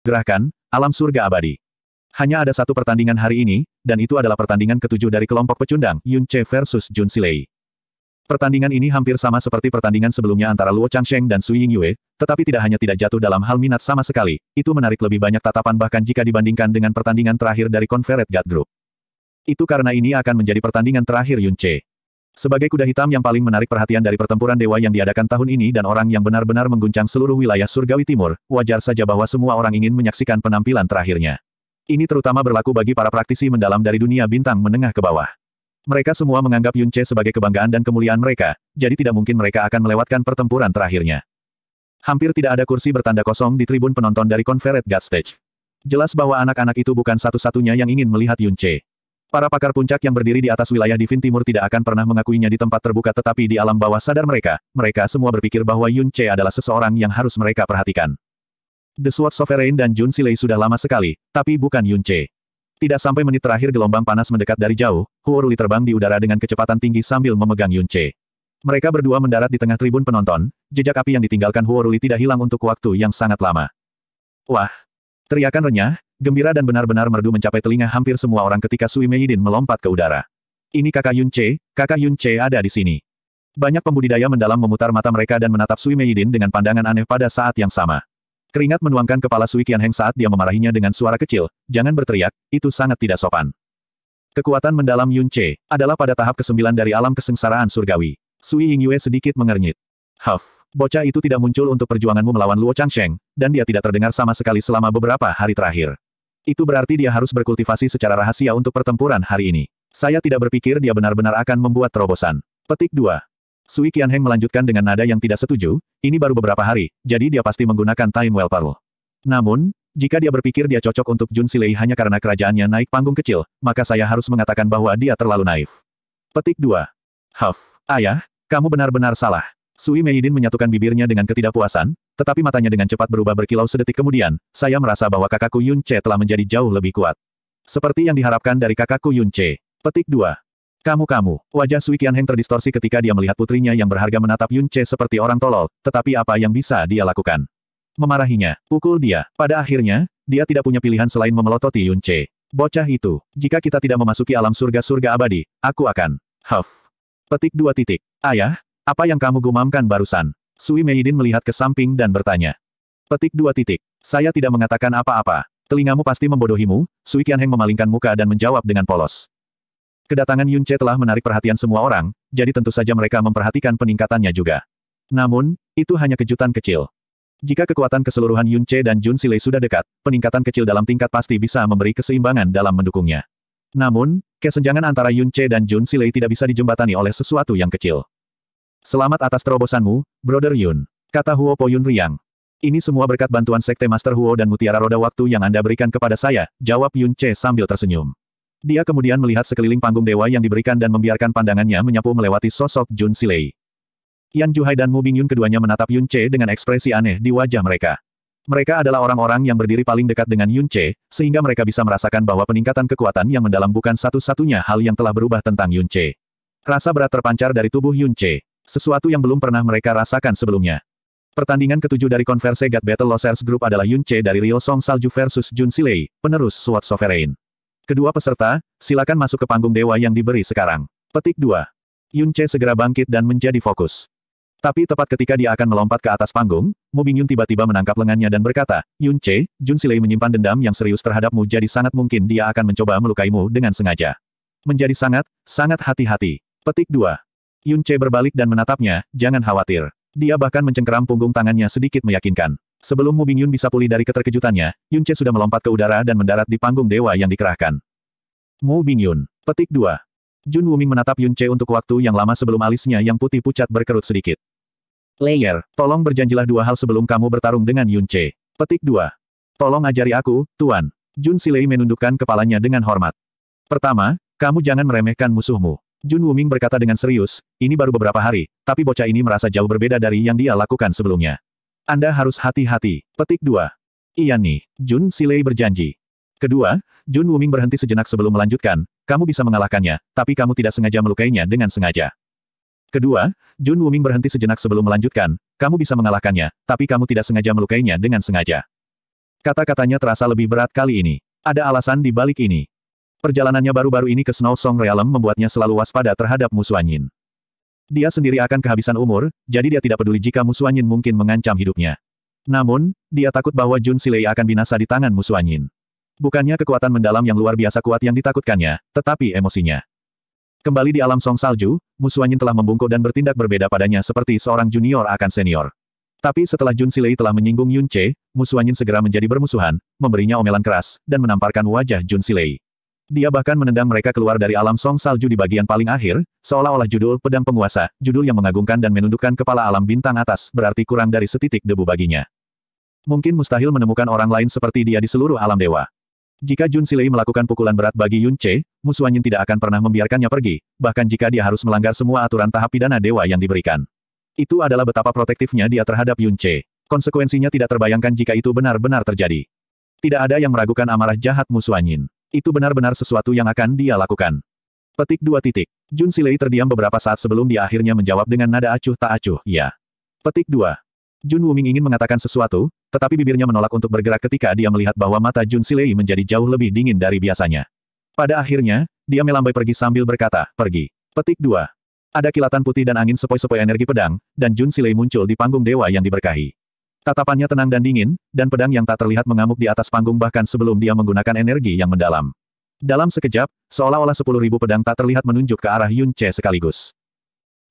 Gerakan, alam surga abadi. Hanya ada satu pertandingan hari ini, dan itu adalah pertandingan ketujuh dari kelompok pecundang, Yun Che versus Jun Silei. Pertandingan ini hampir sama seperti pertandingan sebelumnya antara Luo Changsheng dan Su Ying Yue, tetapi tidak hanya tidak jatuh dalam hal minat sama sekali, itu menarik lebih banyak tatapan bahkan jika dibandingkan dengan pertandingan terakhir dari Confederate God Group. Itu karena ini akan menjadi pertandingan terakhir Yun Che. Sebagai kuda hitam yang paling menarik perhatian dari pertempuran dewa yang diadakan tahun ini dan orang yang benar-benar mengguncang seluruh wilayah surgawi timur, wajar saja bahwa semua orang ingin menyaksikan penampilan terakhirnya. Ini terutama berlaku bagi para praktisi mendalam dari dunia bintang menengah ke bawah. Mereka semua menganggap Yun Che sebagai kebanggaan dan kemuliaan mereka, jadi tidak mungkin mereka akan melewatkan pertempuran terakhirnya. Hampir tidak ada kursi bertanda kosong di tribun penonton dari God Stage. Jelas bahwa anak-anak itu bukan satu-satunya yang ingin melihat Yun Che. Para pakar puncak yang berdiri di atas wilayah Divin Timur tidak akan pernah mengakuinya di tempat terbuka tetapi di alam bawah sadar mereka, mereka semua berpikir bahwa Yun Che adalah seseorang yang harus mereka perhatikan. The Sword Sovereign dan Jun Silei sudah lama sekali, tapi bukan Yun Che. Tidak sampai menit terakhir gelombang panas mendekat dari jauh, Huoruli terbang di udara dengan kecepatan tinggi sambil memegang Yun Che. Mereka berdua mendarat di tengah tribun penonton, jejak api yang ditinggalkan Huoruli tidak hilang untuk waktu yang sangat lama. Wah, Teriakan renyah, gembira dan benar-benar merdu mencapai telinga hampir semua orang ketika Sui Meidin melompat ke udara. Ini kakak Yun Che, kakak Yun Che ada di sini. Banyak pembudidaya mendalam memutar mata mereka dan menatap Sui Meidin dengan pandangan aneh pada saat yang sama. Keringat menuangkan kepala Sui Heng saat dia memarahinya dengan suara kecil, jangan berteriak, itu sangat tidak sopan. Kekuatan mendalam Yun Che adalah pada tahap kesembilan dari alam kesengsaraan surgawi. Sui Ying Yue sedikit mengernyit. Huff, bocah itu tidak muncul untuk perjuanganmu melawan Luo Changsheng, dan dia tidak terdengar sama sekali selama beberapa hari terakhir. Itu berarti dia harus berkultivasi secara rahasia untuk pertempuran hari ini. Saya tidak berpikir dia benar-benar akan membuat terobosan. Petik 2. Sui Qianheng melanjutkan dengan nada yang tidak setuju, ini baru beberapa hari, jadi dia pasti menggunakan Time Well Pearl. Namun, jika dia berpikir dia cocok untuk Jun Silei hanya karena kerajaannya naik panggung kecil, maka saya harus mengatakan bahwa dia terlalu naif. Petik 2. Huff, ayah, kamu benar-benar salah. Sui Meidin menyatukan bibirnya dengan ketidakpuasan, tetapi matanya dengan cepat berubah berkilau sedetik kemudian, saya merasa bahwa kakakku Yun Che telah menjadi jauh lebih kuat. Seperti yang diharapkan dari kakakku Yun Che. Petik 2. Kamu-kamu, wajah Sui Qianheng terdistorsi ketika dia melihat putrinya yang berharga menatap Yun Che seperti orang tolol, tetapi apa yang bisa dia lakukan? Memarahinya, pukul dia. Pada akhirnya, dia tidak punya pilihan selain memelototi Yun Che. Bocah itu, jika kita tidak memasuki alam surga-surga abadi, aku akan. Huff. Petik dua titik. Ayah, apa yang kamu gumamkan barusan? Sui Meidin melihat ke samping dan bertanya. Petik dua titik. Saya tidak mengatakan apa-apa. Telingamu pasti membodohimu, Sui Qianheng memalingkan muka dan menjawab dengan polos. Kedatangan Yun Che telah menarik perhatian semua orang, jadi tentu saja mereka memperhatikan peningkatannya juga. Namun, itu hanya kejutan kecil. Jika kekuatan keseluruhan Yun Che dan Jun Sile sudah dekat, peningkatan kecil dalam tingkat pasti bisa memberi keseimbangan dalam mendukungnya. Namun, kesenjangan antara Yun Che dan Jun Sile tidak bisa dijembatani oleh sesuatu yang kecil. Selamat atas terobosanmu, Brother Yun. Kata Huo Poyun riang. Ini semua berkat bantuan Sekte Master Huo dan Mutiara Roda Waktu yang Anda berikan kepada saya, jawab Yun Che sambil tersenyum. Dia kemudian melihat sekeliling panggung dewa yang diberikan dan membiarkan pandangannya menyapu melewati sosok Jun Silei. Yan Juhai dan Mu Bingyun keduanya menatap Yun Che dengan ekspresi aneh di wajah mereka. Mereka adalah orang-orang yang berdiri paling dekat dengan Yun Che, sehingga mereka bisa merasakan bahwa peningkatan kekuatan yang mendalam bukan satu-satunya hal yang telah berubah tentang Yun Che. Rasa berat terpancar dari tubuh Yun Che sesuatu yang belum pernah mereka rasakan sebelumnya. Pertandingan ketujuh dari Konversi God Battle Losers Group adalah Yun Che dari Rio Song Salju versus Jun Silei, penerus Sword Sovereign. Kedua peserta, silakan masuk ke panggung dewa yang diberi sekarang. Petik 2. Yun Che segera bangkit dan menjadi fokus. Tapi tepat ketika dia akan melompat ke atas panggung, Mu Bingyun tiba-tiba menangkap lengannya dan berkata, Yun Che, Jun Silei menyimpan dendam yang serius terhadapmu jadi sangat mungkin dia akan mencoba melukaimu dengan sengaja. Menjadi sangat, sangat hati-hati. Petik 2. Yun Che berbalik dan menatapnya, jangan khawatir. Dia bahkan mencengkeram punggung tangannya sedikit meyakinkan. Sebelum Mu Bingyun bisa pulih dari keterkejutannya, Yun Che sudah melompat ke udara dan mendarat di panggung dewa yang dikerahkan. Mu Bingyun. Petik 2. Jun Wuming menatap Yun Che untuk waktu yang lama sebelum alisnya yang putih pucat berkerut sedikit. Layer, tolong berjanjilah dua hal sebelum kamu bertarung dengan Yun Che. Petik 2. Tolong ajari aku, Tuan. Jun Silei menundukkan kepalanya dengan hormat. Pertama, kamu jangan meremehkan musuhmu. Jun Wuming berkata dengan serius, ini baru beberapa hari, tapi bocah ini merasa jauh berbeda dari yang dia lakukan sebelumnya. Anda harus hati-hati. Petik 2. Iya nih, Jun Silei berjanji. Kedua, Jun Wuming berhenti sejenak sebelum melanjutkan, kamu bisa mengalahkannya, tapi kamu tidak sengaja melukainya dengan sengaja. Kedua, Jun Wuming berhenti sejenak sebelum melanjutkan, kamu bisa mengalahkannya, tapi kamu tidak sengaja melukainya dengan sengaja. Kata-katanya terasa lebih berat kali ini. Ada alasan di balik ini. Perjalanannya baru-baru ini ke Snow Song Realm membuatnya selalu waspada terhadap Musu Yin. Dia sendiri akan kehabisan umur, jadi dia tidak peduli jika Musu Yin mungkin mengancam hidupnya. Namun, dia takut bahwa Jun Silei akan binasa di tangan Musu Yin. Bukannya kekuatan mendalam yang luar biasa kuat yang ditakutkannya, tetapi emosinya. Kembali di alam song salju, Musu Yin telah membungkuk dan bertindak berbeda padanya seperti seorang junior akan senior. Tapi setelah Jun Silei telah menyinggung Yun Che, Musu Yin segera menjadi bermusuhan, memberinya omelan keras, dan menamparkan wajah Jun Silei. Dia bahkan menendang mereka keluar dari alam song salju di bagian paling akhir, seolah-olah judul Pedang Penguasa, judul yang mengagungkan dan menundukkan kepala alam bintang atas, berarti kurang dari setitik debu baginya. Mungkin mustahil menemukan orang lain seperti dia di seluruh alam dewa. Jika Jun Silei melakukan pukulan berat bagi Yun Che, Musuanyin tidak akan pernah membiarkannya pergi, bahkan jika dia harus melanggar semua aturan tahap pidana dewa yang diberikan. Itu adalah betapa protektifnya dia terhadap Yun Che. Konsekuensinya tidak terbayangkan jika itu benar-benar terjadi. Tidak ada yang meragukan amarah jahat Musuanyin. Itu benar-benar sesuatu yang akan dia lakukan. Petik dua titik. Jun Silei terdiam beberapa saat sebelum dia akhirnya menjawab dengan nada acuh tak acuh, ya. Petik dua. Jun Wuming ingin mengatakan sesuatu, tetapi bibirnya menolak untuk bergerak ketika dia melihat bahwa mata Jun Silei menjadi jauh lebih dingin dari biasanya. Pada akhirnya, dia melambai pergi sambil berkata, pergi. Petik dua. Ada kilatan putih dan angin sepoi-sepoi energi pedang, dan Jun Silei muncul di panggung dewa yang diberkahi. Tatapannya tenang dan dingin, dan pedang yang tak terlihat mengamuk di atas panggung bahkan sebelum dia menggunakan energi yang mendalam. Dalam sekejap, seolah-olah sepuluh ribu pedang tak terlihat menunjuk ke arah Yun Che sekaligus.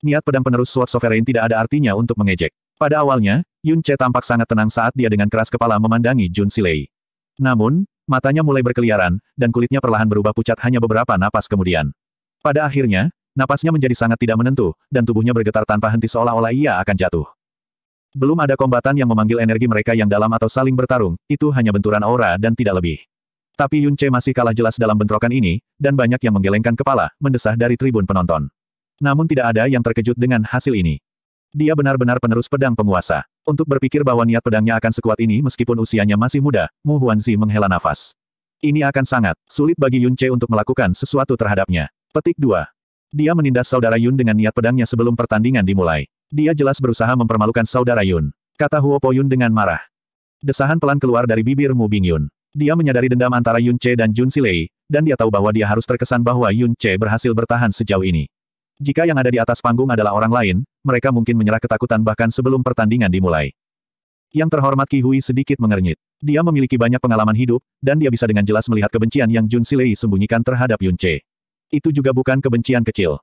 Niat pedang penerus Sword Sovereign tidak ada artinya untuk mengejek. Pada awalnya, Yun Che tampak sangat tenang saat dia dengan keras kepala memandangi Jun Silei. Namun, matanya mulai berkeliaran, dan kulitnya perlahan berubah pucat hanya beberapa napas kemudian. Pada akhirnya, napasnya menjadi sangat tidak menentu, dan tubuhnya bergetar tanpa henti seolah-olah ia akan jatuh. Belum ada kombatan yang memanggil energi mereka yang dalam atau saling bertarung, itu hanya benturan aura dan tidak lebih. Tapi Yun Che masih kalah jelas dalam bentrokan ini, dan banyak yang menggelengkan kepala, mendesah dari tribun penonton. Namun tidak ada yang terkejut dengan hasil ini. Dia benar-benar penerus pedang penguasa. Untuk berpikir bahwa niat pedangnya akan sekuat ini meskipun usianya masih muda, Mu Huanzi menghela nafas. Ini akan sangat sulit bagi Yun Che untuk melakukan sesuatu terhadapnya. Petik 2. Dia menindas saudara Yun dengan niat pedangnya sebelum pertandingan dimulai. Dia jelas berusaha mempermalukan saudara Yun. Kata Huo Po Yun dengan marah. Desahan pelan keluar dari bibir Mu Bing Yun. Dia menyadari dendam antara Yun Che dan Jun Silei, dan dia tahu bahwa dia harus terkesan bahwa Yun Che berhasil bertahan sejauh ini. Jika yang ada di atas panggung adalah orang lain, mereka mungkin menyerah ketakutan bahkan sebelum pertandingan dimulai. Yang terhormat Ki Hui sedikit mengernyit. Dia memiliki banyak pengalaman hidup, dan dia bisa dengan jelas melihat kebencian yang Jun Silei sembunyikan terhadap Yun Che. Itu juga bukan kebencian kecil.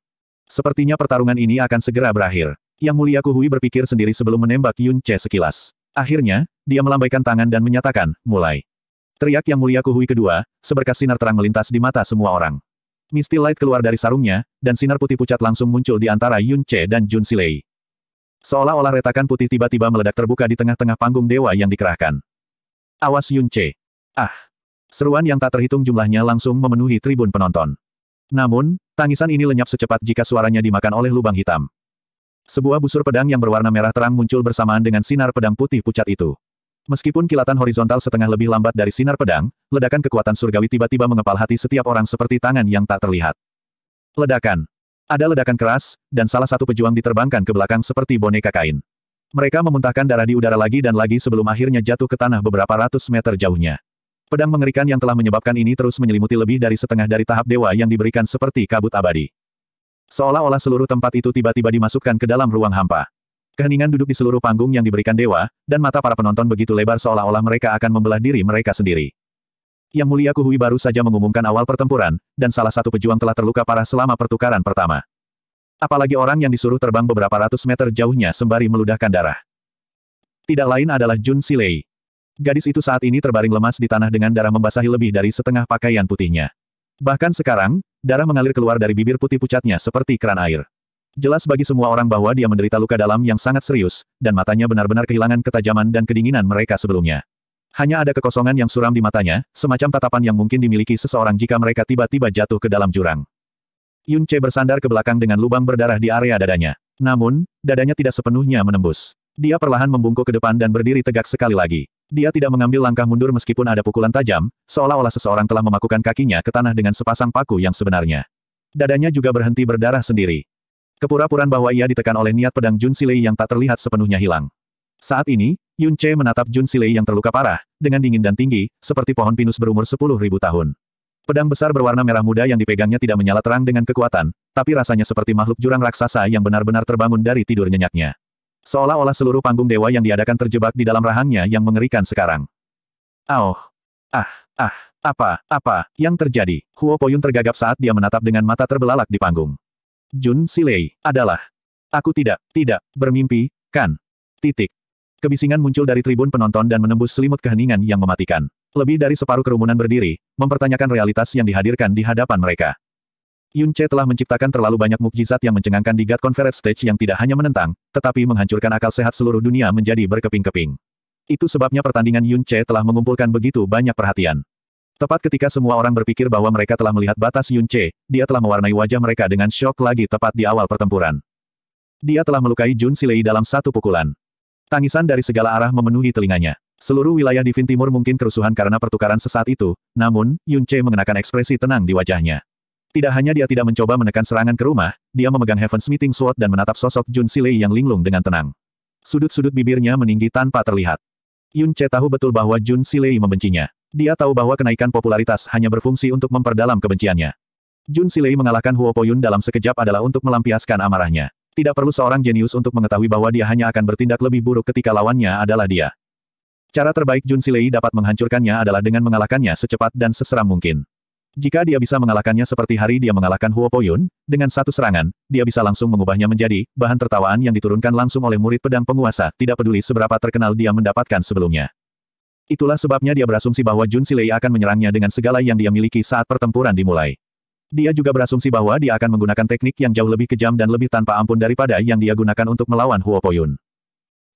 Sepertinya pertarungan ini akan segera berakhir. Yang mulia Kuhui berpikir sendiri sebelum menembak Yun Che sekilas. Akhirnya, dia melambaikan tangan dan menyatakan, mulai. Teriak Yang Mulia Kuhui kedua, seberkas sinar terang melintas di mata semua orang. Misty Light keluar dari sarungnya, dan sinar putih pucat langsung muncul di antara Yun Che dan Jun Silei. Seolah-olah retakan putih tiba-tiba meledak terbuka di tengah-tengah panggung dewa yang dikerahkan. Awas Yun Che. Ah! Seruan yang tak terhitung jumlahnya langsung memenuhi tribun penonton. Namun, tangisan ini lenyap secepat jika suaranya dimakan oleh lubang hitam. Sebuah busur pedang yang berwarna merah terang muncul bersamaan dengan sinar pedang putih pucat itu. Meskipun kilatan horizontal setengah lebih lambat dari sinar pedang, ledakan kekuatan surgawi tiba-tiba mengepal hati setiap orang seperti tangan yang tak terlihat. Ledakan. Ada ledakan keras, dan salah satu pejuang diterbangkan ke belakang seperti boneka kain. Mereka memuntahkan darah di udara lagi dan lagi sebelum akhirnya jatuh ke tanah beberapa ratus meter jauhnya. Pedang mengerikan yang telah menyebabkan ini terus menyelimuti lebih dari setengah dari tahap dewa yang diberikan seperti kabut abadi. Seolah-olah seluruh tempat itu tiba-tiba dimasukkan ke dalam ruang hampa. Keheningan duduk di seluruh panggung yang diberikan dewa, dan mata para penonton begitu lebar seolah-olah mereka akan membelah diri mereka sendiri. Yang Mulia Kuhui baru saja mengumumkan awal pertempuran, dan salah satu pejuang telah terluka parah selama pertukaran pertama. Apalagi orang yang disuruh terbang beberapa ratus meter jauhnya sembari meludahkan darah. Tidak lain adalah Jun Silei. Gadis itu saat ini terbaring lemas di tanah dengan darah membasahi lebih dari setengah pakaian putihnya. Bahkan sekarang, Darah mengalir keluar dari bibir putih pucatnya seperti keran air. Jelas bagi semua orang bahwa dia menderita luka dalam yang sangat serius, dan matanya benar-benar kehilangan ketajaman dan kedinginan mereka sebelumnya. Hanya ada kekosongan yang suram di matanya, semacam tatapan yang mungkin dimiliki seseorang jika mereka tiba-tiba jatuh ke dalam jurang. Yun Che bersandar ke belakang dengan lubang berdarah di area dadanya. Namun, dadanya tidak sepenuhnya menembus. Dia perlahan membungkuk ke depan dan berdiri tegak sekali lagi. Dia tidak mengambil langkah mundur meskipun ada pukulan tajam, seolah-olah seseorang telah memakukan kakinya ke tanah dengan sepasang paku yang sebenarnya. Dadanya juga berhenti berdarah sendiri. Kepura-puraan bahwa ia ditekan oleh niat pedang Jun Silei yang tak terlihat sepenuhnya hilang. Saat ini, Yun Che menatap Jun Silei yang terluka parah, dengan dingin dan tinggi, seperti pohon pinus berumur 10.000 tahun. Pedang besar berwarna merah muda yang dipegangnya tidak menyala terang dengan kekuatan, tapi rasanya seperti makhluk jurang raksasa yang benar-benar terbangun dari tidur nyenyaknya. Seolah-olah seluruh panggung dewa yang diadakan terjebak di dalam rahangnya yang mengerikan sekarang. Oh! Ah! Ah! Apa, apa, yang terjadi? Huo Poyun tergagap saat dia menatap dengan mata terbelalak di panggung. Jun Silei, adalah. Aku tidak, tidak, bermimpi, kan? Titik. Kebisingan muncul dari tribun penonton dan menembus selimut keheningan yang mematikan. Lebih dari separuh kerumunan berdiri, mempertanyakan realitas yang dihadirkan di hadapan mereka. Yun Che telah menciptakan terlalu banyak mukjizat yang mencengangkan di God Conference Stage yang tidak hanya menentang, tetapi menghancurkan akal sehat seluruh dunia menjadi berkeping-keping. Itu sebabnya pertandingan Yun Che telah mengumpulkan begitu banyak perhatian. Tepat ketika semua orang berpikir bahwa mereka telah melihat batas Yun Che, dia telah mewarnai wajah mereka dengan shock lagi tepat di awal pertempuran. Dia telah melukai Jun Silei dalam satu pukulan. Tangisan dari segala arah memenuhi telinganya. Seluruh wilayah di Timur mungkin kerusuhan karena pertukaran sesaat itu, namun, Yun Che mengenakan ekspresi tenang di wajahnya. Tidak hanya dia tidak mencoba menekan serangan ke rumah, dia memegang Heaven's Meeting Sword dan menatap sosok Jun Silei yang linglung dengan tenang. Sudut-sudut bibirnya meninggi tanpa terlihat. Yun Che tahu betul bahwa Jun Silei membencinya. Dia tahu bahwa kenaikan popularitas hanya berfungsi untuk memperdalam kebenciannya. Jun Silei mengalahkan Huo Poyun dalam sekejap adalah untuk melampiaskan amarahnya. Tidak perlu seorang jenius untuk mengetahui bahwa dia hanya akan bertindak lebih buruk ketika lawannya adalah dia. Cara terbaik Jun Silei dapat menghancurkannya adalah dengan mengalahkannya secepat dan seseram mungkin. Jika dia bisa mengalahkannya seperti hari dia mengalahkan Huo Poyun, dengan satu serangan, dia bisa langsung mengubahnya menjadi bahan tertawaan yang diturunkan langsung oleh murid pedang penguasa, tidak peduli seberapa terkenal dia mendapatkan sebelumnya. Itulah sebabnya dia berasumsi bahwa Jun Silei akan menyerangnya dengan segala yang dia miliki saat pertempuran dimulai. Dia juga berasumsi bahwa dia akan menggunakan teknik yang jauh lebih kejam dan lebih tanpa ampun daripada yang dia gunakan untuk melawan Huo Poyun.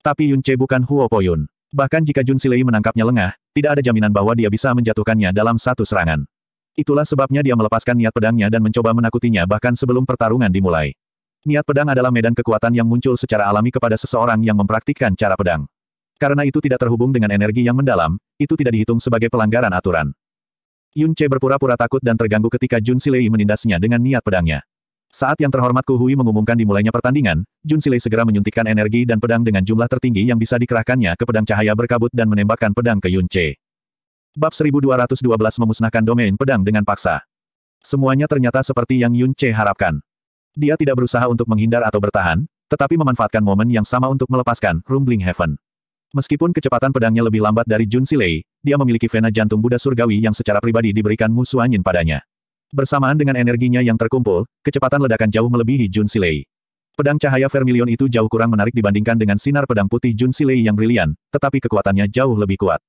Tapi Yun Che bukan Huo Poyun. Bahkan jika Jun Silei menangkapnya lengah, tidak ada jaminan bahwa dia bisa menjatuhkannya dalam satu serangan. Itulah sebabnya dia melepaskan niat pedangnya dan mencoba menakutinya bahkan sebelum pertarungan dimulai. Niat pedang adalah medan kekuatan yang muncul secara alami kepada seseorang yang mempraktikkan cara pedang. Karena itu tidak terhubung dengan energi yang mendalam, itu tidak dihitung sebagai pelanggaran aturan. Yun Che berpura-pura takut dan terganggu ketika Jun Silei menindasnya dengan niat pedangnya. Saat yang terhormat Ku Hui mengumumkan dimulainya pertandingan, Jun Silei segera menyuntikkan energi dan pedang dengan jumlah tertinggi yang bisa dikerahkannya ke pedang cahaya berkabut dan menembakkan pedang ke Yun Che. Bab 1212 memusnahkan domain pedang dengan paksa. Semuanya ternyata seperti yang Yun Che harapkan. Dia tidak berusaha untuk menghindar atau bertahan, tetapi memanfaatkan momen yang sama untuk melepaskan Rumbling Heaven. Meskipun kecepatan pedangnya lebih lambat dari Jun Silei, dia memiliki vena jantung Buddha surgawi yang secara pribadi diberikan musuh angin padanya. Bersamaan dengan energinya yang terkumpul, kecepatan ledakan jauh melebihi Jun Silei. Pedang cahaya vermilion itu jauh kurang menarik dibandingkan dengan sinar pedang putih Jun Silei yang brilian, tetapi kekuatannya jauh lebih kuat.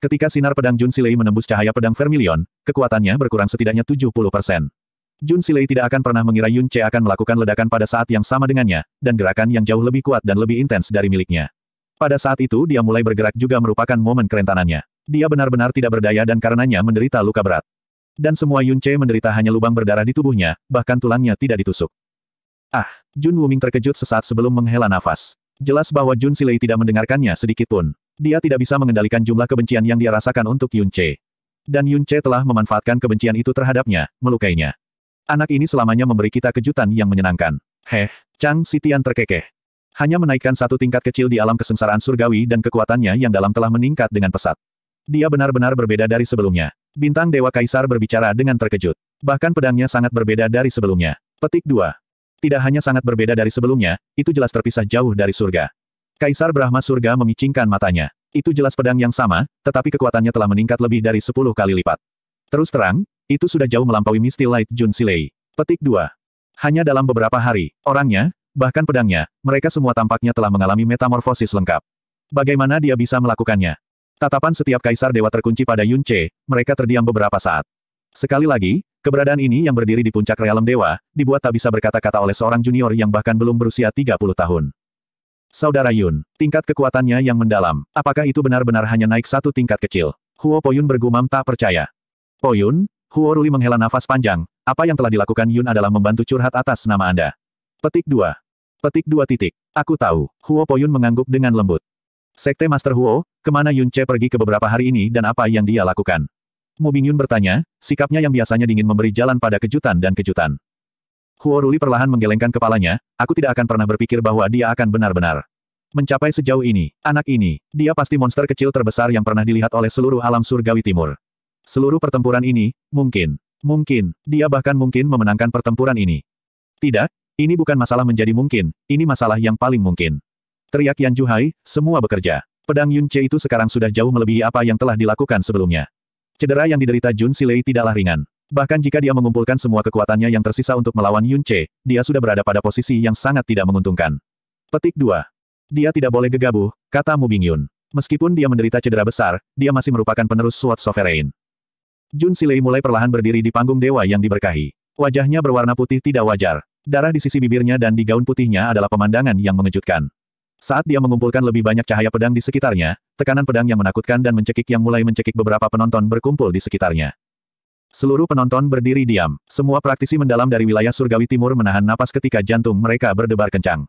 Ketika sinar pedang Jun Silei menembus cahaya pedang Vermilion, kekuatannya berkurang setidaknya 70 persen. Jun Silei tidak akan pernah mengira Yun Che akan melakukan ledakan pada saat yang sama dengannya, dan gerakan yang jauh lebih kuat dan lebih intens dari miliknya. Pada saat itu dia mulai bergerak juga merupakan momen kerentanannya. Dia benar-benar tidak berdaya dan karenanya menderita luka berat. Dan semua Yun Che menderita hanya lubang berdarah di tubuhnya, bahkan tulangnya tidak ditusuk. Ah, Jun Wuming terkejut sesaat sebelum menghela nafas. Jelas bahwa Jun Silei tidak mendengarkannya sedikitpun. Dia tidak bisa mengendalikan jumlah kebencian yang dia rasakan untuk Yun Che. Dan Yun Che telah memanfaatkan kebencian itu terhadapnya, melukainya. Anak ini selamanya memberi kita kejutan yang menyenangkan. Heh, Chang Sitian terkekeh. Hanya menaikkan satu tingkat kecil di alam kesengsaraan surgawi dan kekuatannya yang dalam telah meningkat dengan pesat. Dia benar-benar berbeda dari sebelumnya. Bintang Dewa Kaisar berbicara dengan terkejut. Bahkan pedangnya sangat berbeda dari sebelumnya. Petik 2. Tidak hanya sangat berbeda dari sebelumnya, itu jelas terpisah jauh dari surga. Kaisar Brahma Surga memicingkan matanya. Itu jelas pedang yang sama, tetapi kekuatannya telah meningkat lebih dari 10 kali lipat. Terus terang, itu sudah jauh melampaui Misty Light Jun Silei. Petik 2. Hanya dalam beberapa hari, orangnya, bahkan pedangnya, mereka semua tampaknya telah mengalami metamorfosis lengkap. Bagaimana dia bisa melakukannya? Tatapan setiap kaisar dewa terkunci pada Yun Che, mereka terdiam beberapa saat. Sekali lagi, keberadaan ini yang berdiri di puncak realem dewa, dibuat tak bisa berkata-kata oleh seorang junior yang bahkan belum berusia 30 tahun. Saudara Yun, tingkat kekuatannya yang mendalam, apakah itu benar-benar hanya naik satu tingkat kecil? Huo Poyun bergumam tak percaya. Poyun, Huo Ruli menghela nafas panjang, apa yang telah dilakukan Yun adalah membantu curhat atas nama Anda. Petik 2. Petik 2 titik. Aku tahu, Huo Poyun mengangguk dengan lembut. Sekte Master Huo, kemana Yun Che pergi ke beberapa hari ini dan apa yang dia lakukan? Mubing Yun bertanya, sikapnya yang biasanya dingin memberi jalan pada kejutan dan kejutan. Huo Ruli perlahan menggelengkan kepalanya, aku tidak akan pernah berpikir bahwa dia akan benar-benar. Mencapai sejauh ini, anak ini, dia pasti monster kecil terbesar yang pernah dilihat oleh seluruh alam surgawi timur. Seluruh pertempuran ini, mungkin, mungkin, dia bahkan mungkin memenangkan pertempuran ini. Tidak, ini bukan masalah menjadi mungkin, ini masalah yang paling mungkin. Teriak Yan Juhai, semua bekerja. Pedang Yun Che itu sekarang sudah jauh melebihi apa yang telah dilakukan sebelumnya. Cedera yang diderita Jun Silei tidaklah ringan. Bahkan jika dia mengumpulkan semua kekuatannya yang tersisa untuk melawan Yun Che, dia sudah berada pada posisi yang sangat tidak menguntungkan. Petik 2. Dia tidak boleh gegabah, kata Mu Bingyun. Meskipun dia menderita cedera besar, dia masih merupakan penerus Sword Sovereign. Jun Silei mulai perlahan berdiri di panggung dewa yang diberkahi. Wajahnya berwarna putih tidak wajar. Darah di sisi bibirnya dan di gaun putihnya adalah pemandangan yang mengejutkan. Saat dia mengumpulkan lebih banyak cahaya pedang di sekitarnya, tekanan pedang yang menakutkan dan mencekik yang mulai mencekik beberapa penonton berkumpul di sekitarnya. Seluruh penonton berdiri diam. Semua praktisi mendalam dari wilayah surgawi timur menahan napas ketika jantung mereka berdebar kencang.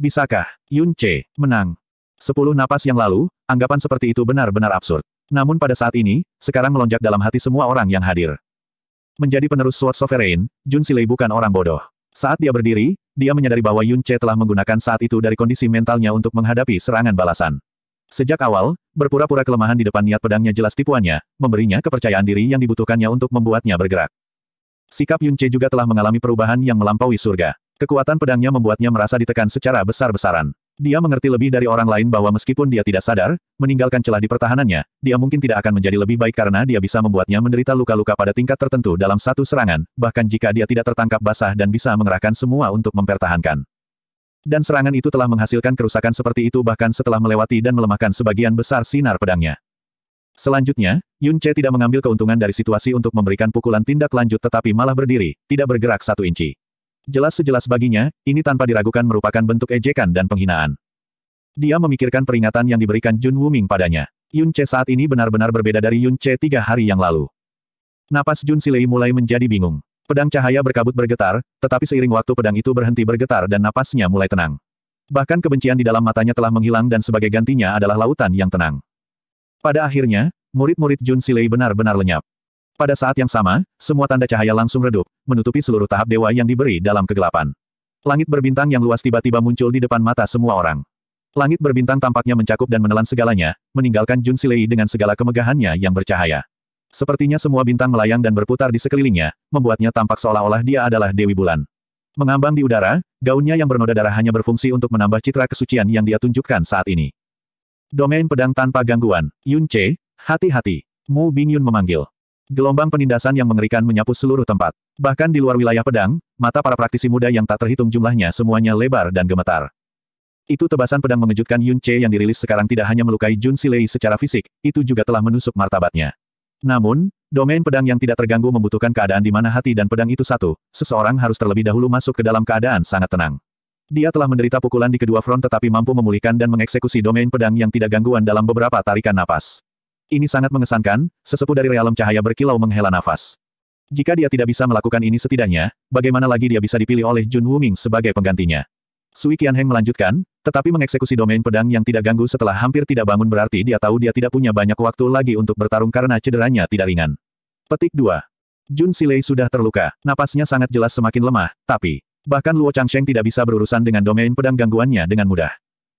Bisakah Yun Che menang? Sepuluh napas yang lalu, anggapan seperti itu benar-benar absurd. Namun pada saat ini, sekarang melonjak dalam hati semua orang yang hadir. Menjadi penerus Sword Sovereign, Jun Silei bukan orang bodoh. Saat dia berdiri, dia menyadari bahwa Yun Che telah menggunakan saat itu dari kondisi mentalnya untuk menghadapi serangan balasan. Sejak awal, berpura-pura kelemahan di depan niat pedangnya jelas tipuannya, memberinya kepercayaan diri yang dibutuhkannya untuk membuatnya bergerak. Sikap Yunce juga telah mengalami perubahan yang melampaui surga. Kekuatan pedangnya membuatnya merasa ditekan secara besar-besaran. Dia mengerti lebih dari orang lain bahwa meskipun dia tidak sadar, meninggalkan celah di pertahanannya, dia mungkin tidak akan menjadi lebih baik karena dia bisa membuatnya menderita luka-luka pada tingkat tertentu dalam satu serangan, bahkan jika dia tidak tertangkap basah dan bisa mengerahkan semua untuk mempertahankan. Dan serangan itu telah menghasilkan kerusakan seperti itu bahkan setelah melewati dan melemahkan sebagian besar sinar pedangnya. Selanjutnya, Yun Che tidak mengambil keuntungan dari situasi untuk memberikan pukulan tindak lanjut tetapi malah berdiri, tidak bergerak satu inci. Jelas sejelas baginya, ini tanpa diragukan merupakan bentuk ejekan dan penghinaan. Dia memikirkan peringatan yang diberikan Jun Wuming padanya. Yun Che saat ini benar-benar berbeda dari Yun Che tiga hari yang lalu. Napas Jun Silei mulai menjadi bingung. Pedang cahaya berkabut bergetar, tetapi seiring waktu pedang itu berhenti bergetar dan napasnya mulai tenang. Bahkan kebencian di dalam matanya telah menghilang dan sebagai gantinya adalah lautan yang tenang. Pada akhirnya, murid-murid Jun Silei benar-benar lenyap. Pada saat yang sama, semua tanda cahaya langsung redup, menutupi seluruh tahap dewa yang diberi dalam kegelapan. Langit berbintang yang luas tiba-tiba muncul di depan mata semua orang. Langit berbintang tampaknya mencakup dan menelan segalanya, meninggalkan Jun Silei dengan segala kemegahannya yang bercahaya. Sepertinya semua bintang melayang dan berputar di sekelilingnya, membuatnya tampak seolah-olah dia adalah Dewi Bulan. Mengambang di udara, gaunnya yang bernoda darah hanya berfungsi untuk menambah citra kesucian yang dia tunjukkan saat ini. Domain pedang tanpa gangguan, Yun Che, hati-hati. Mu Bing Yun memanggil. Gelombang penindasan yang mengerikan menyapu seluruh tempat. Bahkan di luar wilayah pedang, mata para praktisi muda yang tak terhitung jumlahnya semuanya lebar dan gemetar. Itu tebasan pedang mengejutkan Yun Che yang dirilis sekarang tidak hanya melukai Jun Silei secara fisik, itu juga telah menusuk martabatnya. Namun, domain pedang yang tidak terganggu membutuhkan keadaan di mana hati dan pedang itu satu, seseorang harus terlebih dahulu masuk ke dalam keadaan sangat tenang. Dia telah menderita pukulan di kedua front tetapi mampu memulihkan dan mengeksekusi domain pedang yang tidak gangguan dalam beberapa tarikan napas. Ini sangat mengesankan, sesepuh dari realem cahaya berkilau menghela nafas. Jika dia tidak bisa melakukan ini setidaknya, bagaimana lagi dia bisa dipilih oleh Jun Wuming sebagai penggantinya? Sui Qianheng melanjutkan, tetapi mengeksekusi domain pedang yang tidak ganggu setelah hampir tidak bangun berarti dia tahu dia tidak punya banyak waktu lagi untuk bertarung karena cederanya tidak ringan. Petik 2. Jun Silei sudah terluka, napasnya sangat jelas semakin lemah, tapi bahkan Luo Changsheng tidak bisa berurusan dengan domain pedang gangguannya dengan mudah.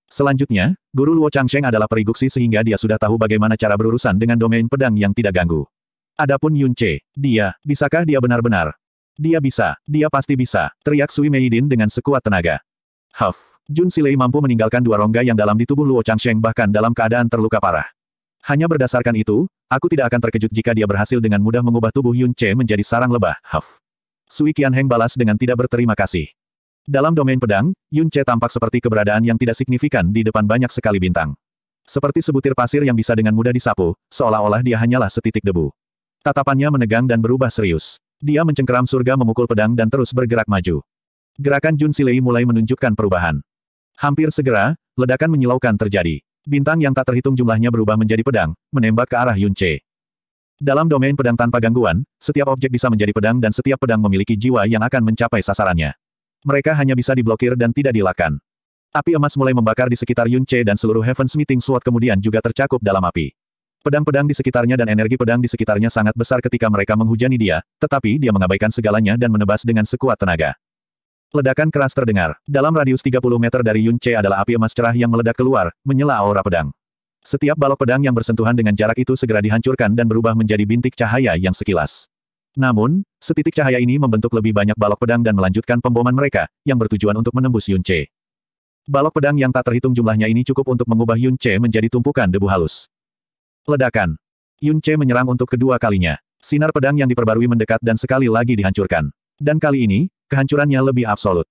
Selanjutnya, guru Luo Changsheng adalah periguksi sehingga dia sudah tahu bagaimana cara berurusan dengan domain pedang yang tidak ganggu. Adapun Yun Che, dia, bisakah dia benar-benar? Dia bisa, dia pasti bisa, teriak Sui Meidin dengan sekuat tenaga. Huff. Jun Silei mampu meninggalkan dua rongga yang dalam di tubuh Luo Changsheng bahkan dalam keadaan terluka parah. Hanya berdasarkan itu, aku tidak akan terkejut jika dia berhasil dengan mudah mengubah tubuh Yun Che menjadi sarang lebah, Huff. Sui Qianheng balas dengan tidak berterima kasih. Dalam domain pedang, Yun Che tampak seperti keberadaan yang tidak signifikan di depan banyak sekali bintang. Seperti sebutir pasir yang bisa dengan mudah disapu, seolah-olah dia hanyalah setitik debu. Tatapannya menegang dan berubah serius. Dia mencengkeram surga memukul pedang dan terus bergerak maju. Gerakan Jun Silei mulai menunjukkan perubahan. Hampir segera, ledakan menyilaukan terjadi. Bintang yang tak terhitung jumlahnya berubah menjadi pedang, menembak ke arah Yun Che. Dalam domain pedang tanpa gangguan, setiap objek bisa menjadi pedang dan setiap pedang memiliki jiwa yang akan mencapai sasarannya. Mereka hanya bisa diblokir dan tidak dilakan. Api emas mulai membakar di sekitar Yun Che dan seluruh Heaven's Meeting Sword kemudian juga tercakup dalam api. Pedang-pedang di sekitarnya dan energi pedang di sekitarnya sangat besar ketika mereka menghujani dia, tetapi dia mengabaikan segalanya dan menebas dengan sekuat tenaga. Ledakan keras terdengar. Dalam radius 30 meter dari Yun Che adalah api emas cerah yang meledak keluar, menyela aura pedang. Setiap balok pedang yang bersentuhan dengan jarak itu segera dihancurkan dan berubah menjadi bintik cahaya yang sekilas. Namun, setitik cahaya ini membentuk lebih banyak balok pedang dan melanjutkan pemboman mereka, yang bertujuan untuk menembus Yun Che. Balok pedang yang tak terhitung jumlahnya ini cukup untuk mengubah Yun Che menjadi tumpukan debu halus. Ledakan. Yun Che menyerang untuk kedua kalinya. Sinar pedang yang diperbarui mendekat dan sekali lagi dihancurkan. Dan kali ini, kehancurannya lebih absolut.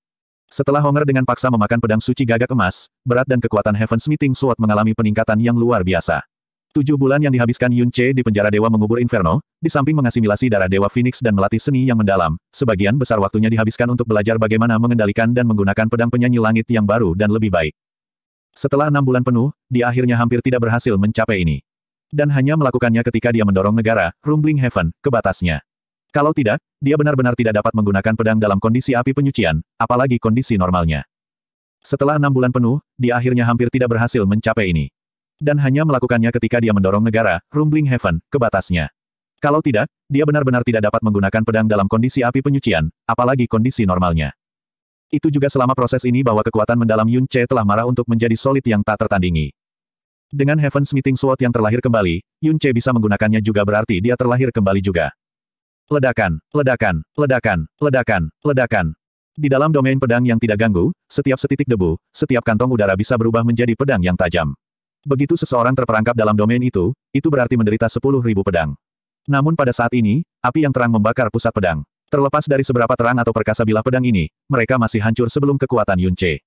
Setelah Honger dengan paksa memakan pedang suci gagak emas, berat dan kekuatan Heaven's Meeting Sword mengalami peningkatan yang luar biasa. Tujuh bulan yang dihabiskan Yun Che di penjara dewa mengubur Inferno, di samping mengasimilasi darah dewa Phoenix dan melatih seni yang mendalam, sebagian besar waktunya dihabiskan untuk belajar bagaimana mengendalikan dan menggunakan pedang penyanyi langit yang baru dan lebih baik. Setelah enam bulan penuh, dia akhirnya hampir tidak berhasil mencapai ini. Dan hanya melakukannya ketika dia mendorong negara, Rumbling Heaven, ke batasnya. Kalau tidak, dia benar-benar tidak dapat menggunakan pedang dalam kondisi api penyucian, apalagi kondisi normalnya. Setelah enam bulan penuh, dia akhirnya hampir tidak berhasil mencapai ini. Dan hanya melakukannya ketika dia mendorong negara, Rumbling Heaven, ke batasnya. Kalau tidak, dia benar-benar tidak dapat menggunakan pedang dalam kondisi api penyucian, apalagi kondisi normalnya. Itu juga selama proses ini bahwa kekuatan mendalam Yun Che telah marah untuk menjadi solid yang tak tertandingi. Dengan Heaven Smithing Sword yang terlahir kembali, Yun Che bisa menggunakannya juga berarti dia terlahir kembali juga. Ledakan, ledakan, ledakan, ledakan, ledakan. Di dalam domain pedang yang tidak ganggu, setiap setitik debu, setiap kantong udara bisa berubah menjadi pedang yang tajam. Begitu seseorang terperangkap dalam domain itu, itu berarti menderita sepuluh ribu pedang. Namun pada saat ini, api yang terang membakar pusat pedang. Terlepas dari seberapa terang atau perkasa bilah pedang ini, mereka masih hancur sebelum kekuatan Yunche.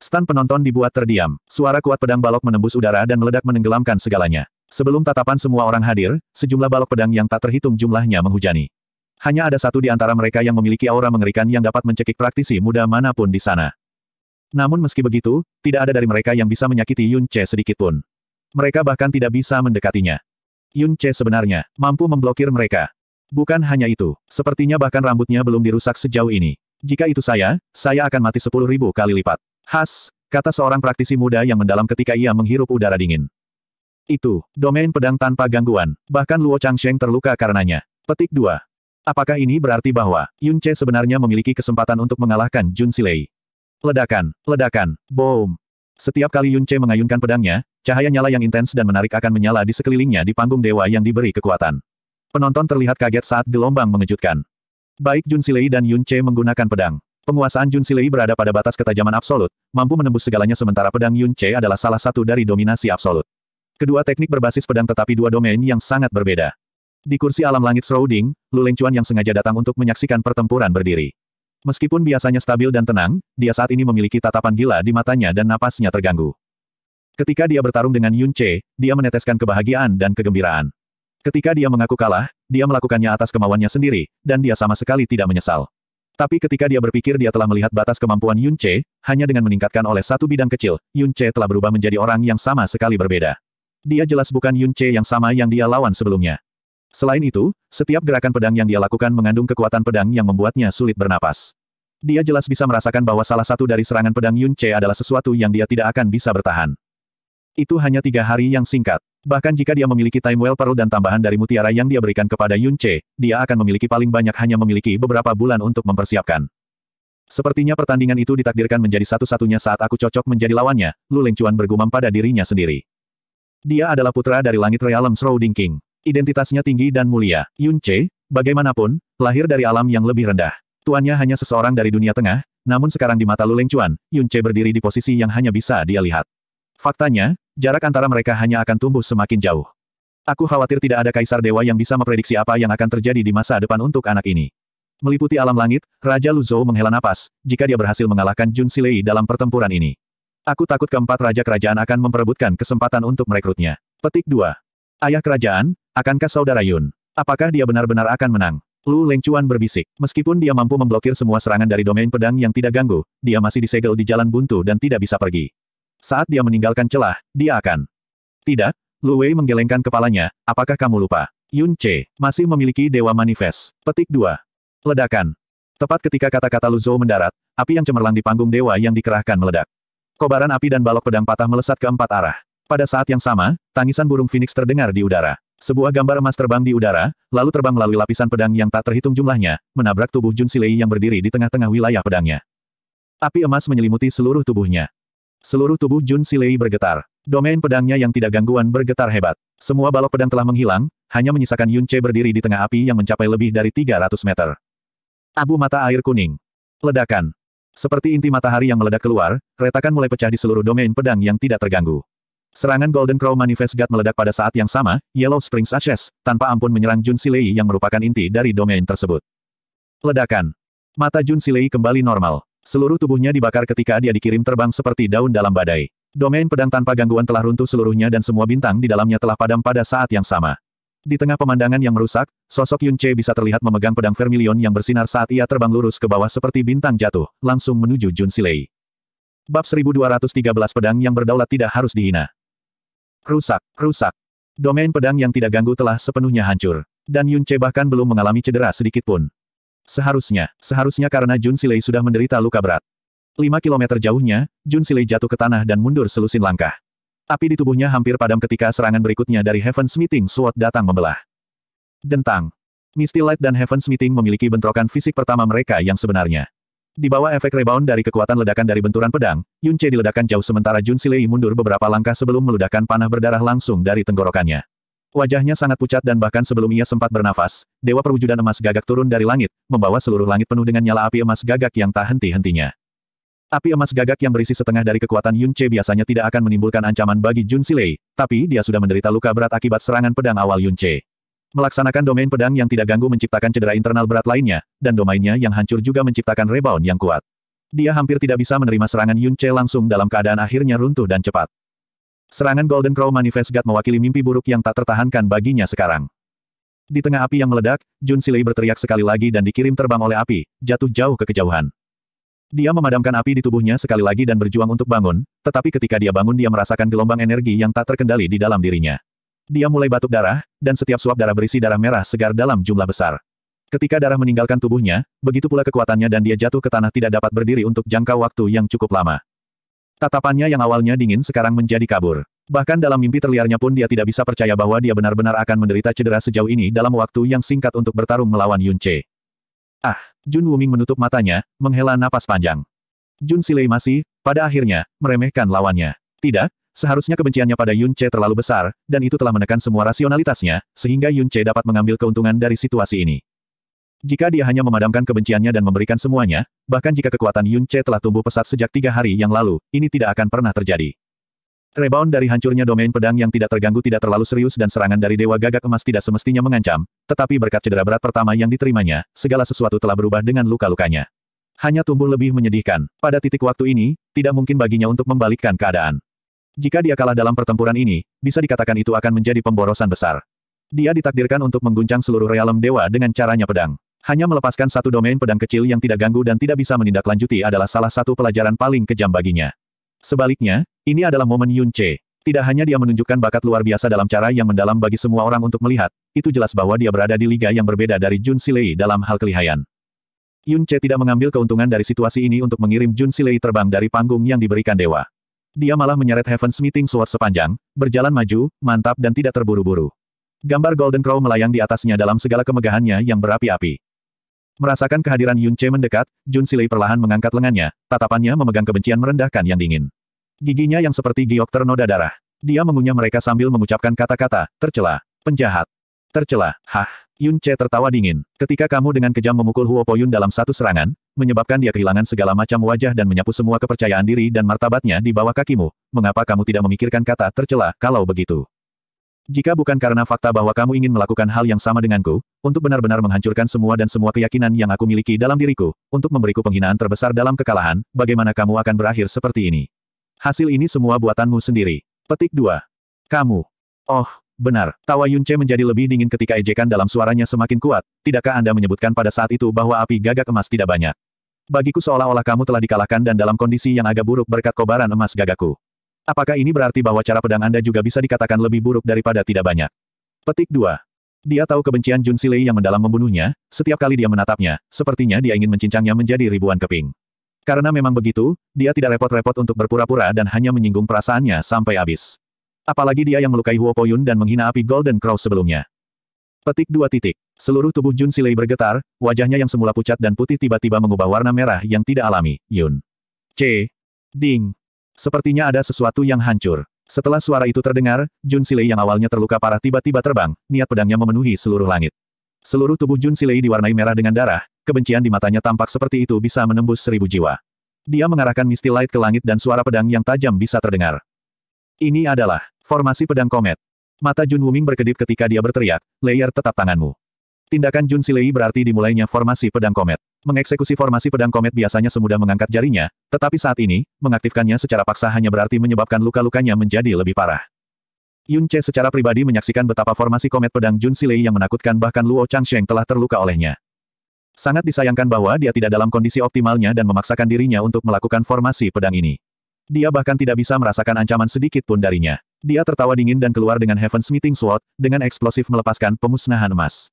Stan penonton dibuat terdiam, suara kuat pedang balok menembus udara dan meledak menenggelamkan segalanya. Sebelum tatapan semua orang hadir, sejumlah balok pedang yang tak terhitung jumlahnya menghujani. Hanya ada satu di antara mereka yang memiliki aura mengerikan yang dapat mencekik praktisi muda manapun di sana. Namun meski begitu, tidak ada dari mereka yang bisa menyakiti Yun Che sedikitpun. Mereka bahkan tidak bisa mendekatinya. Yun Che sebenarnya mampu memblokir mereka. Bukan hanya itu, sepertinya bahkan rambutnya belum dirusak sejauh ini. Jika itu saya, saya akan mati sepuluh ribu kali lipat. Has, kata seorang praktisi muda yang mendalam ketika ia menghirup udara dingin. Itu, domain pedang tanpa gangguan, bahkan Luo Changsheng terluka karenanya. Petik 2. Apakah ini berarti bahwa Yun Che sebenarnya memiliki kesempatan untuk mengalahkan Jun Silei? Ledakan, ledakan, boom. Setiap kali Yun Che mengayunkan pedangnya, cahaya nyala yang intens dan menarik akan menyala di sekelilingnya di panggung dewa yang diberi kekuatan. Penonton terlihat kaget saat gelombang mengejutkan. Baik Jun Silei dan Yun Che menggunakan pedang. Penguasaan Jun Silei berada pada batas ketajaman absolut, mampu menembus segalanya sementara pedang Yun Che adalah salah satu dari dominasi absolut. Kedua teknik berbasis pedang tetapi dua domain yang sangat berbeda. Di kursi alam langit Shrouding, Lu Lengchuan yang sengaja datang untuk menyaksikan pertempuran berdiri. Meskipun biasanya stabil dan tenang, dia saat ini memiliki tatapan gila di matanya dan napasnya terganggu. Ketika dia bertarung dengan Yun Che, dia meneteskan kebahagiaan dan kegembiraan. Ketika dia mengaku kalah, dia melakukannya atas kemauannya sendiri, dan dia sama sekali tidak menyesal. Tapi ketika dia berpikir dia telah melihat batas kemampuan Yun Che, hanya dengan meningkatkan oleh satu bidang kecil, Yun Che telah berubah menjadi orang yang sama sekali berbeda. Dia jelas bukan Yun Che yang sama yang dia lawan sebelumnya. Selain itu, setiap gerakan pedang yang dia lakukan mengandung kekuatan pedang yang membuatnya sulit bernapas. Dia jelas bisa merasakan bahwa salah satu dari serangan pedang Yun Che adalah sesuatu yang dia tidak akan bisa bertahan. Itu hanya tiga hari yang singkat. Bahkan jika dia memiliki time well pearl dan tambahan dari mutiara yang dia berikan kepada Yun Che, dia akan memiliki paling banyak hanya memiliki beberapa bulan untuk mempersiapkan. Sepertinya pertandingan itu ditakdirkan menjadi satu-satunya saat aku cocok menjadi lawannya, Lu Lengcuan bergumam pada dirinya sendiri. Dia adalah putra dari langit realem Shrouding King. Identitasnya tinggi dan mulia. Yun Che, bagaimanapun, lahir dari alam yang lebih rendah. Tuannya hanya seseorang dari dunia tengah, namun sekarang di mata Lulingchuan, Chuan, Yun Che berdiri di posisi yang hanya bisa dia lihat. Faktanya, jarak antara mereka hanya akan tumbuh semakin jauh. Aku khawatir tidak ada kaisar dewa yang bisa memprediksi apa yang akan terjadi di masa depan untuk anak ini. Meliputi alam langit, Raja Luzhou menghela napas, jika dia berhasil mengalahkan Jun Silei dalam pertempuran ini. Aku takut keempat raja kerajaan akan memperebutkan kesempatan untuk merekrutnya. Petik 2. Ayah kerajaan, akankah saudara Yun? Apakah dia benar-benar akan menang? Lu Lengchuan berbisik. Meskipun dia mampu memblokir semua serangan dari domain pedang yang tidak ganggu, dia masih disegel di jalan buntu dan tidak bisa pergi. Saat dia meninggalkan celah, dia akan. Tidak, Lu Wei menggelengkan kepalanya, apakah kamu lupa? Yun Che, masih memiliki Dewa Manifest. Petik 2. Ledakan. Tepat ketika kata-kata Lu Zhou mendarat, api yang cemerlang di panggung dewa yang dikerahkan meledak. Kobaran api dan balok pedang patah melesat ke empat arah. Pada saat yang sama, tangisan burung Phoenix terdengar di udara. Sebuah gambar emas terbang di udara, lalu terbang melalui lapisan pedang yang tak terhitung jumlahnya, menabrak tubuh Jun Silei yang berdiri di tengah-tengah wilayah pedangnya. Api emas menyelimuti seluruh tubuhnya. Seluruh tubuh Jun Silei bergetar. Domain pedangnya yang tidak gangguan bergetar hebat. Semua balok pedang telah menghilang, hanya menyisakan Yun Che berdiri di tengah api yang mencapai lebih dari 300 meter. Abu mata air kuning. Ledakan. Seperti inti matahari yang meledak keluar, retakan mulai pecah di seluruh domain pedang yang tidak terganggu. Serangan Golden Crow Manifest God meledak pada saat yang sama, Yellow Springs Ashes, tanpa ampun menyerang Jun Silei yang merupakan inti dari domain tersebut. Ledakan. Mata Jun Silei kembali normal. Seluruh tubuhnya dibakar ketika dia dikirim terbang seperti daun dalam badai. Domain pedang tanpa gangguan telah runtuh seluruhnya dan semua bintang di dalamnya telah padam pada saat yang sama. Di tengah pemandangan yang merusak, sosok Yun Che bisa terlihat memegang pedang vermilion yang bersinar saat ia terbang lurus ke bawah seperti bintang jatuh, langsung menuju Jun Silei. Bab 1213 pedang yang berdaulat tidak harus dihina. Rusak, rusak. Domain pedang yang tidak ganggu telah sepenuhnya hancur. Dan Yun Che bahkan belum mengalami cedera sedikit pun. Seharusnya, seharusnya karena Jun Silei sudah menderita luka berat. 5 kilometer jauhnya, Jun Silei jatuh ke tanah dan mundur selusin langkah. Api di tubuhnya hampir padam ketika serangan berikutnya dari Heaven's Meeting Sword datang membelah. Dentang. Misty Light dan Heaven's Meeting memiliki bentrokan fisik pertama mereka yang sebenarnya. Di bawah efek rebound dari kekuatan ledakan dari benturan pedang, Yun Che diledakkan jauh sementara Jun Silei mundur beberapa langkah sebelum meludahkan panah berdarah langsung dari tenggorokannya. Wajahnya sangat pucat dan bahkan sebelum ia sempat bernafas, dewa perwujudan emas gagak turun dari langit, membawa seluruh langit penuh dengan nyala api emas gagak yang tak henti-hentinya. Api emas gagak yang berisi setengah dari kekuatan Yun Che biasanya tidak akan menimbulkan ancaman bagi Jun Silei, tapi dia sudah menderita luka berat akibat serangan pedang awal Yun Che. Melaksanakan domain pedang yang tidak ganggu menciptakan cedera internal berat lainnya, dan domainnya yang hancur juga menciptakan rebound yang kuat. Dia hampir tidak bisa menerima serangan Yun Che langsung dalam keadaan akhirnya runtuh dan cepat. Serangan Golden Crow Manifest God mewakili mimpi buruk yang tak tertahankan baginya sekarang. Di tengah api yang meledak, Jun Silei berteriak sekali lagi dan dikirim terbang oleh api, jatuh jauh ke kejauhan. Dia memadamkan api di tubuhnya sekali lagi dan berjuang untuk bangun, tetapi ketika dia bangun dia merasakan gelombang energi yang tak terkendali di dalam dirinya. Dia mulai batuk darah, dan setiap suap darah berisi darah merah segar dalam jumlah besar. Ketika darah meninggalkan tubuhnya, begitu pula kekuatannya dan dia jatuh ke tanah tidak dapat berdiri untuk jangka waktu yang cukup lama. Tatapannya yang awalnya dingin sekarang menjadi kabur. Bahkan dalam mimpi terliarnya pun dia tidak bisa percaya bahwa dia benar-benar akan menderita cedera sejauh ini dalam waktu yang singkat untuk bertarung melawan Yun Che. Ah, Jun Wuming menutup matanya, menghela napas panjang. Jun Silei masih, pada akhirnya, meremehkan lawannya. Tidak, seharusnya kebenciannya pada Yun Che terlalu besar, dan itu telah menekan semua rasionalitasnya, sehingga Yun Che dapat mengambil keuntungan dari situasi ini. Jika dia hanya memadamkan kebenciannya dan memberikan semuanya, bahkan jika kekuatan Yun Che telah tumbuh pesat sejak tiga hari yang lalu, ini tidak akan pernah terjadi. Rebound dari hancurnya domain pedang yang tidak terganggu tidak terlalu serius dan serangan dari Dewa Gagak Emas tidak semestinya mengancam, tetapi berkat cedera berat pertama yang diterimanya, segala sesuatu telah berubah dengan luka-lukanya. Hanya tumbuh lebih menyedihkan. Pada titik waktu ini, tidak mungkin baginya untuk membalikkan keadaan. Jika dia kalah dalam pertempuran ini, bisa dikatakan itu akan menjadi pemborosan besar. Dia ditakdirkan untuk mengguncang seluruh realem dewa dengan caranya pedang. Hanya melepaskan satu domain pedang kecil yang tidak ganggu dan tidak bisa menindaklanjuti adalah salah satu pelajaran paling kejam baginya. Sebaliknya, ini adalah momen Yun Che. Tidak hanya dia menunjukkan bakat luar biasa dalam cara yang mendalam bagi semua orang untuk melihat, itu jelas bahwa dia berada di liga yang berbeda dari Jun Silei dalam hal kelihayan. Yun Che tidak mengambil keuntungan dari situasi ini untuk mengirim Jun Silei terbang dari panggung yang diberikan dewa. Dia malah menyeret Heaven's Meeting Sword sepanjang, berjalan maju, mantap dan tidak terburu-buru. Gambar Golden Crow melayang di atasnya dalam segala kemegahannya yang berapi-api. Merasakan kehadiran Yun Che mendekat, Jun Silei perlahan mengangkat lengannya, tatapannya memegang kebencian merendahkan yang dingin. Giginya yang seperti giok ternoda darah. Dia mengunyah mereka sambil mengucapkan kata-kata, tercela, penjahat, tercela, hah. Yun Che tertawa dingin. Ketika kamu dengan kejam memukul Huo Poyun dalam satu serangan, menyebabkan dia kehilangan segala macam wajah dan menyapu semua kepercayaan diri dan martabatnya di bawah kakimu, mengapa kamu tidak memikirkan kata tercela kalau begitu? Jika bukan karena fakta bahwa kamu ingin melakukan hal yang sama denganku, untuk benar-benar menghancurkan semua dan semua keyakinan yang aku miliki dalam diriku, untuk memberiku penghinaan terbesar dalam kekalahan, bagaimana kamu akan berakhir seperti ini? Hasil ini semua buatanmu sendiri. Petik 2. Kamu. Oh, benar. Tawa Yunce menjadi lebih dingin ketika ejekan dalam suaranya semakin kuat. Tidakkah Anda menyebutkan pada saat itu bahwa api gagak emas tidak banyak? Bagiku seolah-olah kamu telah dikalahkan dan dalam kondisi yang agak buruk berkat kobaran emas gagaku. Apakah ini berarti bahwa cara pedang Anda juga bisa dikatakan lebih buruk daripada tidak banyak? Petik 2. Dia tahu kebencian Jun Silei yang mendalam membunuhnya, setiap kali dia menatapnya, sepertinya dia ingin mencincangnya menjadi ribuan keping. Karena memang begitu, dia tidak repot-repot untuk berpura-pura dan hanya menyinggung perasaannya sampai habis. Apalagi dia yang melukai Huo Poyun dan menghina api Golden Crow sebelumnya. Petik dua titik. Seluruh tubuh Jun Silei bergetar, wajahnya yang semula pucat dan putih tiba-tiba mengubah warna merah yang tidak alami, Yun. C. Ding. Sepertinya ada sesuatu yang hancur. Setelah suara itu terdengar, Jun Silei yang awalnya terluka parah tiba-tiba terbang, niat pedangnya memenuhi seluruh langit. Seluruh tubuh Jun Silei diwarnai merah dengan darah, kebencian di matanya tampak seperti itu bisa menembus seribu jiwa. Dia mengarahkan Misty Light ke langit dan suara pedang yang tajam bisa terdengar. Ini adalah formasi pedang komet. Mata Jun Wuming berkedip ketika dia berteriak, layer tetap tanganmu. Tindakan Jun Silei berarti dimulainya formasi pedang komet. Mengeksekusi formasi pedang komet biasanya semudah mengangkat jarinya, tetapi saat ini, mengaktifkannya secara paksa hanya berarti menyebabkan luka-lukanya menjadi lebih parah. Yun Che secara pribadi menyaksikan betapa formasi komet pedang Jun Silei yang menakutkan bahkan Luo Changsheng telah terluka olehnya. Sangat disayangkan bahwa dia tidak dalam kondisi optimalnya dan memaksakan dirinya untuk melakukan formasi pedang ini. Dia bahkan tidak bisa merasakan ancaman sedikit pun darinya. Dia tertawa dingin dan keluar dengan Heaven's Meeting Sword, dengan eksplosif melepaskan pemusnahan emas.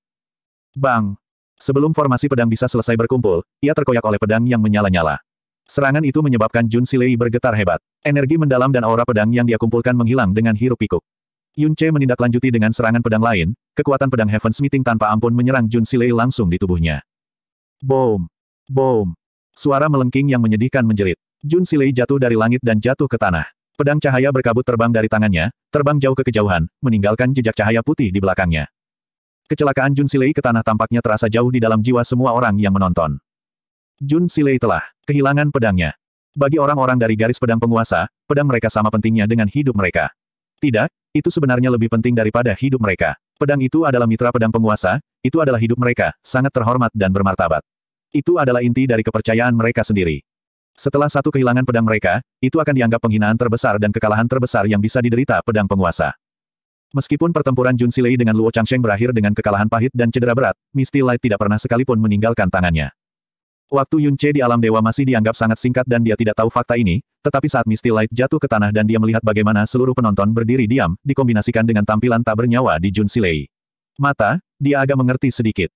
Bang! Sebelum formasi pedang bisa selesai berkumpul, ia terkoyak oleh pedang yang menyala-nyala. Serangan itu menyebabkan Jun Silei bergetar hebat. Energi mendalam dan aura pedang yang dia kumpulkan menghilang dengan hirup pikuk Yun Che menindaklanjuti dengan serangan pedang lain, kekuatan pedang Heaven Smithing tanpa ampun menyerang Jun Silei langsung di tubuhnya. Boom! Boom! Suara melengking yang menyedihkan menjerit. Jun Silei jatuh dari langit dan jatuh ke tanah. Pedang cahaya berkabut terbang dari tangannya, terbang jauh ke kejauhan, meninggalkan jejak cahaya putih di belakangnya. Kecelakaan Jun Silei ke tanah tampaknya terasa jauh di dalam jiwa semua orang yang menonton. Jun Silei telah kehilangan pedangnya. Bagi orang-orang dari garis pedang penguasa, pedang mereka sama pentingnya dengan hidup mereka. Tidak, itu sebenarnya lebih penting daripada hidup mereka. Pedang itu adalah mitra pedang penguasa, itu adalah hidup mereka, sangat terhormat dan bermartabat. Itu adalah inti dari kepercayaan mereka sendiri. Setelah satu kehilangan pedang mereka, itu akan dianggap penghinaan terbesar dan kekalahan terbesar yang bisa diderita pedang penguasa. Meskipun pertempuran Jun Silei dengan Luo Changsheng berakhir dengan kekalahan pahit dan cedera berat, Misty Light tidak pernah sekalipun meninggalkan tangannya. Waktu Yun Che di alam dewa masih dianggap sangat singkat dan dia tidak tahu fakta ini, tetapi saat Misty Light jatuh ke tanah dan dia melihat bagaimana seluruh penonton berdiri diam, dikombinasikan dengan tampilan tak bernyawa di Jun Silei. Mata, dia agak mengerti sedikit.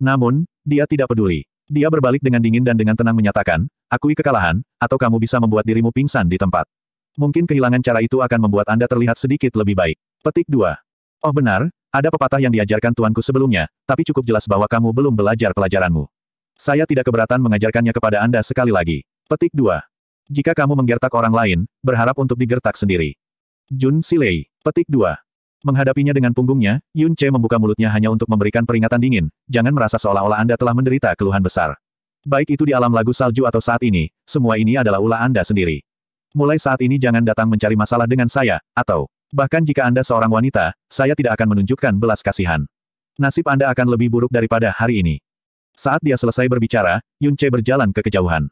Namun, dia tidak peduli. Dia berbalik dengan dingin dan dengan tenang menyatakan, akui kekalahan, atau kamu bisa membuat dirimu pingsan di tempat. Mungkin kehilangan cara itu akan membuat Anda terlihat sedikit lebih baik. Petik 2. Oh benar, ada pepatah yang diajarkan tuanku sebelumnya, tapi cukup jelas bahwa kamu belum belajar pelajaranmu. Saya tidak keberatan mengajarkannya kepada Anda sekali lagi. Petik 2. Jika kamu menggertak orang lain, berharap untuk digertak sendiri. Jun Silei. Petik 2. Menghadapinya dengan punggungnya, Yun Che membuka mulutnya hanya untuk memberikan peringatan dingin, jangan merasa seolah-olah Anda telah menderita keluhan besar. Baik itu di alam lagu salju atau saat ini, semua ini adalah ulah Anda sendiri. Mulai saat ini jangan datang mencari masalah dengan saya, atau, bahkan jika Anda seorang wanita, saya tidak akan menunjukkan belas kasihan. Nasib Anda akan lebih buruk daripada hari ini. Saat dia selesai berbicara, Yun Che berjalan ke kejauhan.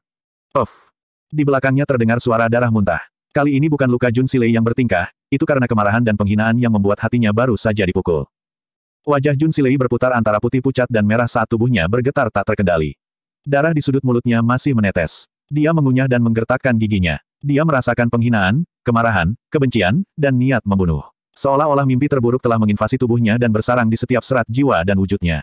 Of! Di belakangnya terdengar suara darah muntah. Kali ini bukan luka Jun Silei yang bertingkah, itu karena kemarahan dan penghinaan yang membuat hatinya baru saja dipukul. Wajah Jun Silei berputar antara putih pucat dan merah saat tubuhnya bergetar tak terkendali. Darah di sudut mulutnya masih menetes. Dia mengunyah dan menggertakkan giginya. Dia merasakan penghinaan, kemarahan, kebencian, dan niat membunuh. Seolah-olah mimpi terburuk telah menginvasi tubuhnya dan bersarang di setiap serat jiwa dan wujudnya.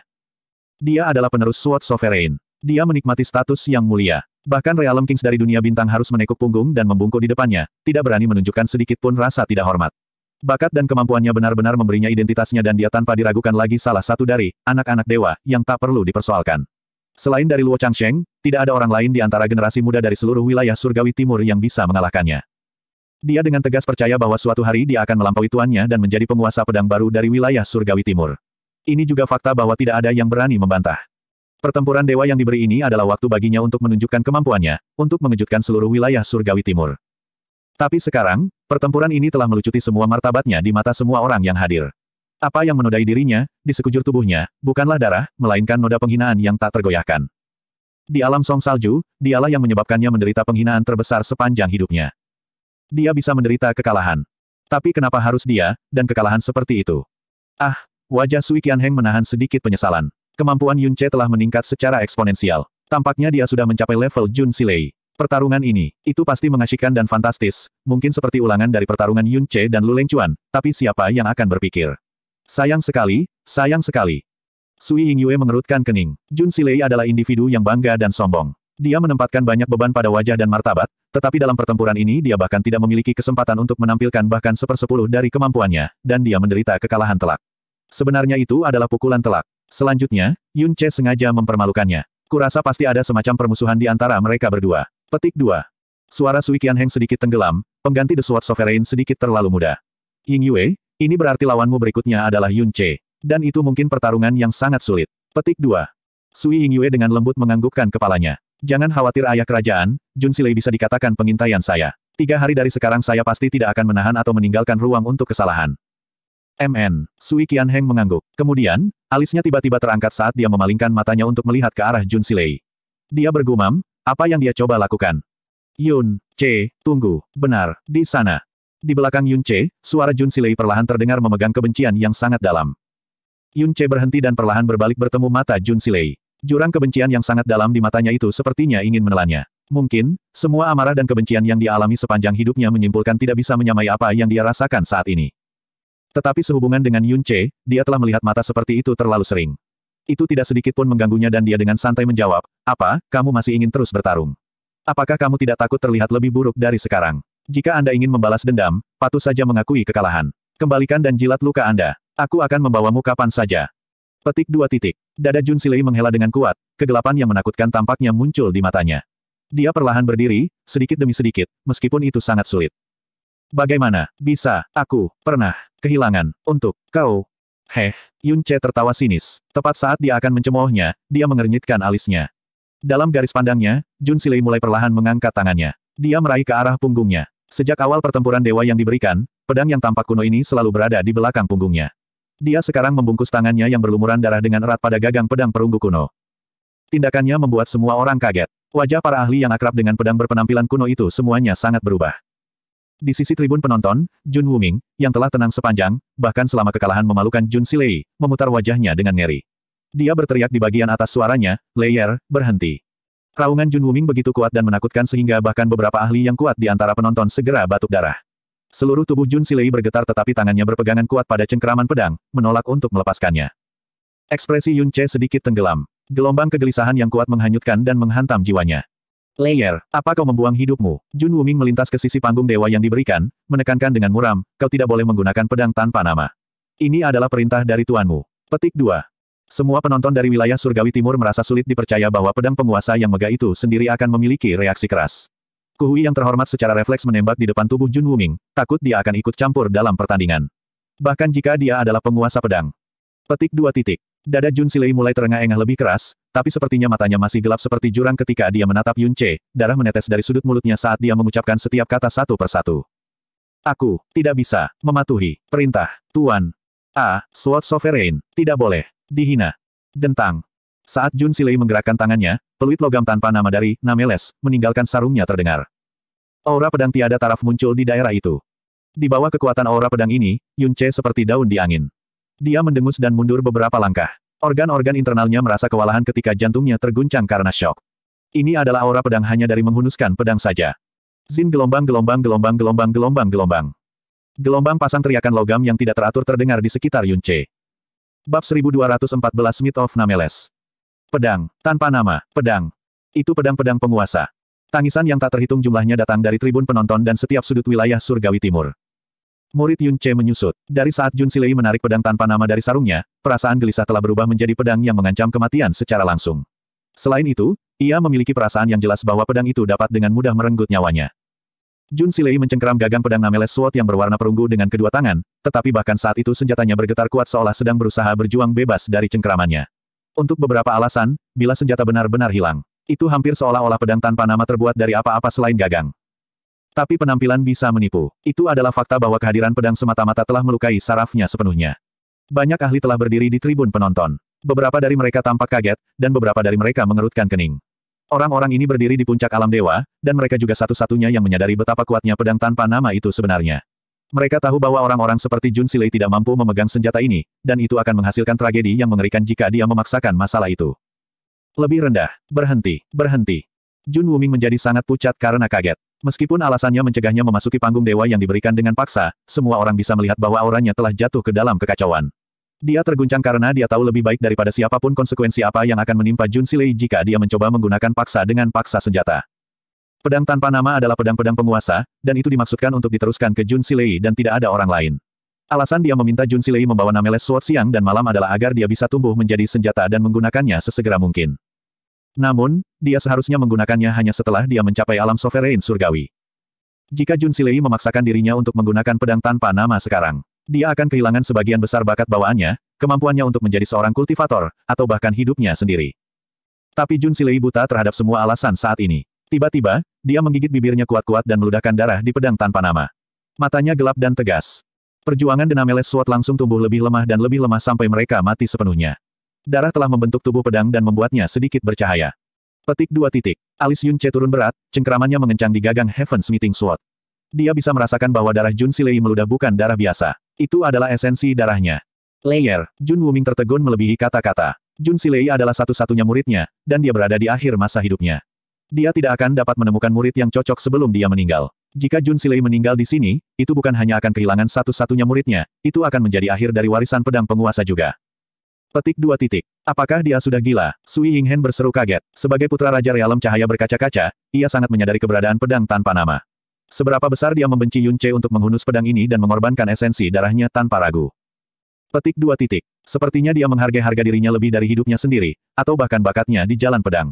Dia adalah penerus Sword Sovereign. Dia menikmati status yang mulia. Bahkan Realm Kings dari dunia bintang harus menekuk punggung dan membungkuk di depannya, tidak berani menunjukkan sedikit pun rasa tidak hormat. Bakat dan kemampuannya benar-benar memberinya identitasnya dan dia tanpa diragukan lagi salah satu dari anak-anak dewa yang tak perlu dipersoalkan. Selain dari Luo Changsheng, tidak ada orang lain di antara generasi muda dari seluruh wilayah surgawi timur yang bisa mengalahkannya. Dia dengan tegas percaya bahwa suatu hari dia akan melampaui tuannya dan menjadi penguasa pedang baru dari wilayah surgawi timur. Ini juga fakta bahwa tidak ada yang berani membantah. Pertempuran dewa yang diberi ini adalah waktu baginya untuk menunjukkan kemampuannya, untuk mengejutkan seluruh wilayah surgawi timur. Tapi sekarang, pertempuran ini telah melucuti semua martabatnya di mata semua orang yang hadir. Apa yang menodai dirinya, di sekujur tubuhnya, bukanlah darah, melainkan noda penghinaan yang tak tergoyahkan. Di alam song salju, dialah yang menyebabkannya menderita penghinaan terbesar sepanjang hidupnya. Dia bisa menderita kekalahan. Tapi kenapa harus dia, dan kekalahan seperti itu? Ah, wajah Sui Qianheng menahan sedikit penyesalan. Kemampuan Yun Che telah meningkat secara eksponensial. Tampaknya dia sudah mencapai level Jun Silei. Pertarungan ini, itu pasti mengasyikkan dan fantastis, mungkin seperti ulangan dari pertarungan Yun Che dan Lu Leng Chuan, tapi siapa yang akan berpikir? Sayang sekali, sayang sekali. Sui Yingyue mengerutkan kening. Jun Silei adalah individu yang bangga dan sombong. Dia menempatkan banyak beban pada wajah dan martabat, tetapi dalam pertempuran ini dia bahkan tidak memiliki kesempatan untuk menampilkan bahkan sepersepuluh dari kemampuannya, dan dia menderita kekalahan telak. Sebenarnya itu adalah pukulan telak. Selanjutnya, Yun Che sengaja mempermalukannya. Kurasa pasti ada semacam permusuhan di antara mereka berdua. Petik 2. Suara Sui Qianheng sedikit tenggelam, pengganti The Sword Sovereign sedikit terlalu muda. Ying Yue, ini berarti lawanmu berikutnya adalah Yun Che. Dan itu mungkin pertarungan yang sangat sulit. Petik 2. Sui Ying Yue dengan lembut menganggukkan kepalanya. Jangan khawatir ayah kerajaan, Jun Silei bisa dikatakan pengintaian saya. Tiga hari dari sekarang saya pasti tidak akan menahan atau meninggalkan ruang untuk kesalahan. MN. Sui Qian Heng mengangguk. Kemudian, alisnya tiba-tiba terangkat saat dia memalingkan matanya untuk melihat ke arah Jun Silei. Dia bergumam, apa yang dia coba lakukan? Yun, C, tunggu, benar, di sana. Di belakang Yun Che, suara Jun Silei perlahan terdengar memegang kebencian yang sangat dalam. Yun Che berhenti dan perlahan berbalik bertemu mata Jun Silei. Jurang kebencian yang sangat dalam di matanya itu sepertinya ingin menelannya. Mungkin, semua amarah dan kebencian yang dialami sepanjang hidupnya menyimpulkan tidak bisa menyamai apa yang dia rasakan saat ini. Tetapi sehubungan dengan Yun Che, dia telah melihat mata seperti itu terlalu sering. Itu tidak sedikit pun mengganggunya dan dia dengan santai menjawab, apa, kamu masih ingin terus bertarung? Apakah kamu tidak takut terlihat lebih buruk dari sekarang? Jika Anda ingin membalas dendam, patuh saja mengakui kekalahan. Kembalikan dan jilat luka Anda. Aku akan membawamu kapan saja. Petik dua titik. Dada Jun Silei menghela dengan kuat, kegelapan yang menakutkan tampaknya muncul di matanya. Dia perlahan berdiri, sedikit demi sedikit, meskipun itu sangat sulit. Bagaimana, bisa, aku, pernah, kehilangan, untuk, kau. Heh, Yun Che tertawa sinis. Tepat saat dia akan mencemoohnya, dia mengernyitkan alisnya. Dalam garis pandangnya, Jun Silei mulai perlahan mengangkat tangannya. Dia meraih ke arah punggungnya. Sejak awal pertempuran dewa yang diberikan, pedang yang tampak kuno ini selalu berada di belakang punggungnya. Dia sekarang membungkus tangannya yang berlumuran darah dengan erat pada gagang pedang perunggu kuno. Tindakannya membuat semua orang kaget. Wajah para ahli yang akrab dengan pedang berpenampilan kuno itu semuanya sangat berubah. Di sisi tribun penonton, Jun Wuming, yang telah tenang sepanjang, bahkan selama kekalahan memalukan Jun Silei, memutar wajahnya dengan ngeri. Dia berteriak di bagian atas suaranya, Layer, berhenti. Raungan Jun Wuming begitu kuat dan menakutkan sehingga bahkan beberapa ahli yang kuat di antara penonton segera batuk darah. Seluruh tubuh Jun Silei bergetar tetapi tangannya berpegangan kuat pada cengkeraman pedang, menolak untuk melepaskannya. Ekspresi Yun Che sedikit tenggelam. Gelombang kegelisahan yang kuat menghanyutkan dan menghantam jiwanya. Layer, apa kau membuang hidupmu? Jun Wuming melintas ke sisi panggung dewa yang diberikan, menekankan dengan muram, kau tidak boleh menggunakan pedang tanpa nama. Ini adalah perintah dari tuanmu. Petik 2. Semua penonton dari wilayah surgawi timur merasa sulit dipercaya bahwa pedang penguasa yang megah itu sendiri akan memiliki reaksi keras. Kuhui yang terhormat secara refleks menembak di depan tubuh Jun Wuming, takut dia akan ikut campur dalam pertandingan. Bahkan jika dia adalah penguasa pedang. Petik dua titik. Dada Jun Silei mulai terengah-engah lebih keras, tapi sepertinya matanya masih gelap seperti jurang ketika dia menatap Yun Che, darah menetes dari sudut mulutnya saat dia mengucapkan setiap kata satu persatu. Aku, tidak bisa, mematuhi, perintah, Tuan. A, Sword Sovereign, tidak boleh. Dihina. Dentang. Saat Jun Silei menggerakkan tangannya, peluit logam tanpa nama dari Nameles meninggalkan sarungnya terdengar. Aura pedang tiada taraf muncul di daerah itu. Di bawah kekuatan aura pedang ini, Yun Che seperti daun di angin. Dia mendengus dan mundur beberapa langkah. Organ-organ internalnya merasa kewalahan ketika jantungnya terguncang karena shock. Ini adalah aura pedang hanya dari menghunuskan pedang saja. Zin gelombang gelombang gelombang gelombang gelombang gelombang. Gelombang pasang teriakan logam yang tidak teratur terdengar di sekitar Yun Che. Bab 1214 Smith of Nameless. Pedang, tanpa nama, pedang. Itu pedang-pedang penguasa. Tangisan yang tak terhitung jumlahnya datang dari tribun penonton dan setiap sudut wilayah Surgawi Timur. Murid Yun Che menyusut. Dari saat Jun Silei menarik pedang tanpa nama dari sarungnya, perasaan gelisah telah berubah menjadi pedang yang mengancam kematian secara langsung. Selain itu, ia memiliki perasaan yang jelas bahwa pedang itu dapat dengan mudah merenggut nyawanya. Jun Silei mencengkeram gagang pedang Nameles Sword yang berwarna perunggu dengan kedua tangan, tetapi bahkan saat itu senjatanya bergetar kuat seolah sedang berusaha berjuang bebas dari cengkeramannya. Untuk beberapa alasan, bila senjata benar-benar hilang, itu hampir seolah-olah pedang tanpa nama terbuat dari apa-apa selain gagang. Tapi penampilan bisa menipu. Itu adalah fakta bahwa kehadiran pedang semata-mata telah melukai sarafnya sepenuhnya. Banyak ahli telah berdiri di tribun penonton. Beberapa dari mereka tampak kaget, dan beberapa dari mereka mengerutkan kening. Orang-orang ini berdiri di puncak alam dewa, dan mereka juga satu-satunya yang menyadari betapa kuatnya pedang tanpa nama itu sebenarnya. Mereka tahu bahwa orang-orang seperti Jun Silei tidak mampu memegang senjata ini, dan itu akan menghasilkan tragedi yang mengerikan jika dia memaksakan masalah itu. Lebih rendah, berhenti, berhenti. Jun Wuming menjadi sangat pucat karena kaget. Meskipun alasannya mencegahnya memasuki panggung dewa yang diberikan dengan paksa, semua orang bisa melihat bahwa auranya telah jatuh ke dalam kekacauan. Dia terguncang karena dia tahu lebih baik daripada siapapun konsekuensi apa yang akan menimpa Jun Silei jika dia mencoba menggunakan paksa dengan paksa senjata. Pedang tanpa nama adalah pedang-pedang penguasa, dan itu dimaksudkan untuk diteruskan ke Jun Silei dan tidak ada orang lain. Alasan dia meminta Jun Silei membawa Nameles Sword siang dan malam adalah agar dia bisa tumbuh menjadi senjata dan menggunakannya sesegera mungkin. Namun, dia seharusnya menggunakannya hanya setelah dia mencapai alam sovereign surgawi. Jika Jun Silei memaksakan dirinya untuk menggunakan pedang tanpa nama sekarang, dia akan kehilangan sebagian besar bakat bawaannya, kemampuannya untuk menjadi seorang kultivator, atau bahkan hidupnya sendiri. Tapi Jun Silei buta terhadap semua alasan saat ini. Tiba-tiba, dia menggigit bibirnya kuat-kuat dan meludahkan darah di pedang tanpa nama. Matanya gelap dan tegas. Perjuangan Denameles Swat langsung tumbuh lebih lemah dan lebih lemah sampai mereka mati sepenuhnya. Darah telah membentuk tubuh pedang dan membuatnya sedikit bercahaya. Petik dua titik. Alis Yun Che turun berat, cengkeramannya mengencang di gagang Heaven's Meeting Sword. Dia bisa merasakan bahwa darah Jun Silei meludah bukan darah biasa. Itu adalah esensi darahnya. Layer, Jun Wuming tertegun melebihi kata-kata. Jun Silei adalah satu-satunya muridnya, dan dia berada di akhir masa hidupnya. Dia tidak akan dapat menemukan murid yang cocok sebelum dia meninggal. Jika Jun Silei meninggal di sini, itu bukan hanya akan kehilangan satu-satunya muridnya, itu akan menjadi akhir dari warisan pedang penguasa juga. Petik dua titik. Apakah dia sudah gila? Sui Hen berseru kaget. Sebagai putra Raja Realem Cahaya Berkaca-Kaca, ia sangat menyadari keberadaan pedang tanpa nama. Seberapa besar dia membenci Yun Che untuk menghunus pedang ini dan mengorbankan esensi darahnya tanpa ragu. Petik dua titik. Sepertinya dia menghargai harga dirinya lebih dari hidupnya sendiri, atau bahkan bakatnya di jalan pedang.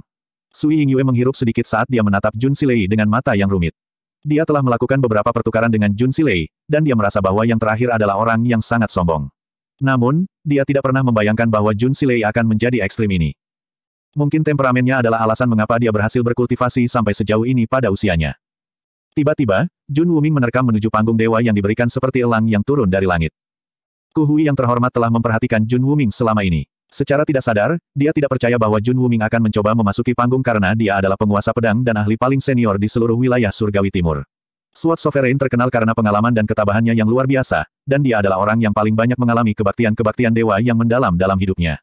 Sui Ying Yue menghirup sedikit saat dia menatap Jun Silei dengan mata yang rumit. Dia telah melakukan beberapa pertukaran dengan Jun Silei, dan dia merasa bahwa yang terakhir adalah orang yang sangat sombong. Namun, dia tidak pernah membayangkan bahwa Jun Silei akan menjadi ekstrim ini. Mungkin temperamennya adalah alasan mengapa dia berhasil berkultivasi sampai sejauh ini pada usianya. Tiba-tiba, Jun Wuming menerkam menuju panggung dewa yang diberikan seperti elang yang turun dari langit. Kuhui yang terhormat telah memperhatikan Jun Wuming selama ini. Secara tidak sadar, dia tidak percaya bahwa Jun Wuming akan mencoba memasuki panggung karena dia adalah penguasa pedang dan ahli paling senior di seluruh wilayah Surgawi Timur. Sword Sovereign terkenal karena pengalaman dan ketabahannya yang luar biasa, dan dia adalah orang yang paling banyak mengalami kebaktian-kebaktian dewa yang mendalam dalam hidupnya.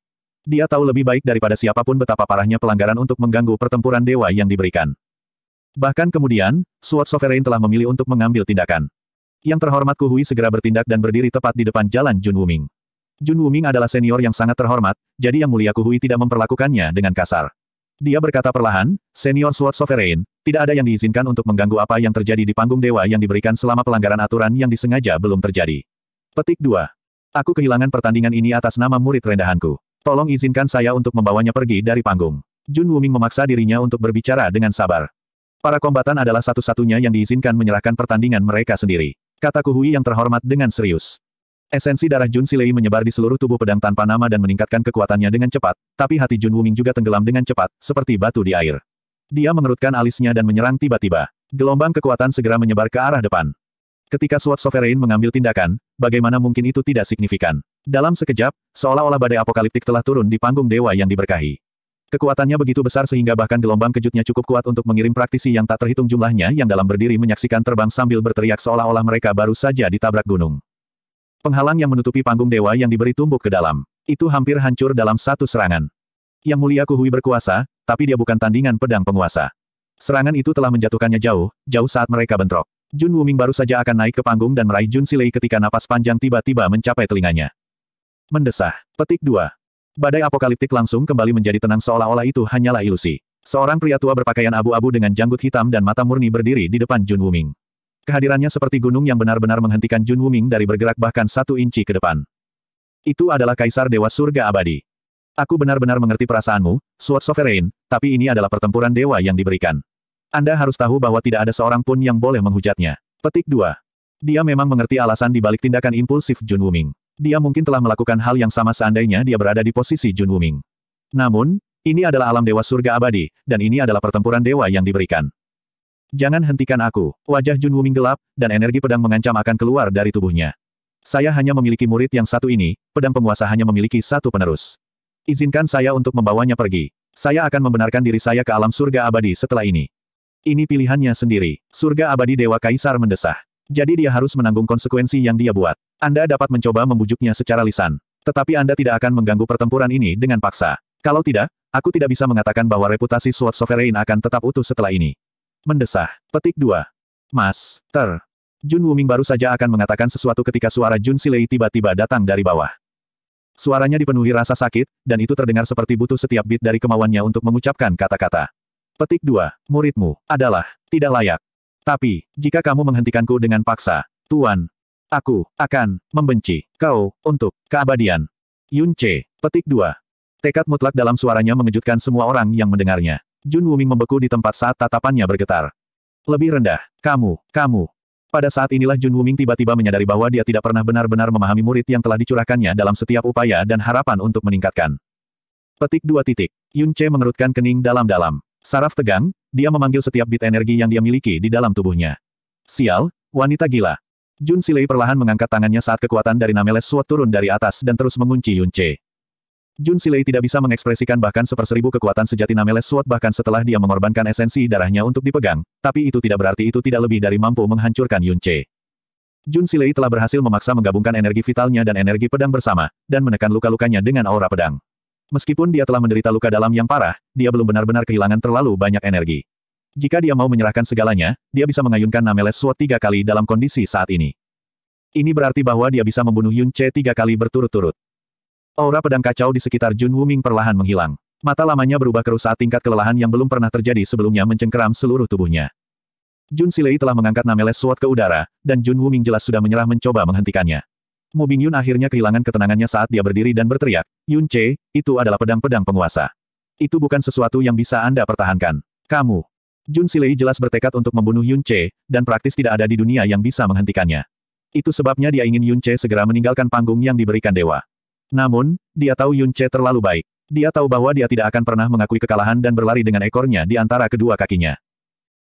Dia tahu lebih baik daripada siapapun betapa parahnya pelanggaran untuk mengganggu pertempuran dewa yang diberikan. Bahkan kemudian, Sword Sovereign telah memilih untuk mengambil tindakan. Yang terhormat Kuhui segera bertindak dan berdiri tepat di depan jalan Jun Wuming. Jun Wuming adalah senior yang sangat terhormat, jadi yang mulia Kuhui tidak memperlakukannya dengan kasar. Dia berkata perlahan, senior Sword Sovereign, tidak ada yang diizinkan untuk mengganggu apa yang terjadi di panggung dewa yang diberikan selama pelanggaran aturan yang disengaja belum terjadi. Petik 2. Aku kehilangan pertandingan ini atas nama murid rendahanku. Tolong izinkan saya untuk membawanya pergi dari panggung. Jun Wuming memaksa dirinya untuk berbicara dengan sabar. Para kombatan adalah satu-satunya yang diizinkan menyerahkan pertandingan mereka sendiri. Kata Kuhui yang terhormat dengan serius. Esensi darah Jun Silei menyebar di seluruh tubuh pedang tanpa nama dan meningkatkan kekuatannya dengan cepat, tapi hati Jun Wuming juga tenggelam dengan cepat, seperti batu di air. Dia mengerutkan alisnya dan menyerang tiba-tiba. Gelombang kekuatan segera menyebar ke arah depan. Ketika SWAT Sovereign mengambil tindakan, bagaimana mungkin itu tidak signifikan. Dalam sekejap, seolah-olah badai apokaliptik telah turun di panggung dewa yang diberkahi. Kekuatannya begitu besar sehingga bahkan gelombang kejutnya cukup kuat untuk mengirim praktisi yang tak terhitung jumlahnya yang dalam berdiri menyaksikan terbang sambil berteriak seolah-olah mereka baru saja ditabrak gunung. Penghalang yang menutupi panggung dewa yang diberi tumbuk ke dalam. Itu hampir hancur dalam satu serangan. Yang mulia Kuhui berkuasa, tapi dia bukan tandingan pedang penguasa. Serangan itu telah menjatuhkannya jauh, jauh saat mereka bentrok. Jun Wuming baru saja akan naik ke panggung dan meraih Jun Silei ketika napas panjang tiba-tiba mencapai telinganya. Mendesah. Petik 2. Badai apokaliptik langsung kembali menjadi tenang seolah-olah itu hanyalah ilusi. Seorang pria tua berpakaian abu-abu dengan janggut hitam dan mata murni berdiri di depan Jun Wuming. Kehadirannya seperti gunung yang benar-benar menghentikan Jun Wuming dari bergerak bahkan satu inci ke depan. Itu adalah Kaisar Dewa Surga Abadi. Aku benar-benar mengerti perasaanmu, Sword Sovereign, tapi ini adalah pertempuran dewa yang diberikan. Anda harus tahu bahwa tidak ada seorang pun yang boleh menghujatnya. Petik 2. Dia memang mengerti alasan di balik tindakan impulsif Jun Wuming. Dia mungkin telah melakukan hal yang sama seandainya dia berada di posisi Jun Wuming. Namun, ini adalah alam dewa surga abadi, dan ini adalah pertempuran dewa yang diberikan. Jangan hentikan aku. Wajah Jun Wuming gelap, dan energi pedang mengancam akan keluar dari tubuhnya. Saya hanya memiliki murid yang satu ini, pedang penguasa hanya memiliki satu penerus. Izinkan saya untuk membawanya pergi. Saya akan membenarkan diri saya ke alam surga abadi setelah ini. Ini pilihannya sendiri. Surga abadi Dewa Kaisar mendesah. Jadi dia harus menanggung konsekuensi yang dia buat. Anda dapat mencoba membujuknya secara lisan. Tetapi Anda tidak akan mengganggu pertempuran ini dengan paksa. Kalau tidak, aku tidak bisa mengatakan bahwa reputasi Sword Sovereign akan tetap utuh setelah ini. Mendesah. Petik 2. Mas. Ter. Jun Wuming baru saja akan mengatakan sesuatu ketika suara Jun Silei tiba-tiba datang dari bawah. Suaranya dipenuhi rasa sakit, dan itu terdengar seperti butuh setiap bit dari kemauannya untuk mengucapkan kata-kata. Petik 2. Muridmu adalah tidak layak. Tapi, jika kamu menghentikanku dengan paksa, Tuan, Aku akan membenci kau untuk keabadian. Yun Che, petik 2. Tekad mutlak dalam suaranya mengejutkan semua orang yang mendengarnya. Jun Wuming membeku di tempat saat tatapannya bergetar. Lebih rendah, kamu, kamu. Pada saat inilah Jun Wuming tiba-tiba menyadari bahwa dia tidak pernah benar-benar memahami murid yang telah dicurahkannya dalam setiap upaya dan harapan untuk meningkatkan. Petik dua titik. Yun Che mengerutkan kening dalam-dalam. Saraf tegang, dia memanggil setiap bit energi yang dia miliki di dalam tubuhnya. Sial, wanita gila, Jun Silei perlahan mengangkat tangannya saat kekuatan dari Nameles Sword turun dari atas dan terus mengunci Yun Che. Jun Silei tidak bisa mengekspresikan bahkan seperseribu kekuatan sejati Nameles Sword bahkan setelah dia mengorbankan esensi darahnya untuk dipegang, tapi itu tidak berarti itu tidak lebih dari mampu menghancurkan Yun Che. Jun Silei telah berhasil memaksa menggabungkan energi vitalnya dan energi pedang bersama, dan menekan luka-lukanya dengan aura pedang. Meskipun dia telah menderita luka dalam yang parah, dia belum benar-benar kehilangan terlalu banyak energi. Jika dia mau menyerahkan segalanya, dia bisa mengayunkan Nameles Sword tiga kali dalam kondisi saat ini. Ini berarti bahwa dia bisa membunuh Yun Che tiga kali berturut-turut. Aura pedang kacau di sekitar Jun Wuming perlahan menghilang. Mata lamanya berubah keruh saat tingkat kelelahan yang belum pernah terjadi sebelumnya mencengkeram seluruh tubuhnya. Jun Silei telah mengangkat Nameles Sword ke udara, dan Jun Wuming jelas sudah menyerah mencoba menghentikannya. Mu Bingyun akhirnya kehilangan ketenangannya saat dia berdiri dan berteriak, Yun Che, itu adalah pedang-pedang penguasa. Itu bukan sesuatu yang bisa Anda pertahankan. Kamu, Jun Silei jelas bertekad untuk membunuh Yun Che, dan praktis tidak ada di dunia yang bisa menghentikannya. Itu sebabnya dia ingin Yun Che segera meninggalkan panggung yang diberikan dewa. Namun, dia tahu Yun Che terlalu baik. Dia tahu bahwa dia tidak akan pernah mengakui kekalahan dan berlari dengan ekornya di antara kedua kakinya.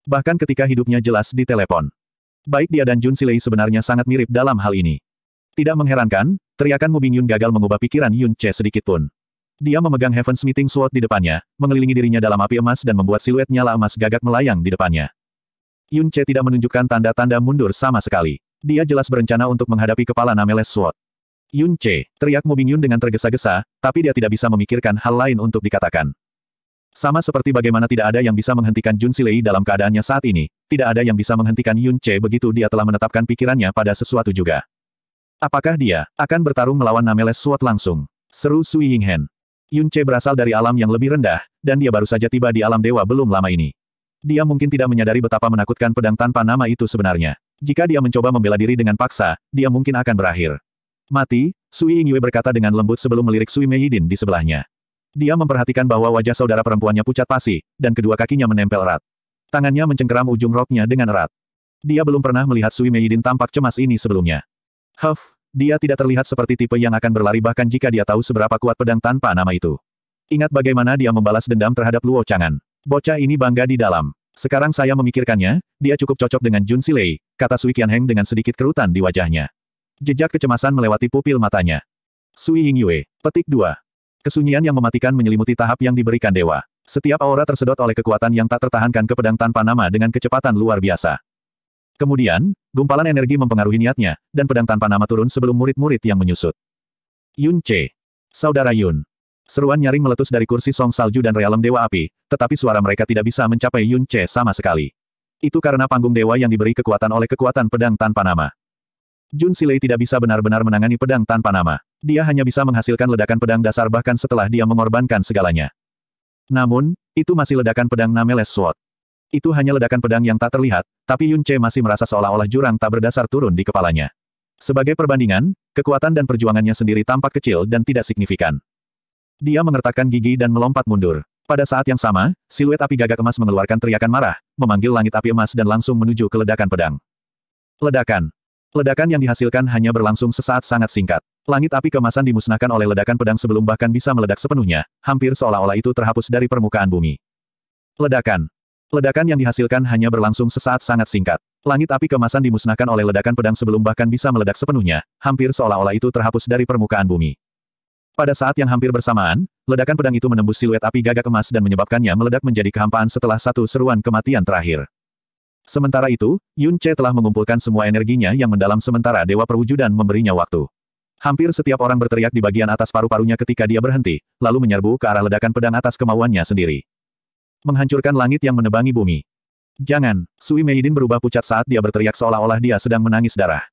Bahkan ketika hidupnya jelas di telepon. Baik dia dan Jun Silei sebenarnya sangat mirip dalam hal ini. Tidak mengherankan, teriakan Mubing Yun gagal mengubah pikiran Yun Che sedikitpun. Dia memegang Heaven's Meeting Sword di depannya, mengelilingi dirinya dalam api emas dan membuat siluet nyala emas gagak melayang di depannya. Yun Che tidak menunjukkan tanda-tanda mundur sama sekali. Dia jelas berencana untuk menghadapi kepala Nameless Sword. Yun Che, teriak Mubing Yun dengan tergesa-gesa, tapi dia tidak bisa memikirkan hal lain untuk dikatakan. Sama seperti bagaimana tidak ada yang bisa menghentikan Jun Silei dalam keadaannya saat ini, tidak ada yang bisa menghentikan Yun Che begitu dia telah menetapkan pikirannya pada sesuatu juga. Apakah dia akan bertarung melawan Nameless Sword langsung? Seru Sui Yinghen. Yunce berasal dari alam yang lebih rendah, dan dia baru saja tiba di alam dewa belum lama ini. Dia mungkin tidak menyadari betapa menakutkan pedang tanpa nama itu sebenarnya. Jika dia mencoba membela diri dengan paksa, dia mungkin akan berakhir. Mati, Sui Yingyue berkata dengan lembut sebelum melirik Sui Yidin di sebelahnya. Dia memperhatikan bahwa wajah saudara perempuannya pucat pasi, dan kedua kakinya menempel erat. Tangannya mencengkeram ujung roknya dengan erat. Dia belum pernah melihat Sui Yidin tampak cemas ini sebelumnya. Huff, dia tidak terlihat seperti tipe yang akan berlari bahkan jika dia tahu seberapa kuat pedang tanpa nama itu. Ingat bagaimana dia membalas dendam terhadap Luo Changan. Bocah ini bangga di dalam. Sekarang saya memikirkannya, dia cukup cocok dengan Jun Silei, kata Sui Qianheng dengan sedikit kerutan di wajahnya. Jejak kecemasan melewati pupil matanya. Sui Ying Yue, petik 2. Kesunyian yang mematikan menyelimuti tahap yang diberikan dewa. Setiap aura tersedot oleh kekuatan yang tak tertahankan ke pedang tanpa nama dengan kecepatan luar biasa. Kemudian, gumpalan energi mempengaruhi niatnya, dan pedang tanpa nama turun sebelum murid-murid yang menyusut. Yun C. Saudara Yun. Seruan nyaring meletus dari kursi Song Salju dan Realem Dewa Api, tetapi suara mereka tidak bisa mencapai Yun C sama sekali. Itu karena panggung dewa yang diberi kekuatan oleh kekuatan pedang tanpa nama. Jun Silei tidak bisa benar-benar menangani pedang tanpa nama. Dia hanya bisa menghasilkan ledakan pedang dasar bahkan setelah dia mengorbankan segalanya. Namun, itu masih ledakan pedang Nameless Sword. Itu hanya ledakan pedang yang tak terlihat, tapi Yun Che masih merasa seolah-olah jurang tak berdasar turun di kepalanya. Sebagai perbandingan, kekuatan dan perjuangannya sendiri tampak kecil dan tidak signifikan. Dia mengertakkan gigi dan melompat mundur. Pada saat yang sama, siluet api gagak emas mengeluarkan teriakan marah, memanggil langit api emas dan langsung menuju ke ledakan pedang. Ledakan. Ledakan yang dihasilkan hanya berlangsung sesaat sangat singkat. Langit api kemasan dimusnahkan oleh ledakan pedang sebelum bahkan bisa meledak sepenuhnya, hampir seolah-olah itu terhapus dari permukaan bumi. Ledakan. Ledakan yang dihasilkan hanya berlangsung sesaat sangat singkat. Langit api kemasan dimusnahkan oleh ledakan pedang sebelum bahkan bisa meledak sepenuhnya, hampir seolah-olah itu terhapus dari permukaan bumi. Pada saat yang hampir bersamaan, ledakan pedang itu menembus siluet api gagak emas dan menyebabkannya meledak menjadi kehampaan setelah satu seruan kematian terakhir. Sementara itu, Yun Che telah mengumpulkan semua energinya yang mendalam sementara Dewa Perwujudan memberinya waktu. Hampir setiap orang berteriak di bagian atas paru-parunya ketika dia berhenti, lalu menyerbu ke arah ledakan pedang atas kemauannya sendiri menghancurkan langit yang menebangi bumi. Jangan, Sui Meidin berubah pucat saat dia berteriak seolah-olah dia sedang menangis darah.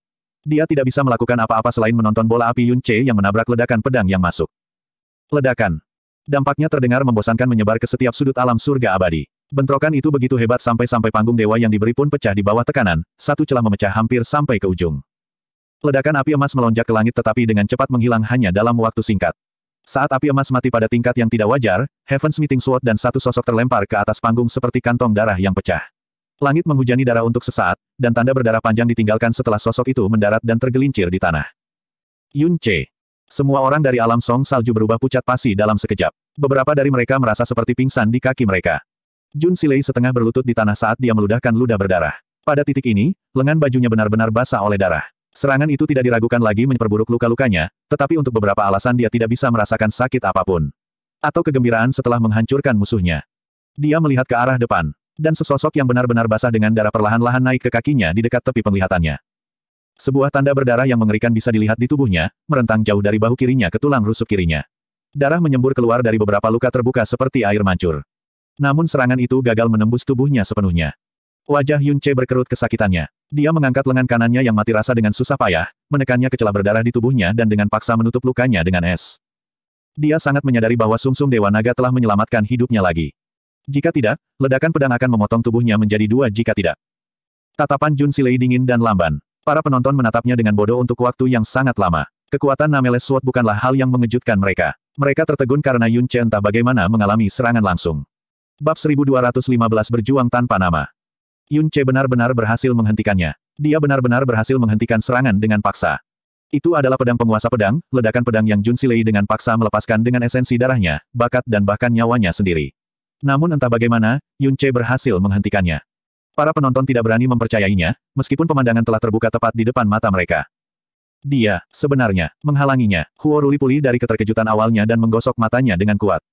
Dia tidak bisa melakukan apa-apa selain menonton bola api Yun Che yang menabrak ledakan pedang yang masuk. Ledakan. Dampaknya terdengar membosankan menyebar ke setiap sudut alam surga abadi. Bentrokan itu begitu hebat sampai-sampai panggung dewa yang diberi pun pecah di bawah tekanan, satu celah memecah hampir sampai ke ujung. Ledakan api emas melonjak ke langit tetapi dengan cepat menghilang hanya dalam waktu singkat. Saat api emas mati pada tingkat yang tidak wajar, Heaven's Meeting Sword dan satu sosok terlempar ke atas panggung seperti kantong darah yang pecah. Langit menghujani darah untuk sesaat, dan tanda berdarah panjang ditinggalkan setelah sosok itu mendarat dan tergelincir di tanah. Yun Che. Semua orang dari alam song salju berubah pucat pasi dalam sekejap. Beberapa dari mereka merasa seperti pingsan di kaki mereka. Jun Silei setengah berlutut di tanah saat dia meludahkan ludah berdarah. Pada titik ini, lengan bajunya benar-benar basah oleh darah. Serangan itu tidak diragukan lagi memperburuk luka-lukanya, tetapi untuk beberapa alasan dia tidak bisa merasakan sakit apapun. Atau kegembiraan setelah menghancurkan musuhnya. Dia melihat ke arah depan, dan sesosok yang benar-benar basah dengan darah perlahan-lahan naik ke kakinya di dekat tepi penglihatannya. Sebuah tanda berdarah yang mengerikan bisa dilihat di tubuhnya, merentang jauh dari bahu kirinya ke tulang rusuk kirinya. Darah menyembur keluar dari beberapa luka terbuka seperti air mancur. Namun serangan itu gagal menembus tubuhnya sepenuhnya. Wajah Yun Che berkerut kesakitannya. Dia mengangkat lengan kanannya yang mati rasa dengan susah payah, menekannya ke celah berdarah di tubuhnya dan dengan paksa menutup lukanya dengan es. Dia sangat menyadari bahwa sumsum -sum Dewa Naga telah menyelamatkan hidupnya lagi. Jika tidak, ledakan pedang akan memotong tubuhnya menjadi dua jika tidak. Tatapan Jun Silei dingin dan lamban. Para penonton menatapnya dengan bodoh untuk waktu yang sangat lama. Kekuatan Nameles Sword bukanlah hal yang mengejutkan mereka. Mereka tertegun karena Yun Che entah bagaimana mengalami serangan langsung. Bab 1215 berjuang tanpa nama. Yun Che benar-benar berhasil menghentikannya. Dia benar-benar berhasil menghentikan serangan dengan paksa. Itu adalah pedang penguasa pedang, ledakan pedang yang Jun Silei dengan paksa melepaskan dengan esensi darahnya, bakat dan bahkan nyawanya sendiri. Namun entah bagaimana, Yun Che berhasil menghentikannya. Para penonton tidak berani mempercayainya, meskipun pemandangan telah terbuka tepat di depan mata mereka. Dia, sebenarnya, menghalanginya. Huo Ruli pulih dari keterkejutan awalnya dan menggosok matanya dengan kuat.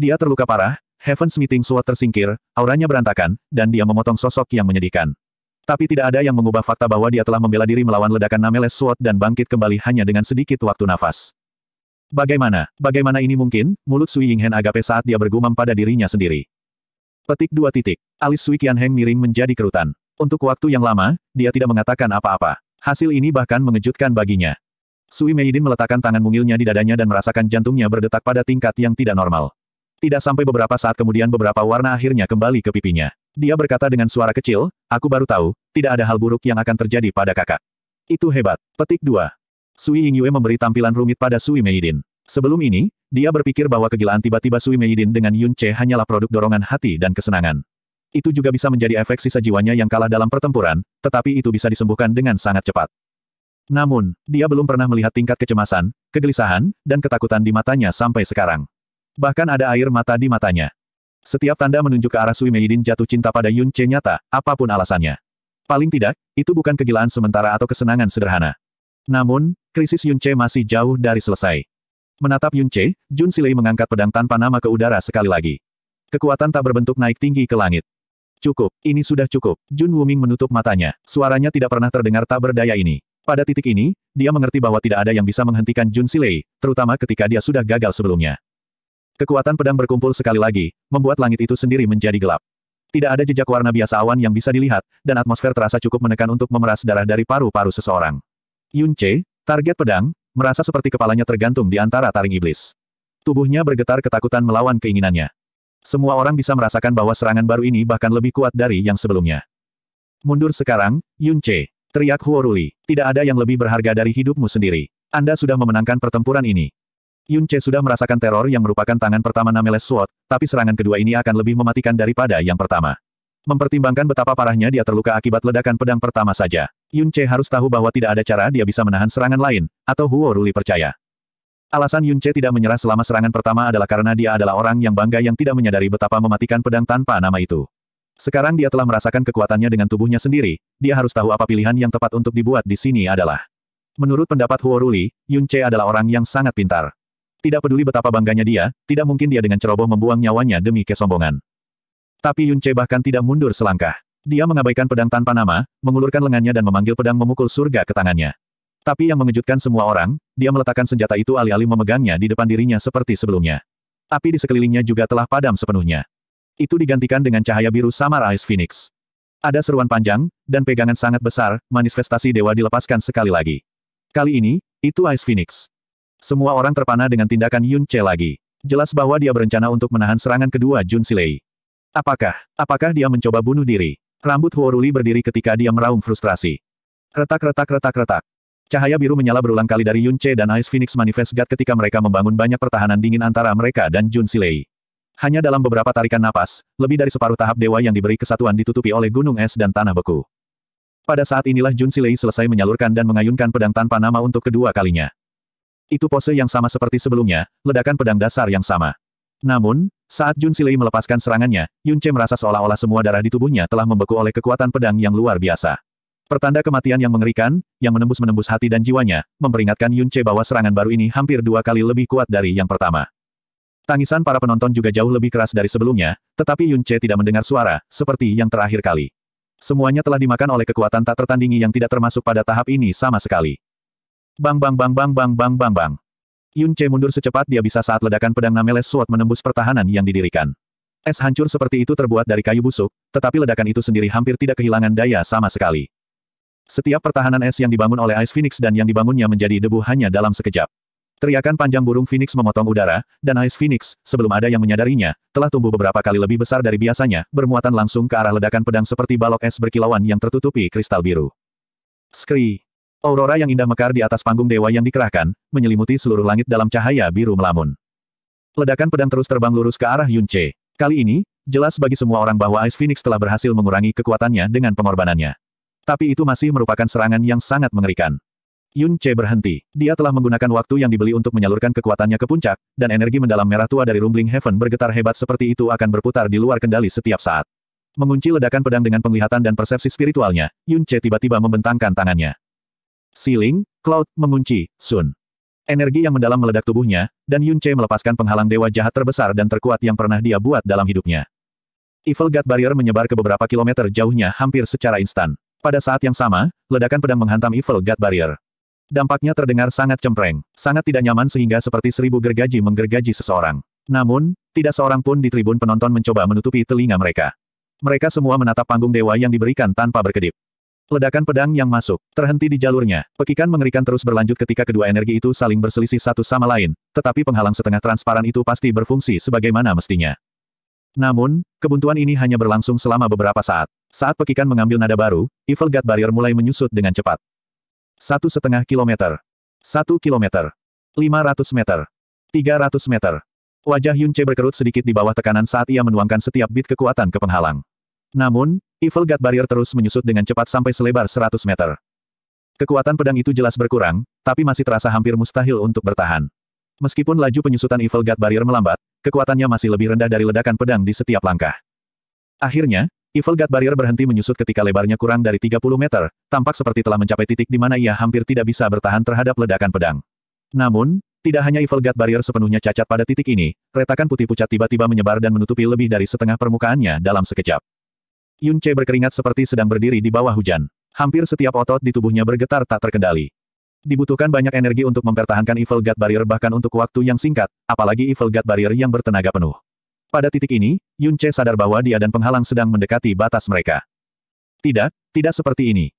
Dia terluka parah, Heaven's Meeting Sword tersingkir, auranya berantakan, dan dia memotong sosok yang menyedihkan. Tapi tidak ada yang mengubah fakta bahwa dia telah membela diri melawan ledakan Nameless Sword dan bangkit kembali hanya dengan sedikit waktu nafas. Bagaimana, bagaimana ini mungkin? Mulut Sui Yingheng agape saat dia bergumam pada dirinya sendiri. Petik dua titik. Alis Sui Qianheng miring menjadi kerutan. Untuk waktu yang lama, dia tidak mengatakan apa-apa. Hasil ini bahkan mengejutkan baginya. Sui Meidin meletakkan tangan mungilnya di dadanya dan merasakan jantungnya berdetak pada tingkat yang tidak normal. Tidak sampai beberapa saat kemudian beberapa warna akhirnya kembali ke pipinya. Dia berkata dengan suara kecil, aku baru tahu, tidak ada hal buruk yang akan terjadi pada kakak. Itu hebat. Petik 2. Sui Yingyue memberi tampilan rumit pada Sui Meidin. Sebelum ini, dia berpikir bahwa kegilaan tiba-tiba Sui Meidin dengan Yun Che hanyalah produk dorongan hati dan kesenangan. Itu juga bisa menjadi efek sisa jiwanya yang kalah dalam pertempuran, tetapi itu bisa disembuhkan dengan sangat cepat. Namun, dia belum pernah melihat tingkat kecemasan, kegelisahan, dan ketakutan di matanya sampai sekarang. Bahkan ada air mata di matanya. Setiap tanda menunjuk ke arah Sui Meidin jatuh cinta pada Yun Che nyata, apapun alasannya. Paling tidak, itu bukan kegilaan sementara atau kesenangan sederhana. Namun, krisis Yun Che masih jauh dari selesai. Menatap Yun Che, Jun Silei mengangkat pedang tanpa nama ke udara sekali lagi. Kekuatan tak berbentuk naik tinggi ke langit. Cukup, ini sudah cukup. Jun Wuming menutup matanya. Suaranya tidak pernah terdengar tak berdaya ini. Pada titik ini, dia mengerti bahwa tidak ada yang bisa menghentikan Jun Silei, terutama ketika dia sudah gagal sebelumnya. Kekuatan pedang berkumpul sekali lagi, membuat langit itu sendiri menjadi gelap. Tidak ada jejak warna biasa awan yang bisa dilihat, dan atmosfer terasa cukup menekan untuk memeras darah dari paru-paru seseorang. Yun Che, target pedang, merasa seperti kepalanya tergantung di antara taring iblis. Tubuhnya bergetar ketakutan melawan keinginannya. Semua orang bisa merasakan bahwa serangan baru ini bahkan lebih kuat dari yang sebelumnya. Mundur sekarang, Yun Che. Teriak Huoruli, Tidak ada yang lebih berharga dari hidupmu sendiri. Anda sudah memenangkan pertempuran ini. Yun Che sudah merasakan teror yang merupakan tangan pertama Nameless Sword, tapi serangan kedua ini akan lebih mematikan daripada yang pertama. Mempertimbangkan betapa parahnya dia terluka akibat ledakan pedang pertama saja, Yun Che harus tahu bahwa tidak ada cara dia bisa menahan serangan lain, atau Huo Ruli percaya. Alasan Yun Che tidak menyerah selama serangan pertama adalah karena dia adalah orang yang bangga yang tidak menyadari betapa mematikan pedang tanpa nama itu. Sekarang dia telah merasakan kekuatannya dengan tubuhnya sendiri, dia harus tahu apa pilihan yang tepat untuk dibuat di sini adalah. Menurut pendapat Huo Ruli, Yun Che adalah orang yang sangat pintar. Tidak peduli betapa bangganya dia, tidak mungkin dia dengan ceroboh membuang nyawanya demi kesombongan. Tapi Yun bahkan tidak mundur selangkah. Dia mengabaikan pedang tanpa nama, mengulurkan lengannya dan memanggil pedang memukul surga ke tangannya. Tapi yang mengejutkan semua orang, dia meletakkan senjata itu alih-alih memegangnya di depan dirinya seperti sebelumnya. Api di sekelilingnya juga telah padam sepenuhnya. Itu digantikan dengan cahaya biru samar Ice Phoenix. Ada seruan panjang, dan pegangan sangat besar, manifestasi dewa dilepaskan sekali lagi. Kali ini, itu Ice Phoenix. Semua orang terpana dengan tindakan Yun Che lagi. Jelas bahwa dia berencana untuk menahan serangan kedua Jun Silei. Apakah, apakah dia mencoba bunuh diri? Rambut Huoruli berdiri ketika dia meraung frustrasi. Retak-retak-retak-retak. Cahaya biru menyala berulang kali dari Yun Che dan Ice Phoenix Manifest God ketika mereka membangun banyak pertahanan dingin antara mereka dan Jun Silei. Hanya dalam beberapa tarikan napas, lebih dari separuh tahap dewa yang diberi kesatuan ditutupi oleh gunung es dan tanah beku. Pada saat inilah Jun Silei selesai menyalurkan dan mengayunkan pedang tanpa nama untuk kedua kalinya. Itu pose yang sama seperti sebelumnya, ledakan pedang dasar yang sama. Namun, saat Jun Silei melepaskan serangannya, Yun Che merasa seolah-olah semua darah di tubuhnya telah membeku oleh kekuatan pedang yang luar biasa. Pertanda kematian yang mengerikan, yang menembus-menembus hati dan jiwanya, memperingatkan Yun Che bahwa serangan baru ini hampir dua kali lebih kuat dari yang pertama. Tangisan para penonton juga jauh lebih keras dari sebelumnya, tetapi Yun Che tidak mendengar suara, seperti yang terakhir kali. Semuanya telah dimakan oleh kekuatan tak tertandingi yang tidak termasuk pada tahap ini sama sekali. Bang bang bang bang bang bang bang bang. Yun Che mundur secepat dia bisa saat ledakan pedang Nameles Sword menembus pertahanan yang didirikan. Es hancur seperti itu terbuat dari kayu busuk, tetapi ledakan itu sendiri hampir tidak kehilangan daya sama sekali. Setiap pertahanan es yang dibangun oleh Ice Phoenix dan yang dibangunnya menjadi debu hanya dalam sekejap. Teriakan panjang burung Phoenix memotong udara, dan Ice Phoenix, sebelum ada yang menyadarinya, telah tumbuh beberapa kali lebih besar dari biasanya, bermuatan langsung ke arah ledakan pedang seperti balok es berkilauan yang tertutupi kristal biru. Skri. Aurora yang indah mekar di atas panggung dewa yang dikerahkan, menyelimuti seluruh langit dalam cahaya biru melamun. Ledakan pedang terus terbang lurus ke arah Yun Kali ini, jelas bagi semua orang bahwa Ice Phoenix telah berhasil mengurangi kekuatannya dengan pengorbanannya. Tapi itu masih merupakan serangan yang sangat mengerikan. Yun Che berhenti. Dia telah menggunakan waktu yang dibeli untuk menyalurkan kekuatannya ke puncak, dan energi mendalam merah tua dari Rumbling Heaven bergetar hebat seperti itu akan berputar di luar kendali setiap saat. Mengunci ledakan pedang dengan penglihatan dan persepsi spiritualnya, Yun Che tiba-tiba membentangkan tangannya. Siling, Cloud, mengunci, Sun. Energi yang mendalam meledak tubuhnya, dan Yun Che melepaskan penghalang dewa jahat terbesar dan terkuat yang pernah dia buat dalam hidupnya. Evil God Barrier menyebar ke beberapa kilometer jauhnya hampir secara instan. Pada saat yang sama, ledakan pedang menghantam Evil God Barrier. Dampaknya terdengar sangat cempreng, sangat tidak nyaman sehingga seperti seribu gergaji menggergaji seseorang. Namun, tidak seorang pun di tribun penonton mencoba menutupi telinga mereka. Mereka semua menatap panggung dewa yang diberikan tanpa berkedip. Ledakan pedang yang masuk, terhenti di jalurnya. Pekikan mengerikan terus berlanjut ketika kedua energi itu saling berselisih satu sama lain, tetapi penghalang setengah transparan itu pasti berfungsi sebagaimana mestinya. Namun, kebuntuan ini hanya berlangsung selama beberapa saat. Saat pekikan mengambil nada baru, Evil God Barrier mulai menyusut dengan cepat. Satu setengah kilometer. Satu kilometer. Lima ratus meter. Tiga ratus meter. Wajah Yun berkerut sedikit di bawah tekanan saat ia menuangkan setiap bit kekuatan ke penghalang. Namun, Evil God Barrier terus menyusut dengan cepat sampai selebar 100 meter. Kekuatan pedang itu jelas berkurang, tapi masih terasa hampir mustahil untuk bertahan. Meskipun laju penyusutan Evil God Barrier melambat, kekuatannya masih lebih rendah dari ledakan pedang di setiap langkah. Akhirnya, Evil God Barrier berhenti menyusut ketika lebarnya kurang dari 30 meter, tampak seperti telah mencapai titik di mana ia hampir tidak bisa bertahan terhadap ledakan pedang. Namun, tidak hanya Evil God Barrier sepenuhnya cacat pada titik ini, retakan putih pucat tiba-tiba menyebar dan menutupi lebih dari setengah permukaannya dalam sekejap. Yun Che berkeringat seperti sedang berdiri di bawah hujan. Hampir setiap otot di tubuhnya bergetar tak terkendali. Dibutuhkan banyak energi untuk mempertahankan Evil God Barrier bahkan untuk waktu yang singkat, apalagi Evil God Barrier yang bertenaga penuh. Pada titik ini, Yun Che sadar bahwa dia dan penghalang sedang mendekati batas mereka. Tidak, tidak seperti ini.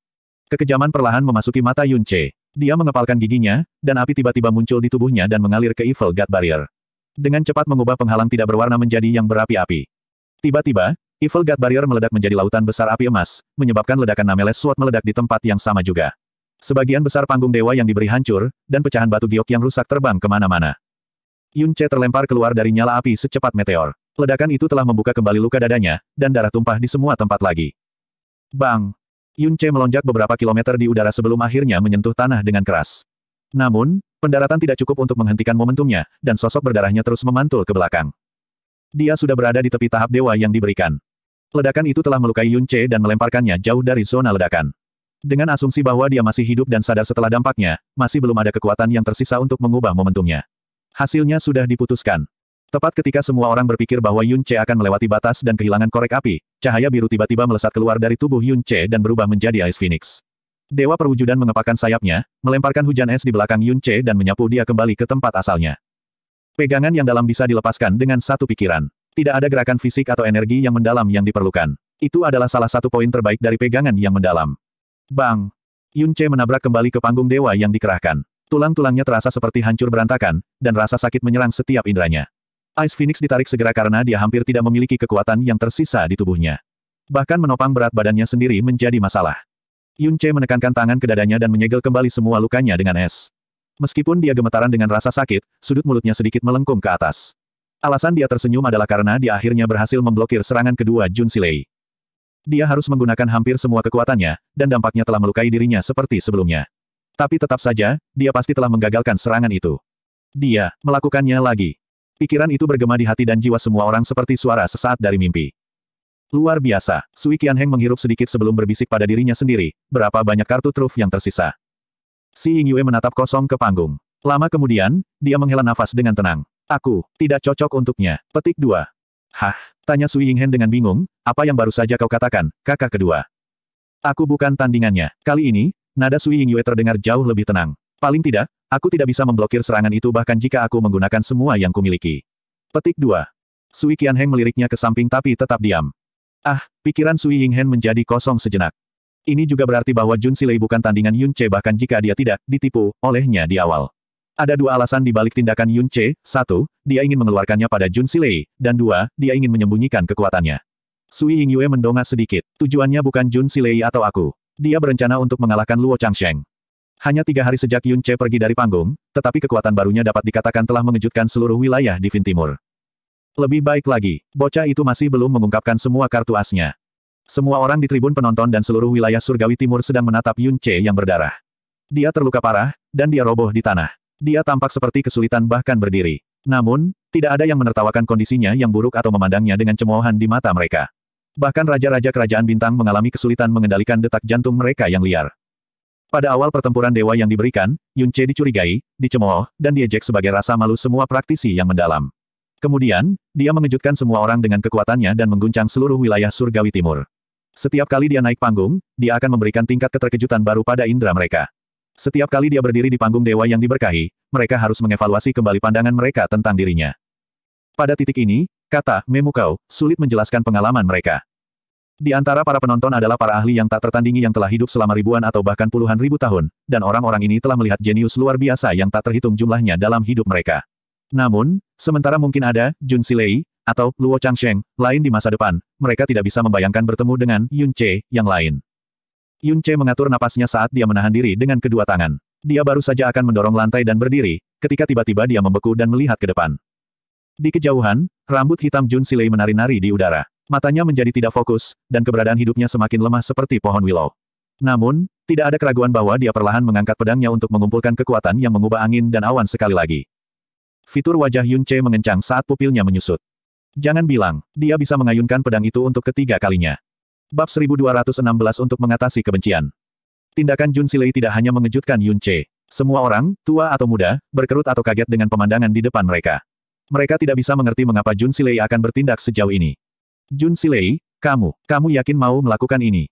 Kekejaman perlahan memasuki mata Yun Che. Dia mengepalkan giginya, dan api tiba-tiba muncul di tubuhnya dan mengalir ke Evil God Barrier. Dengan cepat mengubah penghalang tidak berwarna menjadi yang berapi-api. Tiba-tiba, Evil God Barrier meledak menjadi lautan besar api emas, menyebabkan ledakan Nameless Sword meledak di tempat yang sama juga. Sebagian besar panggung dewa yang diberi hancur, dan pecahan batu giok yang rusak terbang kemana-mana. Yun Che terlempar keluar dari nyala api secepat meteor. Ledakan itu telah membuka kembali luka dadanya, dan darah tumpah di semua tempat lagi. Bang! Yun Che melonjak beberapa kilometer di udara sebelum akhirnya menyentuh tanah dengan keras. Namun, pendaratan tidak cukup untuk menghentikan momentumnya, dan sosok berdarahnya terus memantul ke belakang. Dia sudah berada di tepi tahap dewa yang diberikan. Ledakan itu telah melukai Yun Che dan melemparkannya jauh dari zona ledakan. Dengan asumsi bahwa dia masih hidup dan sadar setelah dampaknya, masih belum ada kekuatan yang tersisa untuk mengubah momentumnya. Hasilnya sudah diputuskan. Tepat ketika semua orang berpikir bahwa Yun Che akan melewati batas dan kehilangan korek api, cahaya biru tiba-tiba melesat keluar dari tubuh Yun Che dan berubah menjadi Ice Phoenix. Dewa perwujudan mengepakkan sayapnya, melemparkan hujan es di belakang Yun Che dan menyapu dia kembali ke tempat asalnya. Pegangan yang dalam bisa dilepaskan dengan satu pikiran. Tidak ada gerakan fisik atau energi yang mendalam yang diperlukan. Itu adalah salah satu poin terbaik dari pegangan yang mendalam. Bang! Yun Che menabrak kembali ke panggung dewa yang dikerahkan. Tulang-tulangnya terasa seperti hancur berantakan, dan rasa sakit menyerang setiap indranya. Ice Phoenix ditarik segera karena dia hampir tidak memiliki kekuatan yang tersisa di tubuhnya. Bahkan menopang berat badannya sendiri menjadi masalah. Yun Che menekankan tangan ke dadanya dan menyegel kembali semua lukanya dengan es. Meskipun dia gemetaran dengan rasa sakit, sudut mulutnya sedikit melengkung ke atas. Alasan dia tersenyum adalah karena dia akhirnya berhasil memblokir serangan kedua Jun Silei. Dia harus menggunakan hampir semua kekuatannya, dan dampaknya telah melukai dirinya seperti sebelumnya. Tapi tetap saja, dia pasti telah menggagalkan serangan itu. Dia, melakukannya lagi. Pikiran itu bergema di hati dan jiwa semua orang seperti suara sesaat dari mimpi. Luar biasa, Sui Qianheng menghirup sedikit sebelum berbisik pada dirinya sendiri, berapa banyak kartu truf yang tersisa. Si Ying Yue menatap kosong ke panggung. Lama kemudian, dia menghela nafas dengan tenang. Aku, tidak cocok untuknya. Petik dua. Hah? Tanya Sui Ying Hen dengan bingung, apa yang baru saja kau katakan, kakak kedua. Aku bukan tandingannya. Kali ini, nada Sui Ying Yue terdengar jauh lebih tenang. Paling tidak, aku tidak bisa memblokir serangan itu bahkan jika aku menggunakan semua yang kumiliki. Petik dua. Sui Qian Heng meliriknya ke samping tapi tetap diam. Ah, pikiran Sui Ying Hen menjadi kosong sejenak. Ini juga berarti bahwa Jun Silei bukan tandingan Yun Che bahkan jika dia tidak ditipu olehnya di awal. Ada dua alasan di balik tindakan Yun Che, satu, dia ingin mengeluarkannya pada Jun Silei, dan dua, dia ingin menyembunyikan kekuatannya. Sui Ying Yue mendongak sedikit, tujuannya bukan Jun Silei atau aku. Dia berencana untuk mengalahkan Luo Changsheng. Hanya tiga hari sejak Yun Che pergi dari panggung, tetapi kekuatan barunya dapat dikatakan telah mengejutkan seluruh wilayah di Vin Timur. Lebih baik lagi, bocah itu masih belum mengungkapkan semua kartu asnya. Semua orang di tribun penonton dan seluruh wilayah surgawi timur sedang menatap Yun Che yang berdarah. Dia terluka parah, dan dia roboh di tanah. Dia tampak seperti kesulitan bahkan berdiri. Namun, tidak ada yang menertawakan kondisinya yang buruk atau memandangnya dengan cemoohan di mata mereka. Bahkan raja-raja kerajaan bintang mengalami kesulitan mengendalikan detak jantung mereka yang liar. Pada awal pertempuran dewa yang diberikan, Yun Che dicurigai, dicemooh, dan diejek sebagai rasa malu semua praktisi yang mendalam. Kemudian, dia mengejutkan semua orang dengan kekuatannya dan mengguncang seluruh wilayah surgawi timur. Setiap kali dia naik panggung, dia akan memberikan tingkat keterkejutan baru pada indera mereka. Setiap kali dia berdiri di panggung dewa yang diberkahi, mereka harus mengevaluasi kembali pandangan mereka tentang dirinya. Pada titik ini, kata Memukau, sulit menjelaskan pengalaman mereka. Di antara para penonton adalah para ahli yang tak tertandingi yang telah hidup selama ribuan atau bahkan puluhan ribu tahun, dan orang-orang ini telah melihat jenius luar biasa yang tak terhitung jumlahnya dalam hidup mereka. Namun, sementara mungkin ada, Jun Silei, atau Luo Changsheng, lain di masa depan, mereka tidak bisa membayangkan bertemu dengan Yun Che yang lain. Yun Che mengatur napasnya saat dia menahan diri dengan kedua tangan. Dia baru saja akan mendorong lantai dan berdiri, ketika tiba-tiba dia membeku dan melihat ke depan. Di kejauhan, rambut hitam Jun Silei menari-nari di udara. Matanya menjadi tidak fokus, dan keberadaan hidupnya semakin lemah seperti pohon willow. Namun, tidak ada keraguan bahwa dia perlahan mengangkat pedangnya untuk mengumpulkan kekuatan yang mengubah angin dan awan sekali lagi. Fitur wajah Yun Che mengencang saat pupilnya menyusut. Jangan bilang, dia bisa mengayunkan pedang itu untuk ketiga kalinya. Bab 1216 untuk mengatasi kebencian. Tindakan Jun Silei tidak hanya mengejutkan Yun Che. Semua orang, tua atau muda, berkerut atau kaget dengan pemandangan di depan mereka. Mereka tidak bisa mengerti mengapa Jun Silei akan bertindak sejauh ini. Jun Silei, kamu, kamu yakin mau melakukan ini?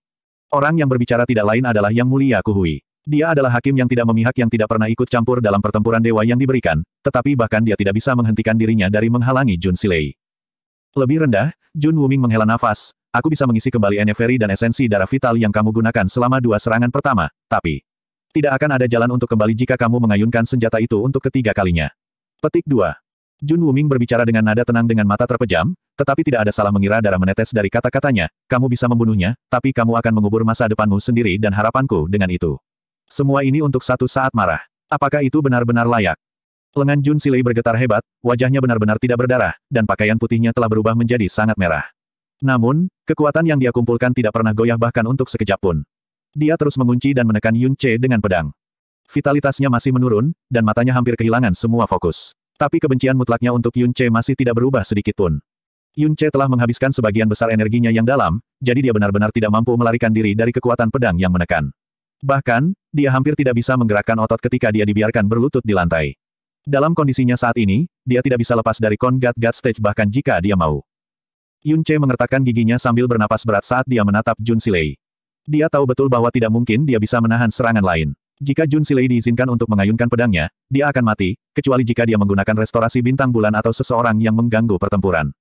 Orang yang berbicara tidak lain adalah Yang Mulia Kuhui. Dia adalah hakim yang tidak memihak yang tidak pernah ikut campur dalam pertempuran dewa yang diberikan, tetapi bahkan dia tidak bisa menghentikan dirinya dari menghalangi Jun Silei. Lebih rendah, Jun Wuming menghela nafas, aku bisa mengisi kembali Eneferi dan esensi darah vital yang kamu gunakan selama dua serangan pertama, tapi... Tidak akan ada jalan untuk kembali jika kamu mengayunkan senjata itu untuk ketiga kalinya. Petik 2. Jun Wuming berbicara dengan nada tenang dengan mata terpejam, tetapi tidak ada salah mengira darah menetes dari kata-katanya, kamu bisa membunuhnya, tapi kamu akan mengubur masa depanmu sendiri dan harapanku dengan itu. Semua ini untuk satu saat marah. Apakah itu benar-benar layak? Lengan Jun Silei bergetar hebat, wajahnya benar-benar tidak berdarah, dan pakaian putihnya telah berubah menjadi sangat merah. Namun, kekuatan yang dia kumpulkan tidak pernah goyah bahkan untuk sekejap pun. Dia terus mengunci dan menekan Yun Che dengan pedang. Vitalitasnya masih menurun, dan matanya hampir kehilangan semua fokus. Tapi kebencian mutlaknya untuk Yun Che masih tidak berubah sedikit pun. Yun Che telah menghabiskan sebagian besar energinya yang dalam, jadi dia benar-benar tidak mampu melarikan diri dari kekuatan pedang yang menekan. Bahkan, dia hampir tidak bisa menggerakkan otot ketika dia dibiarkan berlutut di lantai. Dalam kondisinya saat ini, dia tidak bisa lepas dari Kon God God Stage bahkan jika dia mau. Yun Che mengertakkan giginya sambil bernapas berat saat dia menatap Jun Silei. Dia tahu betul bahwa tidak mungkin dia bisa menahan serangan lain. Jika Jun Silei diizinkan untuk mengayunkan pedangnya, dia akan mati, kecuali jika dia menggunakan restorasi bintang bulan atau seseorang yang mengganggu pertempuran.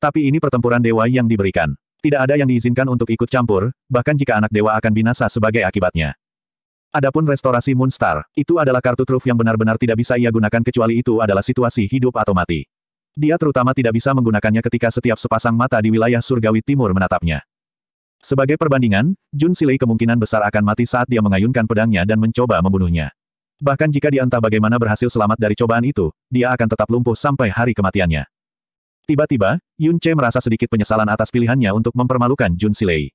Tapi ini pertempuran dewa yang diberikan. Tidak ada yang diizinkan untuk ikut campur, bahkan jika anak dewa akan binasa sebagai akibatnya. Adapun restorasi Moonstar, itu adalah kartu truf yang benar-benar tidak bisa ia gunakan kecuali itu adalah situasi hidup atau mati. Dia terutama tidak bisa menggunakannya ketika setiap sepasang mata di wilayah surgawi timur menatapnya. Sebagai perbandingan, Jun Silei kemungkinan besar akan mati saat dia mengayunkan pedangnya dan mencoba membunuhnya. Bahkan jika dia entah bagaimana berhasil selamat dari cobaan itu, dia akan tetap lumpuh sampai hari kematiannya. Tiba-tiba, Yun Che merasa sedikit penyesalan atas pilihannya untuk mempermalukan Jun Silei.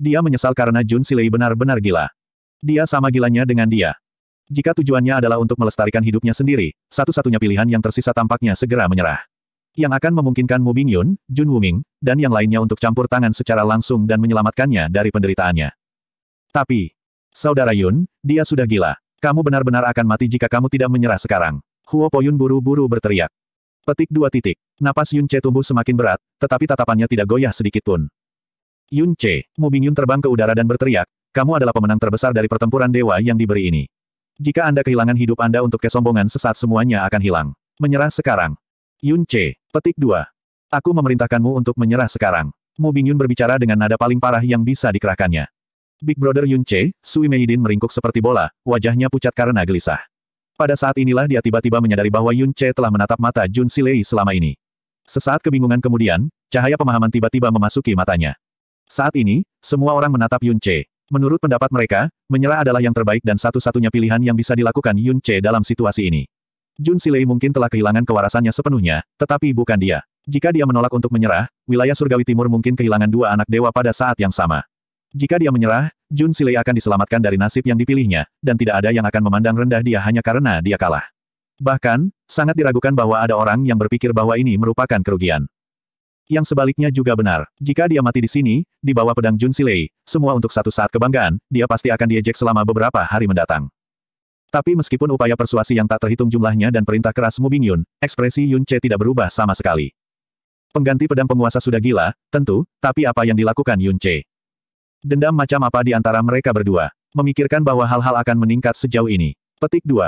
Dia menyesal karena Jun Silei benar-benar gila. Dia sama gilanya dengan dia. Jika tujuannya adalah untuk melestarikan hidupnya sendiri, satu-satunya pilihan yang tersisa tampaknya segera menyerah. Yang akan memungkinkan Mu Bingyun, Jun Wuming, dan yang lainnya untuk campur tangan secara langsung dan menyelamatkannya dari penderitaannya. Tapi, Saudara Yun, dia sudah gila. Kamu benar-benar akan mati jika kamu tidak menyerah sekarang. Huo Poyun buru-buru berteriak. Petik dua titik. Napas Yun Che tumbuh semakin berat, tetapi tatapannya tidak goyah sedikit pun. Yun Che, Mu Bingyun terbang ke udara dan berteriak, kamu adalah pemenang terbesar dari pertempuran dewa yang diberi ini. Jika Anda kehilangan hidup Anda untuk kesombongan sesaat semuanya akan hilang. Menyerah sekarang. Yun C. Petik 2. Aku memerintahkanmu untuk menyerah sekarang. Mu Bingyun berbicara dengan nada paling parah yang bisa dikerahkannya. Big Brother Yun C, Sui Meidin meringkuk seperti bola, wajahnya pucat karena gelisah. Pada saat inilah dia tiba-tiba menyadari bahwa Yun C telah menatap mata Jun Silei selama ini. Sesaat kebingungan kemudian, cahaya pemahaman tiba-tiba memasuki matanya. Saat ini, semua orang menatap Yun C. Menurut pendapat mereka, menyerah adalah yang terbaik dan satu-satunya pilihan yang bisa dilakukan Yun Che dalam situasi ini. Jun Silei mungkin telah kehilangan kewarasannya sepenuhnya, tetapi bukan dia. Jika dia menolak untuk menyerah, wilayah surgawi timur mungkin kehilangan dua anak dewa pada saat yang sama. Jika dia menyerah, Jun Silei akan diselamatkan dari nasib yang dipilihnya, dan tidak ada yang akan memandang rendah dia hanya karena dia kalah. Bahkan, sangat diragukan bahwa ada orang yang berpikir bahwa ini merupakan kerugian. Yang sebaliknya juga benar. Jika dia mati di sini, di bawah pedang Jun Silei, semua untuk satu saat kebanggaan, dia pasti akan diejek selama beberapa hari mendatang. Tapi meskipun upaya persuasi yang tak terhitung jumlahnya dan perintah keras Mu Bingyun, ekspresi Yun Che tidak berubah sama sekali. Pengganti pedang penguasa sudah gila, tentu, tapi apa yang dilakukan Yun Che? Dendam macam apa di antara mereka berdua? Memikirkan bahwa hal-hal akan meningkat sejauh ini. Petik 2.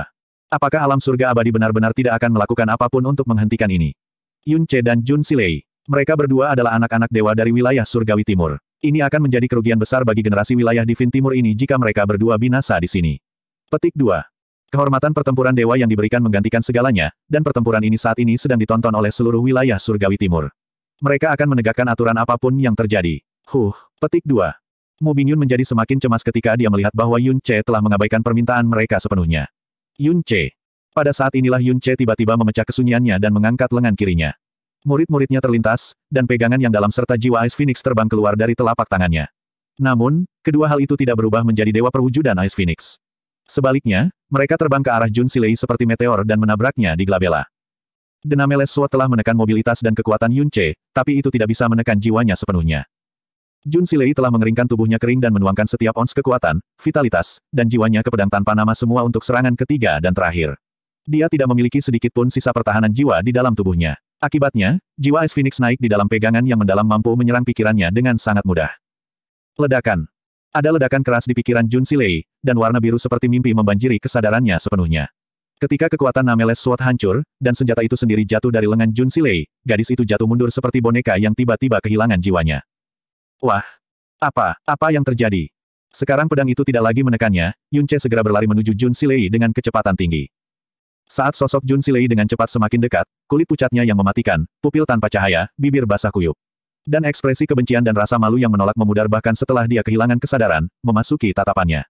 Apakah alam surga abadi benar-benar tidak akan melakukan apapun untuk menghentikan ini? Yun Che dan Jun Silei. Mereka berdua adalah anak-anak dewa dari wilayah surgawi timur. Ini akan menjadi kerugian besar bagi generasi wilayah Divin Timur ini jika mereka berdua binasa di sini. Petik 2. Kehormatan pertempuran dewa yang diberikan menggantikan segalanya, dan pertempuran ini saat ini sedang ditonton oleh seluruh wilayah surgawi timur. Mereka akan menegakkan aturan apapun yang terjadi. Huh, petik 2. Mu Bingyun menjadi semakin cemas ketika dia melihat bahwa Yun Che telah mengabaikan permintaan mereka sepenuhnya. Yun Che. Pada saat inilah Yun Che tiba-tiba memecah kesunyiannya dan mengangkat lengan kirinya. Murid-muridnya terlintas, dan pegangan yang dalam serta jiwa Ice Phoenix terbang keluar dari telapak tangannya. Namun, kedua hal itu tidak berubah menjadi dewa perwujudan Ice Phoenix. Sebaliknya, mereka terbang ke arah Jun Silei seperti meteor dan menabraknya di Glabella. Dename Leswo telah menekan mobilitas dan kekuatan Yun Che, tapi itu tidak bisa menekan jiwanya sepenuhnya. Jun Silei telah mengeringkan tubuhnya kering dan menuangkan setiap ons kekuatan, vitalitas, dan jiwanya ke pedang tanpa nama semua untuk serangan ketiga dan terakhir. Dia tidak memiliki sedikit pun sisa pertahanan jiwa di dalam tubuhnya. Akibatnya, jiwa es Phoenix naik di dalam pegangan yang mendalam mampu menyerang pikirannya dengan sangat mudah. Ledakan. Ada ledakan keras di pikiran Jun Silei, dan warna biru seperti mimpi membanjiri kesadarannya sepenuhnya. Ketika kekuatan Nameles Sword hancur, dan senjata itu sendiri jatuh dari lengan Jun Silei, gadis itu jatuh mundur seperti boneka yang tiba-tiba kehilangan jiwanya. Wah! Apa, apa yang terjadi? Sekarang pedang itu tidak lagi menekannya, Yun segera berlari menuju Jun Silei dengan kecepatan tinggi. Saat sosok Jun Silei dengan cepat semakin dekat, kulit pucatnya yang mematikan, pupil tanpa cahaya, bibir basah kuyup. Dan ekspresi kebencian dan rasa malu yang menolak memudar bahkan setelah dia kehilangan kesadaran, memasuki tatapannya.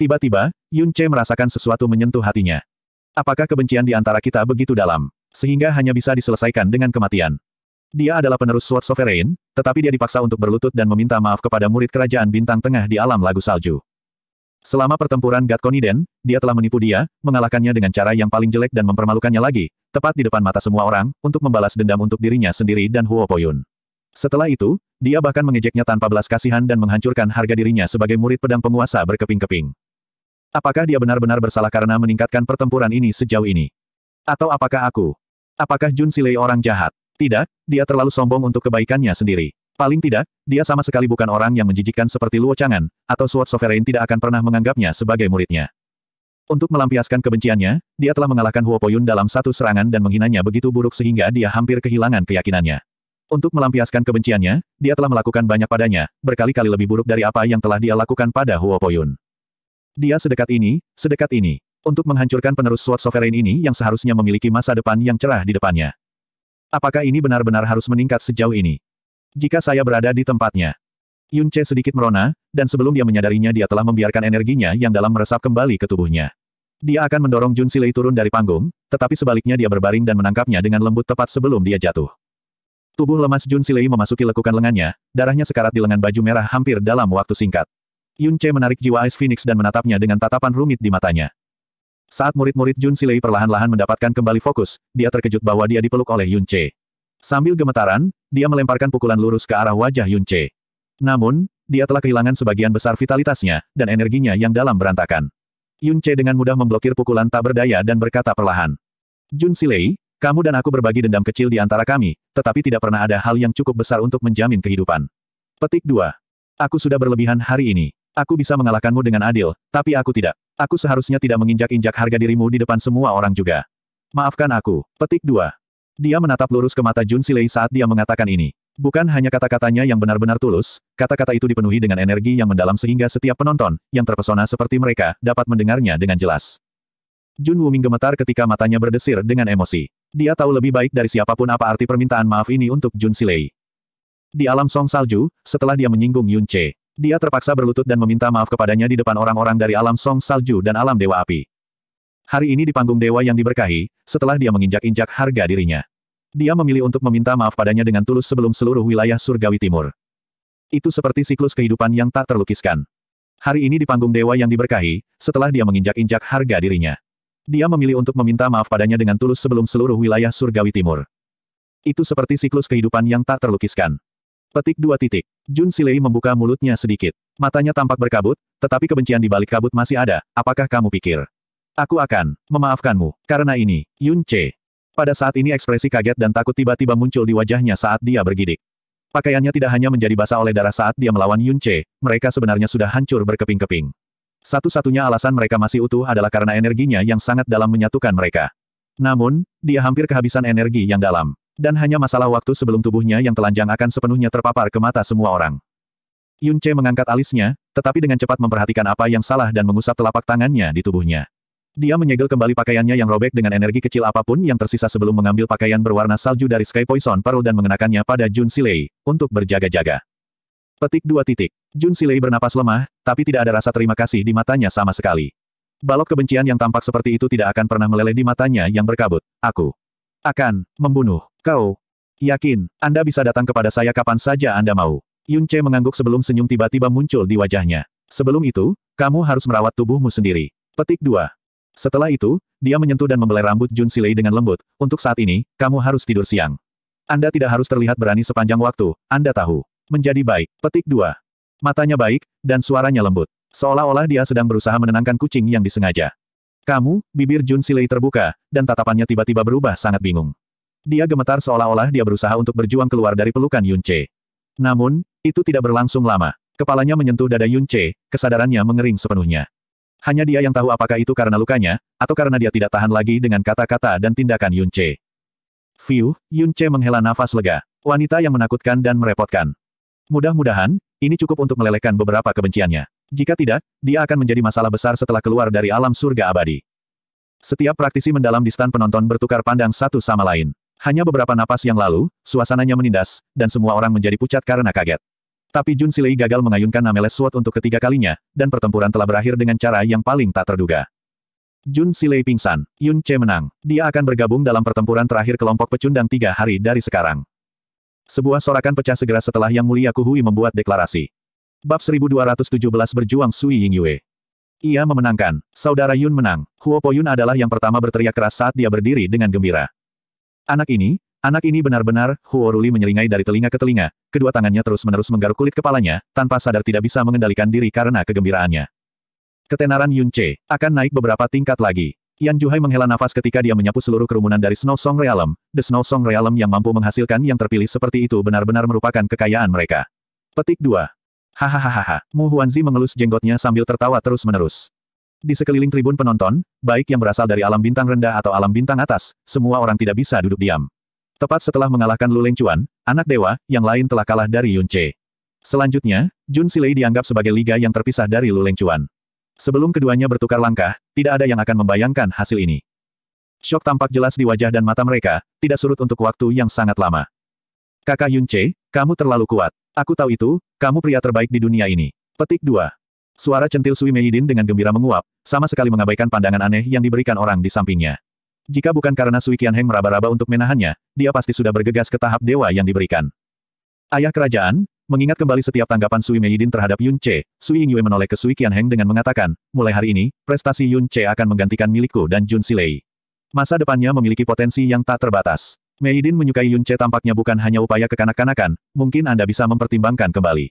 Tiba-tiba, Yun Che merasakan sesuatu menyentuh hatinya. Apakah kebencian di antara kita begitu dalam, sehingga hanya bisa diselesaikan dengan kematian? Dia adalah penerus Sword Sovereign, tetapi dia dipaksa untuk berlutut dan meminta maaf kepada murid kerajaan bintang tengah di alam lagu salju. Selama pertempuran Gatkoniden, dia telah menipu dia, mengalahkannya dengan cara yang paling jelek dan mempermalukannya lagi, tepat di depan mata semua orang, untuk membalas dendam untuk dirinya sendiri dan Huo Poyun. Setelah itu, dia bahkan mengejeknya tanpa belas kasihan dan menghancurkan harga dirinya sebagai murid pedang penguasa berkeping-keping. Apakah dia benar-benar bersalah karena meningkatkan pertempuran ini sejauh ini? Atau apakah aku? Apakah Jun Silei orang jahat? Tidak, dia terlalu sombong untuk kebaikannya sendiri. Paling tidak, dia sama sekali bukan orang yang menjijikkan seperti Luo Changan, atau Sword Sovereign tidak akan pernah menganggapnya sebagai muridnya. Untuk melampiaskan kebenciannya, dia telah mengalahkan Huo Poyun dalam satu serangan dan menghinanya begitu buruk sehingga dia hampir kehilangan keyakinannya. Untuk melampiaskan kebenciannya, dia telah melakukan banyak padanya, berkali-kali lebih buruk dari apa yang telah dia lakukan pada Huo Poyun. Dia sedekat ini, sedekat ini. Untuk menghancurkan penerus Sword Sovereign ini yang seharusnya memiliki masa depan yang cerah di depannya. Apakah ini benar-benar harus meningkat sejauh ini? Jika saya berada di tempatnya. Yun Che sedikit merona, dan sebelum dia menyadarinya dia telah membiarkan energinya yang dalam meresap kembali ke tubuhnya. Dia akan mendorong Jun Silei turun dari panggung, tetapi sebaliknya dia berbaring dan menangkapnya dengan lembut tepat sebelum dia jatuh. Tubuh lemas Jun Silei memasuki lekukan lengannya, darahnya sekarat di lengan baju merah hampir dalam waktu singkat. Yun Che menarik jiwa Ice Phoenix dan menatapnya dengan tatapan rumit di matanya. Saat murid-murid Jun Silei perlahan-lahan mendapatkan kembali fokus, dia terkejut bahwa dia dipeluk oleh Yun Che. Sambil gemetaran, dia melemparkan pukulan lurus ke arah wajah Yun Namun, dia telah kehilangan sebagian besar vitalitasnya, dan energinya yang dalam berantakan. Yun dengan mudah memblokir pukulan tak berdaya dan berkata perlahan. Jun Silei, kamu dan aku berbagi dendam kecil di antara kami, tetapi tidak pernah ada hal yang cukup besar untuk menjamin kehidupan. Petik 2. Aku sudah berlebihan hari ini. Aku bisa mengalahkanmu dengan adil, tapi aku tidak. Aku seharusnya tidak menginjak-injak harga dirimu di depan semua orang juga. Maafkan aku. Petik 2. Dia menatap lurus ke mata Jun Silei saat dia mengatakan ini. Bukan hanya kata-katanya yang benar-benar tulus, kata-kata itu dipenuhi dengan energi yang mendalam sehingga setiap penonton, yang terpesona seperti mereka, dapat mendengarnya dengan jelas. Jun Wuming gemetar ketika matanya berdesir dengan emosi. Dia tahu lebih baik dari siapapun apa arti permintaan maaf ini untuk Jun Silei. Di alam song salju, setelah dia menyinggung Yun Che, dia terpaksa berlutut dan meminta maaf kepadanya di depan orang-orang dari alam song salju dan alam dewa api. Hari ini di panggung dewa yang diberkahi, setelah dia menginjak-injak harga dirinya. Dia memilih untuk meminta maaf padanya dengan tulus sebelum seluruh wilayah surgawi timur. Itu seperti siklus kehidupan yang tak terlukiskan. Hari ini di panggung dewa yang diberkahi, setelah dia menginjak-injak harga dirinya. Dia memilih untuk meminta maaf padanya dengan tulus sebelum seluruh wilayah surgawi timur. Itu seperti siklus kehidupan yang tak terlukiskan. Petik dua titik. Jun Silei membuka mulutnya sedikit. Matanya tampak berkabut, tetapi kebencian di balik kabut masih ada. Apakah kamu pikir? Aku akan memaafkanmu, karena ini, Yun Che. Pada saat ini ekspresi kaget dan takut tiba-tiba muncul di wajahnya saat dia bergidik. Pakaiannya tidak hanya menjadi basah oleh darah saat dia melawan Yun Che, mereka sebenarnya sudah hancur berkeping-keping. Satu-satunya alasan mereka masih utuh adalah karena energinya yang sangat dalam menyatukan mereka. Namun, dia hampir kehabisan energi yang dalam. Dan hanya masalah waktu sebelum tubuhnya yang telanjang akan sepenuhnya terpapar ke mata semua orang. Yun Che mengangkat alisnya, tetapi dengan cepat memperhatikan apa yang salah dan mengusap telapak tangannya di tubuhnya. Dia menyegel kembali pakaiannya yang robek dengan energi kecil apapun yang tersisa sebelum mengambil pakaian berwarna salju dari Sky Poison Pearl dan mengenakannya pada Jun Silei, untuk berjaga-jaga. Petik dua titik. Jun Silei bernapas lemah, tapi tidak ada rasa terima kasih di matanya sama sekali. Balok kebencian yang tampak seperti itu tidak akan pernah meleleh di matanya yang berkabut. Aku akan membunuh kau. Yakin, Anda bisa datang kepada saya kapan saja Anda mau. Yun Che mengangguk sebelum senyum tiba-tiba muncul di wajahnya. Sebelum itu, kamu harus merawat tubuhmu sendiri. Petik 2. Setelah itu, dia menyentuh dan membelai rambut Jun Silei dengan lembut, untuk saat ini, kamu harus tidur siang. Anda tidak harus terlihat berani sepanjang waktu, Anda tahu. Menjadi baik, petik dua. Matanya baik, dan suaranya lembut. Seolah-olah dia sedang berusaha menenangkan kucing yang disengaja. Kamu, bibir Jun Silei terbuka, dan tatapannya tiba-tiba berubah sangat bingung. Dia gemetar seolah-olah dia berusaha untuk berjuang keluar dari pelukan Yun Che. Namun, itu tidak berlangsung lama. Kepalanya menyentuh dada Yun Che, kesadarannya mengering sepenuhnya. Hanya dia yang tahu apakah itu karena lukanya, atau karena dia tidak tahan lagi dengan kata-kata dan tindakan Yun Che. Fiu, Yun Che menghela nafas lega. Wanita yang menakutkan dan merepotkan. Mudah-mudahan, ini cukup untuk melelehkan beberapa kebenciannya. Jika tidak, dia akan menjadi masalah besar setelah keluar dari alam surga abadi. Setiap praktisi mendalam di stan penonton bertukar pandang satu sama lain. Hanya beberapa napas yang lalu, suasananya menindas, dan semua orang menjadi pucat karena kaget. Tapi Jun Silei gagal mengayunkan Nameless Sword untuk ketiga kalinya, dan pertempuran telah berakhir dengan cara yang paling tak terduga. Jun Silei pingsan, Yun Che menang. Dia akan bergabung dalam pertempuran terakhir kelompok pecundang tiga hari dari sekarang. Sebuah sorakan pecah segera setelah Yang Mulia Kuhui membuat deklarasi. Bab 1217 berjuang Sui Ying Yue. Ia memenangkan. Saudara Yun menang. Huo Po Yun adalah yang pertama berteriak keras saat dia berdiri dengan gembira. Anak ini, Anak ini benar-benar, Huo Ruli menyeringai dari telinga ke telinga, kedua tangannya terus-menerus menggaruk kulit kepalanya, tanpa sadar tidak bisa mengendalikan diri karena kegembiraannya. Ketenaran Yun Che, akan naik beberapa tingkat lagi. Yan Juhai menghela nafas ketika dia menyapu seluruh kerumunan dari Snow Song Realm, The Snow Song Realm yang mampu menghasilkan yang terpilih seperti itu benar-benar merupakan kekayaan mereka. Petik 2. Hahaha, Mu Huanzi mengelus jenggotnya sambil tertawa terus-menerus. Di sekeliling tribun penonton, baik yang berasal dari alam bintang rendah atau alam bintang atas, semua orang tidak bisa duduk diam. Tepat setelah mengalahkan Lu Lengchuan, anak dewa, yang lain telah kalah dari Yun Che. Selanjutnya, Jun Silei dianggap sebagai liga yang terpisah dari Lu Lengchuan. Sebelum keduanya bertukar langkah, tidak ada yang akan membayangkan hasil ini. Shock tampak jelas di wajah dan mata mereka, tidak surut untuk waktu yang sangat lama. Kakak Yun Che, kamu terlalu kuat. Aku tahu itu, kamu pria terbaik di dunia ini. Petik 2. Suara centil Sui Meidin dengan gembira menguap, sama sekali mengabaikan pandangan aneh yang diberikan orang di sampingnya. Jika bukan karena Sui Qianheng meraba-raba untuk menahannya, dia pasti sudah bergegas ke tahap dewa yang diberikan. Ayah kerajaan, mengingat kembali setiap tanggapan Sui Meidin terhadap Yun Che, Sui Yue menoleh ke Sui Qianheng dengan mengatakan, mulai hari ini, prestasi Yun Che akan menggantikan milikku dan Jun Silei. Masa depannya memiliki potensi yang tak terbatas. Meidin menyukai Yun Che tampaknya bukan hanya upaya kekanak-kanakan, mungkin Anda bisa mempertimbangkan kembali.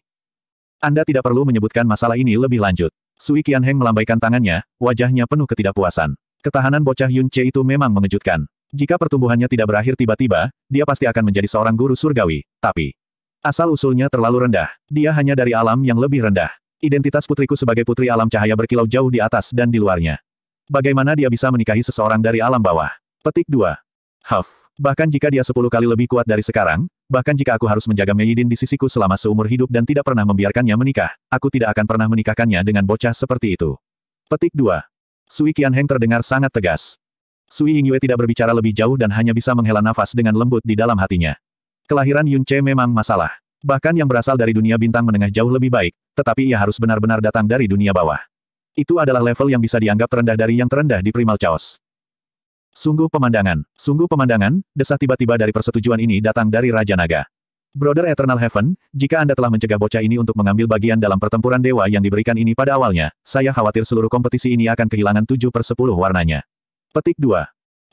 Anda tidak perlu menyebutkan masalah ini lebih lanjut. Sui Qianheng melambaikan tangannya, wajahnya penuh ketidakpuasan. Ketahanan bocah Yun Che itu memang mengejutkan. Jika pertumbuhannya tidak berakhir tiba-tiba, dia pasti akan menjadi seorang guru surgawi, tapi asal-usulnya terlalu rendah. Dia hanya dari alam yang lebih rendah. Identitas putriku sebagai putri alam cahaya berkilau jauh di atas dan di luarnya. Bagaimana dia bisa menikahi seseorang dari alam bawah? Petik 2. Huff. Bahkan jika dia sepuluh kali lebih kuat dari sekarang, bahkan jika aku harus menjaga Meidin di sisiku selama seumur hidup dan tidak pernah membiarkannya menikah, aku tidak akan pernah menikahkannya dengan bocah seperti itu. Petik 2. Sui Qianheng terdengar sangat tegas. Sui Yingyue tidak berbicara lebih jauh dan hanya bisa menghela nafas dengan lembut di dalam hatinya. Kelahiran Yun Che memang masalah. Bahkan yang berasal dari dunia bintang menengah jauh lebih baik, tetapi ia harus benar-benar datang dari dunia bawah. Itu adalah level yang bisa dianggap terendah dari yang terendah di Primal Chaos. Sungguh pemandangan, sungguh pemandangan, desah tiba-tiba dari persetujuan ini datang dari Raja Naga. Brother Eternal Heaven, jika Anda telah mencegah bocah ini untuk mengambil bagian dalam pertempuran dewa yang diberikan ini pada awalnya, saya khawatir seluruh kompetisi ini akan kehilangan 7 per 10 warnanya. Petik 2.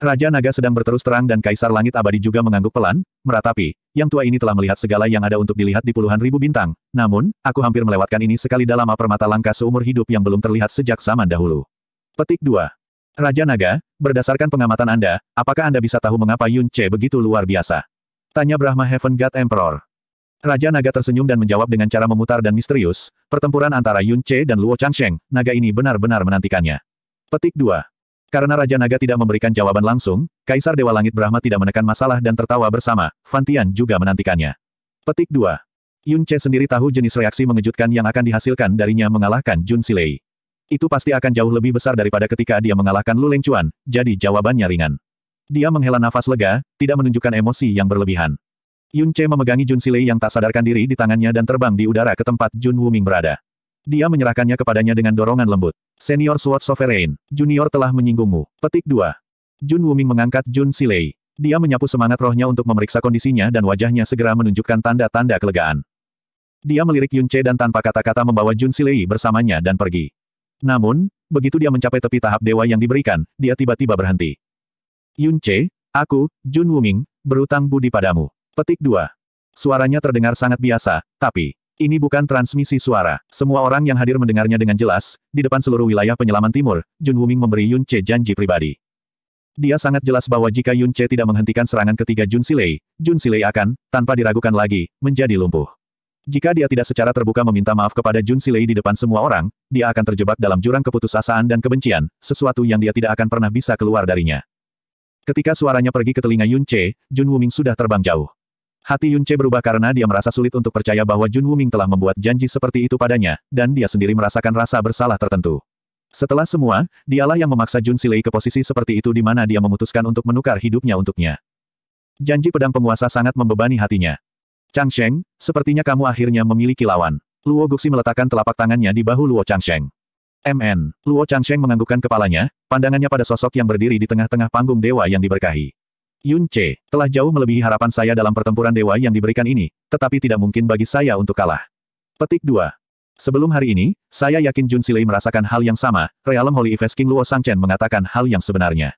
Raja Naga sedang berterus terang dan Kaisar Langit Abadi juga mengangguk pelan, meratapi, yang tua ini telah melihat segala yang ada untuk dilihat di puluhan ribu bintang, namun, aku hampir melewatkan ini sekali dalam permata langkah seumur hidup yang belum terlihat sejak zaman dahulu. Petik 2. Raja Naga, berdasarkan pengamatan Anda, apakah Anda bisa tahu mengapa Yun Che begitu luar biasa? Tanya Brahma Heaven God Emperor. Raja Naga tersenyum dan menjawab dengan cara memutar dan misterius, pertempuran antara Yun Che dan Luo Changsheng, naga ini benar-benar menantikannya. Petik 2. Karena Raja Naga tidak memberikan jawaban langsung, Kaisar Dewa Langit Brahma tidak menekan masalah dan tertawa bersama, Fantian juga menantikannya. Petik 2. Yun Che sendiri tahu jenis reaksi mengejutkan yang akan dihasilkan darinya mengalahkan Jun Silei. Itu pasti akan jauh lebih besar daripada ketika dia mengalahkan Lu Leng jadi jawabannya ringan. Dia menghela nafas lega, tidak menunjukkan emosi yang berlebihan. Yun Che memegangi Jun Silei yang tak sadarkan diri di tangannya dan terbang di udara ke tempat Jun Wuming berada. Dia menyerahkannya kepadanya dengan dorongan lembut. Senior Sword Sovereign, Junior telah menyinggungmu. Petik 2. Jun Wuming mengangkat Jun Silei. Dia menyapu semangat rohnya untuk memeriksa kondisinya dan wajahnya segera menunjukkan tanda-tanda kelegaan. Dia melirik Yun Che dan tanpa kata-kata membawa Jun Silei bersamanya dan pergi. Namun, begitu dia mencapai tepi tahap dewa yang diberikan, dia tiba-tiba berhenti. Yun Che, aku, Jun Wuming, berutang budi padamu. Petik 2. Suaranya terdengar sangat biasa, tapi ini bukan transmisi suara. Semua orang yang hadir mendengarnya dengan jelas, di depan seluruh wilayah penyelaman timur, Jun Wuming memberi Yun Che janji pribadi. Dia sangat jelas bahwa jika Yun Che tidak menghentikan serangan ketiga Jun Silei, Jun Silei akan, tanpa diragukan lagi, menjadi lumpuh. Jika dia tidak secara terbuka meminta maaf kepada Jun Silei di depan semua orang, dia akan terjebak dalam jurang keputusasaan dan kebencian, sesuatu yang dia tidak akan pernah bisa keluar darinya. Ketika suaranya pergi ke telinga Yun Che, Jun Wuming sudah terbang jauh. Hati Yun Che berubah karena dia merasa sulit untuk percaya bahwa Jun Wuming telah membuat janji seperti itu padanya, dan dia sendiri merasakan rasa bersalah tertentu. Setelah semua, dialah yang memaksa Jun Silei ke posisi seperti itu di mana dia memutuskan untuk menukar hidupnya untuknya. Janji pedang penguasa sangat membebani hatinya. Chang Sheng, sepertinya kamu akhirnya memiliki lawan. Luo Guxi meletakkan telapak tangannya di bahu Luo Chang Sheng. MN. Luo Changsheng menganggukkan kepalanya, pandangannya pada sosok yang berdiri di tengah-tengah panggung dewa yang diberkahi. Yun Che, telah jauh melebihi harapan saya dalam pertempuran dewa yang diberikan ini, tetapi tidak mungkin bagi saya untuk kalah. Petik 2. Sebelum hari ini, saya yakin Jun Silei merasakan hal yang sama, Realm Holy Ives King Luo Sangchen mengatakan hal yang sebenarnya.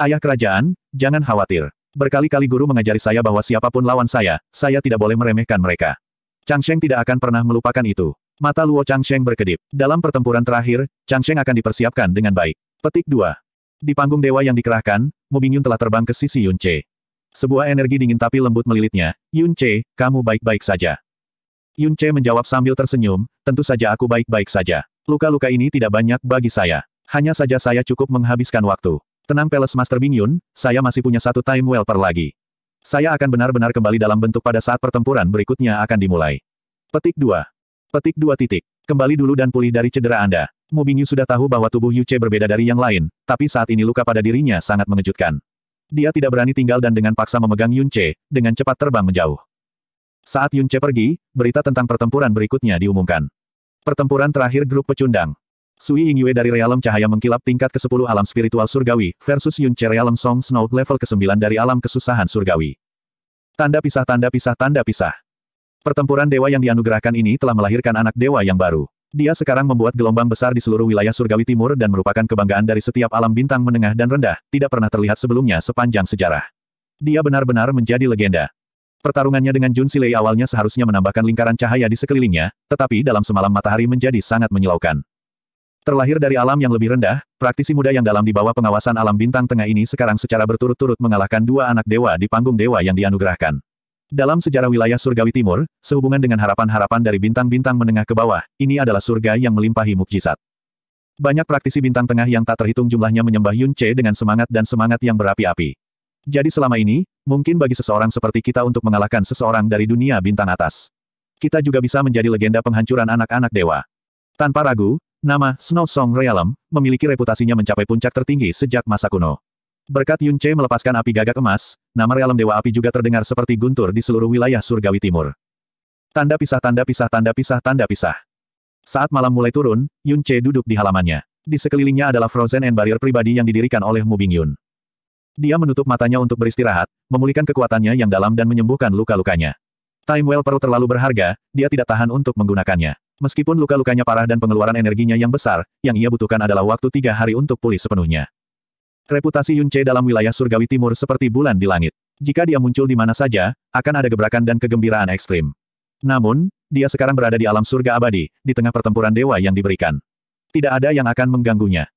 Ayah kerajaan, jangan khawatir. Berkali-kali guru mengajari saya bahwa siapapun lawan saya, saya tidak boleh meremehkan mereka. Changsheng tidak akan pernah melupakan itu. Mata Luo Changsheng berkedip. Dalam pertempuran terakhir, Changsheng akan dipersiapkan dengan baik. Petik 2. Di panggung dewa yang dikerahkan, Mu Bingyun telah terbang ke sisi Yun Che. Sebuah energi dingin tapi lembut melilitnya. Yun Che, kamu baik-baik saja. Yun Che menjawab sambil tersenyum, tentu saja aku baik-baik saja. Luka-luka ini tidak banyak bagi saya. Hanya saja saya cukup menghabiskan waktu. Tenang peles Master Bingyun, saya masih punya satu time welper lagi. Saya akan benar-benar kembali dalam bentuk pada saat pertempuran berikutnya akan dimulai. Petik 2. Petik dua titik. Kembali dulu dan pulih dari cedera Anda. Mu Bingyu sudah tahu bahwa tubuh Yu Che berbeda dari yang lain, tapi saat ini luka pada dirinya sangat mengejutkan. Dia tidak berani tinggal dan dengan paksa memegang Yun Che, dengan cepat terbang menjauh. Saat Yun Che pergi, berita tentang pertempuran berikutnya diumumkan. Pertempuran terakhir grup pecundang. Sui Ying Yue dari Realem Cahaya mengkilap tingkat ke-10 alam spiritual surgawi, versus Yun Che Realem Song Snow level ke-9 dari alam kesusahan surgawi. Tanda pisah tanda pisah tanda pisah. Pertempuran dewa yang dianugerahkan ini telah melahirkan anak dewa yang baru. Dia sekarang membuat gelombang besar di seluruh wilayah surgawi timur dan merupakan kebanggaan dari setiap alam bintang menengah dan rendah, tidak pernah terlihat sebelumnya sepanjang sejarah. Dia benar-benar menjadi legenda. Pertarungannya dengan Jun Silei awalnya seharusnya menambahkan lingkaran cahaya di sekelilingnya, tetapi dalam semalam matahari menjadi sangat menyilaukan. Terlahir dari alam yang lebih rendah, praktisi muda yang dalam di bawah pengawasan alam bintang tengah ini sekarang secara berturut-turut mengalahkan dua anak dewa di panggung dewa yang dianugerahkan. Dalam sejarah wilayah surgawi timur, sehubungan dengan harapan-harapan dari bintang-bintang menengah ke bawah, ini adalah surga yang melimpahi mukjizat. Banyak praktisi bintang tengah yang tak terhitung jumlahnya menyembah Yun Che dengan semangat dan semangat yang berapi-api. Jadi selama ini, mungkin bagi seseorang seperti kita untuk mengalahkan seseorang dari dunia bintang atas. Kita juga bisa menjadi legenda penghancuran anak-anak dewa. Tanpa ragu, nama Snow Song Realm memiliki reputasinya mencapai puncak tertinggi sejak masa kuno. Berkat Yun Che melepaskan api gagak emas, nama realem Dewa Api juga terdengar seperti guntur di seluruh wilayah surgawi timur. Tanda pisah tanda pisah tanda pisah tanda pisah. Saat malam mulai turun, Yun Che duduk di halamannya. Di sekelilingnya adalah Frozen and Barrier pribadi yang didirikan oleh Mu Bing Yun. Dia menutup matanya untuk beristirahat, memulihkan kekuatannya yang dalam dan menyembuhkan luka-lukanya. Time Well perlu terlalu berharga, dia tidak tahan untuk menggunakannya. Meskipun luka-lukanya parah dan pengeluaran energinya yang besar, yang ia butuhkan adalah waktu tiga hari untuk pulih sepenuhnya. Reputasi Yunce dalam wilayah surgawi timur seperti bulan di langit. Jika dia muncul di mana saja, akan ada gebrakan dan kegembiraan ekstrim. Namun, dia sekarang berada di alam surga abadi, di tengah pertempuran dewa yang diberikan. Tidak ada yang akan mengganggunya.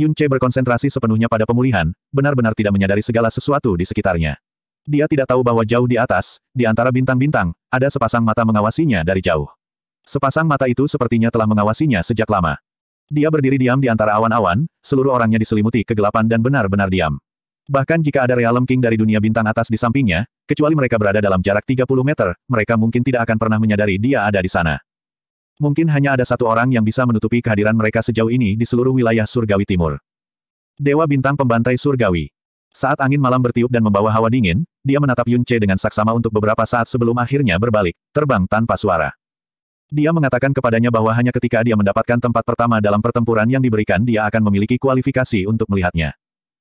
Yunce berkonsentrasi sepenuhnya pada pemulihan, benar-benar tidak menyadari segala sesuatu di sekitarnya. Dia tidak tahu bahwa jauh di atas, di antara bintang-bintang, ada sepasang mata mengawasinya dari jauh. Sepasang mata itu sepertinya telah mengawasinya sejak lama. Dia berdiri diam di antara awan-awan, seluruh orangnya diselimuti kegelapan dan benar-benar diam. Bahkan jika ada Realm King dari dunia bintang atas di sampingnya, kecuali mereka berada dalam jarak 30 meter, mereka mungkin tidak akan pernah menyadari dia ada di sana. Mungkin hanya ada satu orang yang bisa menutupi kehadiran mereka sejauh ini di seluruh wilayah Surgawi Timur. Dewa Bintang Pembantai Surgawi. Saat angin malam bertiup dan membawa hawa dingin, dia menatap Yun dengan saksama untuk beberapa saat sebelum akhirnya berbalik, terbang tanpa suara. Dia mengatakan kepadanya bahwa hanya ketika dia mendapatkan tempat pertama dalam pertempuran yang diberikan dia akan memiliki kualifikasi untuk melihatnya.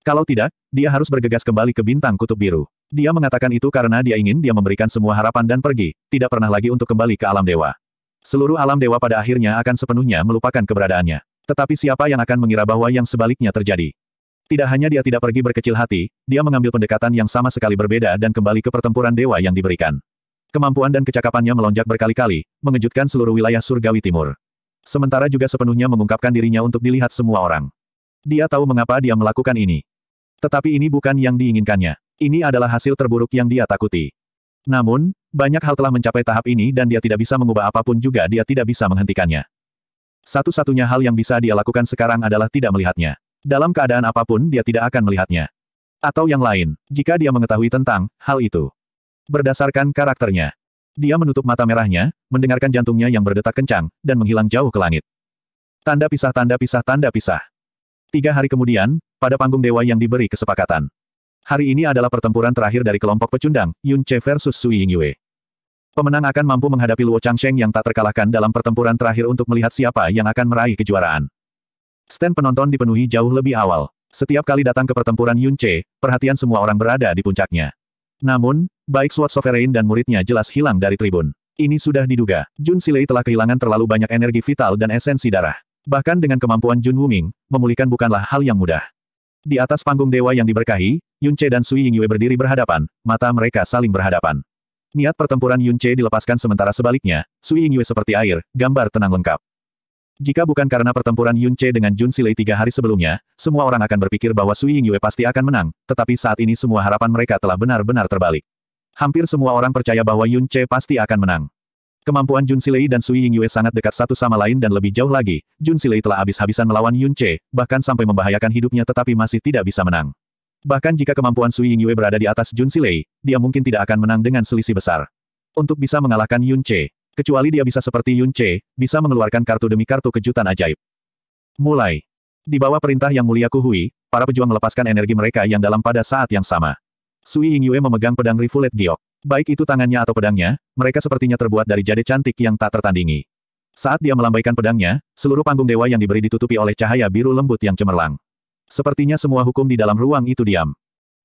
Kalau tidak, dia harus bergegas kembali ke bintang kutub biru. Dia mengatakan itu karena dia ingin dia memberikan semua harapan dan pergi, tidak pernah lagi untuk kembali ke alam dewa. Seluruh alam dewa pada akhirnya akan sepenuhnya melupakan keberadaannya. Tetapi siapa yang akan mengira bahwa yang sebaliknya terjadi? Tidak hanya dia tidak pergi berkecil hati, dia mengambil pendekatan yang sama sekali berbeda dan kembali ke pertempuran dewa yang diberikan. Kemampuan dan kecakapannya melonjak berkali-kali, mengejutkan seluruh wilayah surgawi timur. Sementara juga sepenuhnya mengungkapkan dirinya untuk dilihat semua orang. Dia tahu mengapa dia melakukan ini. Tetapi ini bukan yang diinginkannya. Ini adalah hasil terburuk yang dia takuti. Namun, banyak hal telah mencapai tahap ini dan dia tidak bisa mengubah apapun juga dia tidak bisa menghentikannya. Satu-satunya hal yang bisa dia lakukan sekarang adalah tidak melihatnya. Dalam keadaan apapun dia tidak akan melihatnya. Atau yang lain, jika dia mengetahui tentang hal itu. Berdasarkan karakternya, dia menutup mata merahnya, mendengarkan jantungnya yang berdetak kencang, dan menghilang jauh ke langit. Tanda pisah tanda pisah tanda pisah. Tiga hari kemudian, pada panggung dewa yang diberi kesepakatan. Hari ini adalah pertempuran terakhir dari kelompok pecundang, Yun Che versus Sui Ying Yue. Pemenang akan mampu menghadapi Luo Changsheng yang tak terkalahkan dalam pertempuran terakhir untuk melihat siapa yang akan meraih kejuaraan. Stand penonton dipenuhi jauh lebih awal. Setiap kali datang ke pertempuran Yun Che, perhatian semua orang berada di puncaknya. Namun, baik Sword Sovereign dan muridnya jelas hilang dari tribun. Ini sudah diduga, Jun Silei telah kehilangan terlalu banyak energi vital dan esensi darah. Bahkan dengan kemampuan Jun Wuming, memulihkan bukanlah hal yang mudah. Di atas panggung dewa yang diberkahi, Yun Che dan Sui Ying Yue berdiri berhadapan, mata mereka saling berhadapan. Niat pertempuran Yun Che dilepaskan sementara sebaliknya, Sui Ying Yue seperti air, gambar tenang lengkap. Jika bukan karena pertempuran Yun Che dengan Jun Silei tiga hari sebelumnya, semua orang akan berpikir bahwa Sui Ying Yue pasti akan menang, tetapi saat ini semua harapan mereka telah benar-benar terbalik. Hampir semua orang percaya bahwa Yun Che pasti akan menang. Kemampuan Jun Silei dan Sui Ying Yue sangat dekat satu sama lain dan lebih jauh lagi, Jun Silei telah habis-habisan melawan Yun Che, bahkan sampai membahayakan hidupnya tetapi masih tidak bisa menang. Bahkan jika kemampuan Sui Ying Yue berada di atas Jun Silei, dia mungkin tidak akan menang dengan selisih besar. Untuk bisa mengalahkan Yun Che, Kecuali dia bisa seperti Yun Che, bisa mengeluarkan kartu demi kartu kejutan ajaib. Mulai. Di bawah perintah yang mulia Kuhui, para pejuang melepaskan energi mereka yang dalam pada saat yang sama. Sui Ying Yue memegang pedang rivulet giok. Baik itu tangannya atau pedangnya, mereka sepertinya terbuat dari jade cantik yang tak tertandingi. Saat dia melambaikan pedangnya, seluruh panggung dewa yang diberi ditutupi oleh cahaya biru lembut yang cemerlang. Sepertinya semua hukum di dalam ruang itu diam.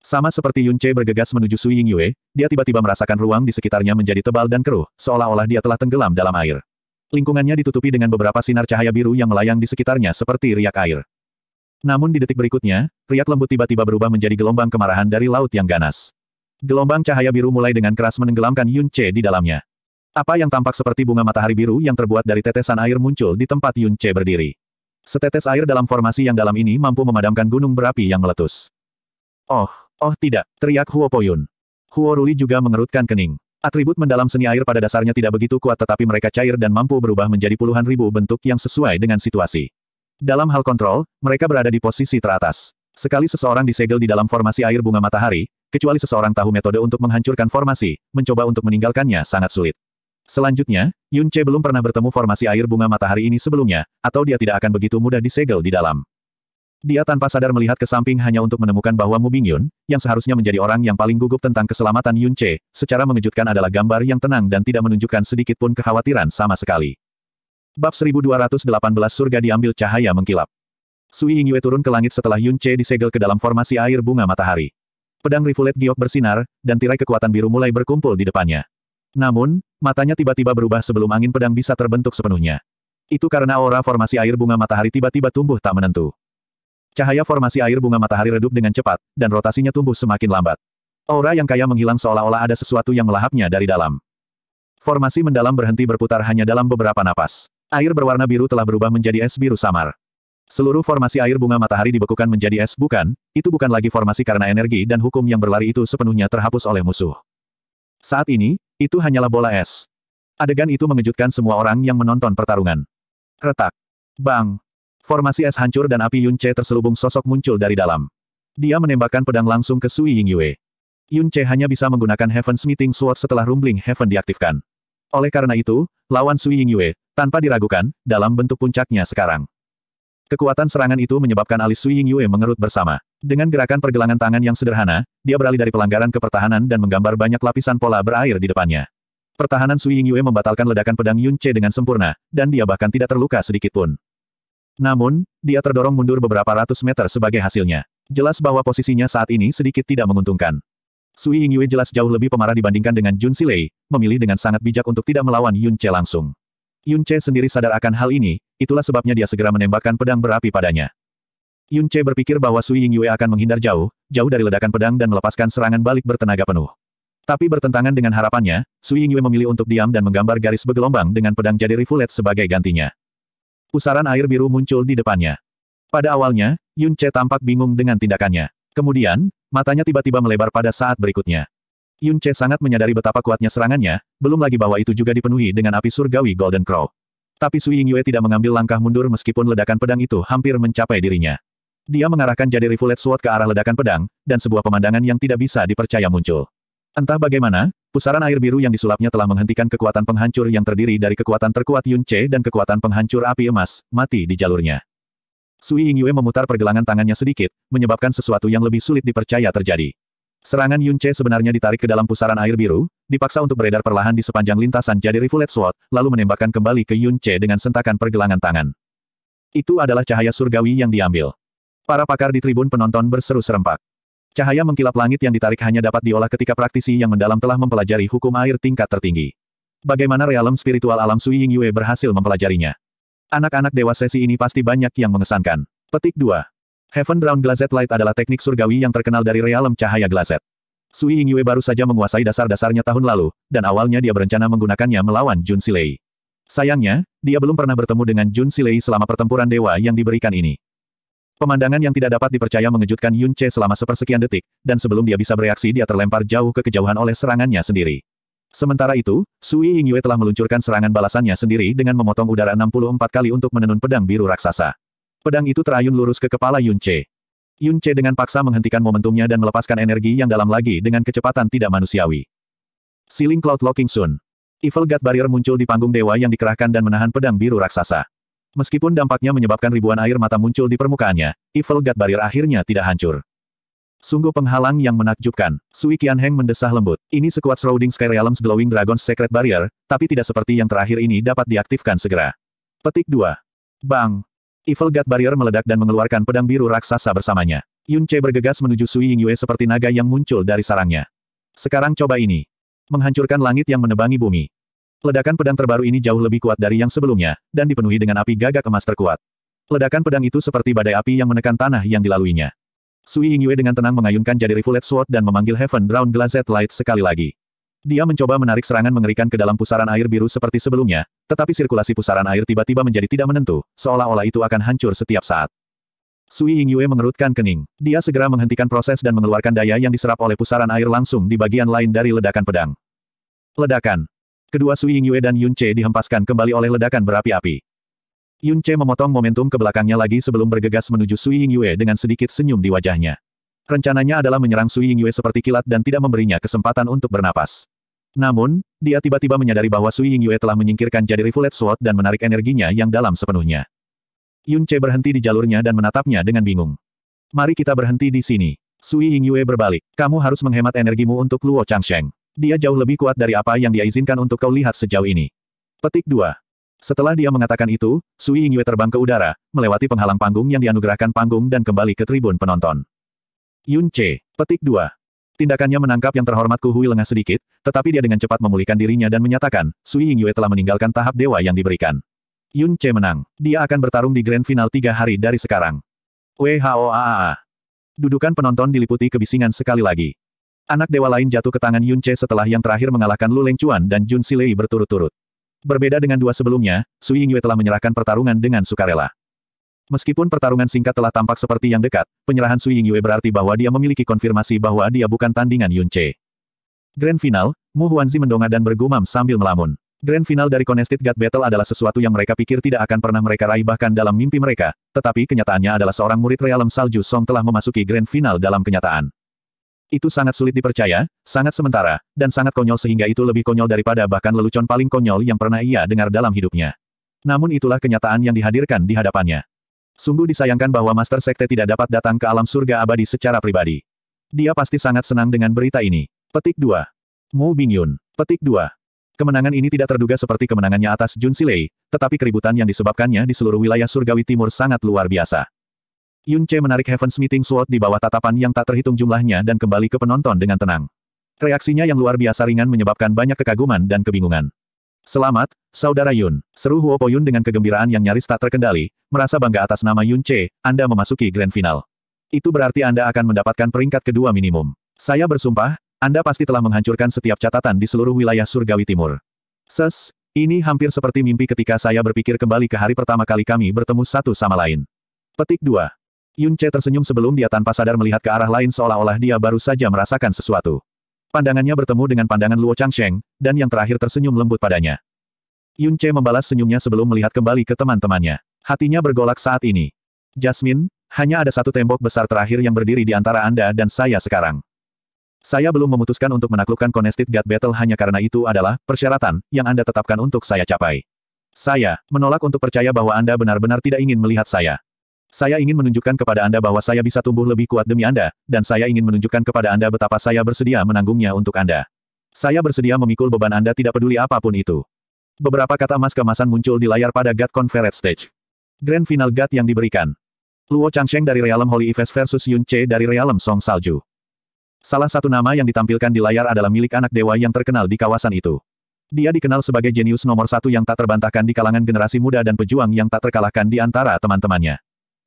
Sama seperti Yun Che bergegas menuju Sui Ying Yue, dia tiba-tiba merasakan ruang di sekitarnya menjadi tebal dan keruh, seolah-olah dia telah tenggelam dalam air. Lingkungannya ditutupi dengan beberapa sinar cahaya biru yang melayang di sekitarnya seperti riak air. Namun di detik berikutnya, riak lembut tiba-tiba berubah menjadi gelombang kemarahan dari laut yang ganas. Gelombang cahaya biru mulai dengan keras menenggelamkan Yun Che di dalamnya. Apa yang tampak seperti bunga matahari biru yang terbuat dari tetesan air muncul di tempat Yun Che berdiri. Setetes air dalam formasi yang dalam ini mampu memadamkan gunung berapi yang meletus. Oh, Oh tidak, teriak Huo Poyun. Huo Ruli juga mengerutkan kening. Atribut mendalam seni air pada dasarnya tidak begitu kuat tetapi mereka cair dan mampu berubah menjadi puluhan ribu bentuk yang sesuai dengan situasi. Dalam hal kontrol, mereka berada di posisi teratas. Sekali seseorang disegel di dalam formasi air bunga matahari, kecuali seseorang tahu metode untuk menghancurkan formasi, mencoba untuk meninggalkannya sangat sulit. Selanjutnya, Yun Che belum pernah bertemu formasi air bunga matahari ini sebelumnya, atau dia tidak akan begitu mudah disegel di dalam. Dia tanpa sadar melihat ke samping hanya untuk menemukan bahwa Mu Bingyun, yang seharusnya menjadi orang yang paling gugup tentang keselamatan Yun Che, secara mengejutkan adalah gambar yang tenang dan tidak menunjukkan sedikit pun kekhawatiran sama sekali. Bab 1218 Surga diambil cahaya mengkilap. Sui Yingyue turun ke langit setelah Yun Che disegel ke dalam formasi air bunga matahari. Pedang rivulet giok bersinar, dan tirai kekuatan biru mulai berkumpul di depannya. Namun, matanya tiba-tiba berubah sebelum angin pedang bisa terbentuk sepenuhnya. Itu karena aura formasi air bunga matahari tiba-tiba tumbuh tak menentu. Cahaya formasi air bunga matahari redup dengan cepat, dan rotasinya tumbuh semakin lambat. Aura yang kaya menghilang seolah-olah ada sesuatu yang melahapnya dari dalam. Formasi mendalam berhenti berputar hanya dalam beberapa napas. Air berwarna biru telah berubah menjadi es biru samar. Seluruh formasi air bunga matahari dibekukan menjadi es bukan, itu bukan lagi formasi karena energi dan hukum yang berlari itu sepenuhnya terhapus oleh musuh. Saat ini, itu hanyalah bola es. Adegan itu mengejutkan semua orang yang menonton pertarungan. Retak. Bang. Formasi es hancur dan api Yun Che terselubung sosok muncul dari dalam. Dia menembakkan pedang langsung ke Sui Ying Yue. Yun Che hanya bisa menggunakan Heaven Meeting Sword setelah Rumbling Heaven diaktifkan. Oleh karena itu, lawan Sui Ying Yue, tanpa diragukan, dalam bentuk puncaknya sekarang. Kekuatan serangan itu menyebabkan alis Sui Ying Yue mengerut bersama. Dengan gerakan pergelangan tangan yang sederhana, dia beralih dari pelanggaran ke pertahanan dan menggambar banyak lapisan pola berair di depannya. Pertahanan Sui Ying Yue membatalkan ledakan pedang Yun Che dengan sempurna, dan dia bahkan tidak terluka sedikitpun. Namun, dia terdorong mundur beberapa ratus meter sebagai hasilnya. Jelas bahwa posisinya saat ini sedikit tidak menguntungkan. Sui Yingyue jelas jauh lebih pemarah dibandingkan dengan Jun Silei, memilih dengan sangat bijak untuk tidak melawan Yun Che langsung. Yun Che sendiri sadar akan hal ini, itulah sebabnya dia segera menembakkan pedang berapi padanya. Yun Che berpikir bahwa Sui Yingyue akan menghindar jauh, jauh dari ledakan pedang dan melepaskan serangan balik bertenaga penuh. Tapi bertentangan dengan harapannya, Sui Yingyue memilih untuk diam dan menggambar garis bergelombang dengan pedang jadi rivulet sebagai gantinya pusaran air biru muncul di depannya. Pada awalnya, Yun Che tampak bingung dengan tindakannya. Kemudian, matanya tiba-tiba melebar pada saat berikutnya. Yun Che sangat menyadari betapa kuatnya serangannya, belum lagi bahwa itu juga dipenuhi dengan api surgawi Golden Crow. Tapi Sui Ying Yue tidak mengambil langkah mundur meskipun ledakan pedang itu hampir mencapai dirinya. Dia mengarahkan jadi rivulet sword ke arah ledakan pedang, dan sebuah pemandangan yang tidak bisa dipercaya muncul. Entah bagaimana, Pusaran air biru yang disulapnya telah menghentikan kekuatan penghancur yang terdiri dari kekuatan terkuat Yun Che dan kekuatan penghancur api emas, mati di jalurnya. Sui Ying Yue memutar pergelangan tangannya sedikit, menyebabkan sesuatu yang lebih sulit dipercaya terjadi. Serangan Yun Che sebenarnya ditarik ke dalam pusaran air biru, dipaksa untuk beredar perlahan di sepanjang lintasan jadi Rivulet Sword, lalu menembakkan kembali ke Yun Che dengan sentakan pergelangan tangan. Itu adalah cahaya surgawi yang diambil. Para pakar di tribun penonton berseru serempak. Cahaya mengkilap langit yang ditarik hanya dapat diolah ketika praktisi yang mendalam telah mempelajari hukum air tingkat tertinggi. Bagaimana realem spiritual alam Sui Ying Yue berhasil mempelajarinya. Anak-anak dewa sesi ini pasti banyak yang mengesankan. Petik 2. Heaven Drown Glazed Light adalah teknik surgawi yang terkenal dari realem cahaya glazed. Sui Ying Yue baru saja menguasai dasar-dasarnya tahun lalu, dan awalnya dia berencana menggunakannya melawan Jun Silei. Sayangnya, dia belum pernah bertemu dengan Jun Silei selama pertempuran dewa yang diberikan ini. Pemandangan yang tidak dapat dipercaya mengejutkan Yun Che selama sepersekian detik, dan sebelum dia bisa bereaksi dia terlempar jauh ke kejauhan oleh serangannya sendiri. Sementara itu, Sui Ying Yue telah meluncurkan serangan balasannya sendiri dengan memotong udara 64 kali untuk menenun pedang biru raksasa. Pedang itu terayun lurus ke kepala Yun Che. Yun Che dengan paksa menghentikan momentumnya dan melepaskan energi yang dalam lagi dengan kecepatan tidak manusiawi. Ceiling Cloud Locking Sun. Evil God Barrier muncul di panggung dewa yang dikerahkan dan menahan pedang biru raksasa. Meskipun dampaknya menyebabkan ribuan air mata muncul di permukaannya, Evil God Barrier akhirnya tidak hancur. Sungguh penghalang yang menakjubkan. Sui Qianheng mendesah lembut. Ini sekuat Shrouding Sky Realms Glowing Dragon Secret Barrier, tapi tidak seperti yang terakhir ini dapat diaktifkan segera. Petik 2. Bang! Evil God Barrier meledak dan mengeluarkan pedang biru raksasa bersamanya. Yun Che bergegas menuju Sui Ying Yue seperti naga yang muncul dari sarangnya. Sekarang coba ini. Menghancurkan langit yang menebangi bumi. Ledakan pedang terbaru ini jauh lebih kuat dari yang sebelumnya, dan dipenuhi dengan api gagak emas terkuat. Ledakan pedang itu seperti badai api yang menekan tanah yang dilaluinya. Sui Yingyue dengan tenang mengayunkan jadi rifulet Sword dan memanggil Heaven Drown Glazed Light sekali lagi. Dia mencoba menarik serangan mengerikan ke dalam pusaran air biru seperti sebelumnya, tetapi sirkulasi pusaran air tiba-tiba menjadi tidak menentu, seolah-olah itu akan hancur setiap saat. Sui Yingyue mengerutkan kening. Dia segera menghentikan proses dan mengeluarkan daya yang diserap oleh pusaran air langsung di bagian lain dari ledakan pedang. Ledakan. Kedua Sui Yue dan Yun Che dihempaskan kembali oleh ledakan berapi-api. Yun Che memotong momentum ke belakangnya lagi sebelum bergegas menuju Sui Yue dengan sedikit senyum di wajahnya. Rencananya adalah menyerang Sui Yue seperti kilat dan tidak memberinya kesempatan untuk bernapas. Namun, dia tiba-tiba menyadari bahwa Sui Yue telah menyingkirkan jadi Rivulet Sword dan menarik energinya yang dalam sepenuhnya. Yun Che berhenti di jalurnya dan menatapnya dengan bingung. Mari kita berhenti di sini. Sui Yue berbalik. Kamu harus menghemat energimu untuk Luo Changsheng. Dia jauh lebih kuat dari apa yang dia izinkan untuk kau lihat sejauh ini. Petik 2. Setelah dia mengatakan itu, Sui Yingyue terbang ke udara, melewati penghalang panggung yang dianugerahkan panggung dan kembali ke tribun penonton. Yun C. Petik 2. Tindakannya menangkap yang terhormat Kuhui lengah sedikit, tetapi dia dengan cepat memulihkan dirinya dan menyatakan, Sui Yingyue telah meninggalkan tahap dewa yang diberikan. Yun C menang. Dia akan bertarung di grand final tiga hari dari sekarang. WHOAA. Dudukan penonton diliputi kebisingan sekali lagi. Anak dewa lain jatuh ke tangan Yun Che setelah yang terakhir mengalahkan Lu Leng Chuan dan Jun Silei berturut-turut. Berbeda dengan dua sebelumnya, Su Ying Yue telah menyerahkan pertarungan dengan sukarela. Meskipun pertarungan singkat telah tampak seperti yang dekat, penyerahan Su Ying Yue berarti bahwa dia memiliki konfirmasi bahwa dia bukan tandingan Yun Che. Grand Final, Mu Huanzi mendongak dan bergumam sambil melamun. Grand Final dari Contested God Battle adalah sesuatu yang mereka pikir tidak akan pernah mereka raih bahkan dalam mimpi mereka, tetapi kenyataannya adalah seorang murid realem salju Song telah memasuki Grand Final dalam kenyataan. Itu sangat sulit dipercaya, sangat sementara, dan sangat konyol sehingga itu lebih konyol daripada bahkan lelucon paling konyol yang pernah ia dengar dalam hidupnya. Namun itulah kenyataan yang dihadirkan di hadapannya. Sungguh disayangkan bahwa Master Sekte tidak dapat datang ke alam surga abadi secara pribadi. Dia pasti sangat senang dengan berita ini. Petik 2. Mu Bingyun. Petik 2. Kemenangan ini tidak terduga seperti kemenangannya atas Jun Silei, tetapi keributan yang disebabkannya di seluruh wilayah surgawi timur sangat luar biasa. Yun Che menarik Heaven's Meeting Sword di bawah tatapan yang tak terhitung jumlahnya dan kembali ke penonton dengan tenang. Reaksinya yang luar biasa ringan menyebabkan banyak kekaguman dan kebingungan. Selamat, Saudara Yun. Seru Huo Po Yun dengan kegembiraan yang nyaris tak terkendali, merasa bangga atas nama Yun Che, Anda memasuki Grand Final. Itu berarti Anda akan mendapatkan peringkat kedua minimum. Saya bersumpah, Anda pasti telah menghancurkan setiap catatan di seluruh wilayah Surgawi Timur. Ses, ini hampir seperti mimpi ketika saya berpikir kembali ke hari pertama kali kami bertemu satu sama lain. Petik 2. Yun Che tersenyum sebelum dia tanpa sadar melihat ke arah lain seolah-olah dia baru saja merasakan sesuatu. Pandangannya bertemu dengan pandangan Luo Changsheng, dan yang terakhir tersenyum lembut padanya. Yun Che membalas senyumnya sebelum melihat kembali ke teman-temannya. Hatinya bergolak saat ini. Jasmine, hanya ada satu tembok besar terakhir yang berdiri di antara Anda dan saya sekarang. Saya belum memutuskan untuk menaklukkan Contested God Battle hanya karena itu adalah persyaratan yang Anda tetapkan untuk saya capai. Saya menolak untuk percaya bahwa Anda benar-benar tidak ingin melihat saya. Saya ingin menunjukkan kepada Anda bahwa saya bisa tumbuh lebih kuat demi Anda, dan saya ingin menunjukkan kepada Anda betapa saya bersedia menanggungnya untuk Anda. Saya bersedia memikul beban Anda tidak peduli apapun itu. Beberapa kata emas kemasan muncul di layar pada God Conference Stage. Grand Final God yang diberikan. Luo Changsheng dari Realm Holy Ives versus Yun Che dari Realm Song Salju. Salah satu nama yang ditampilkan di layar adalah milik anak dewa yang terkenal di kawasan itu. Dia dikenal sebagai jenius nomor satu yang tak terbantahkan di kalangan generasi muda dan pejuang yang tak terkalahkan di antara teman-temannya.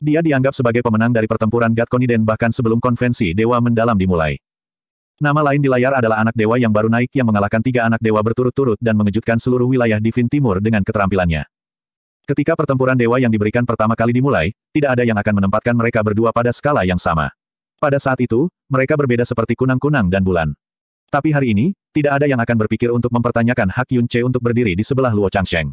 Dia dianggap sebagai pemenang dari pertempuran Gatkoniden bahkan sebelum konvensi dewa mendalam dimulai. Nama lain di layar adalah anak dewa yang baru naik yang mengalahkan tiga anak dewa berturut-turut dan mengejutkan seluruh wilayah Divin Timur dengan keterampilannya. Ketika pertempuran dewa yang diberikan pertama kali dimulai, tidak ada yang akan menempatkan mereka berdua pada skala yang sama. Pada saat itu, mereka berbeda seperti kunang-kunang dan bulan. Tapi hari ini, tidak ada yang akan berpikir untuk mempertanyakan hak Yun Che untuk berdiri di sebelah Luo Changsheng.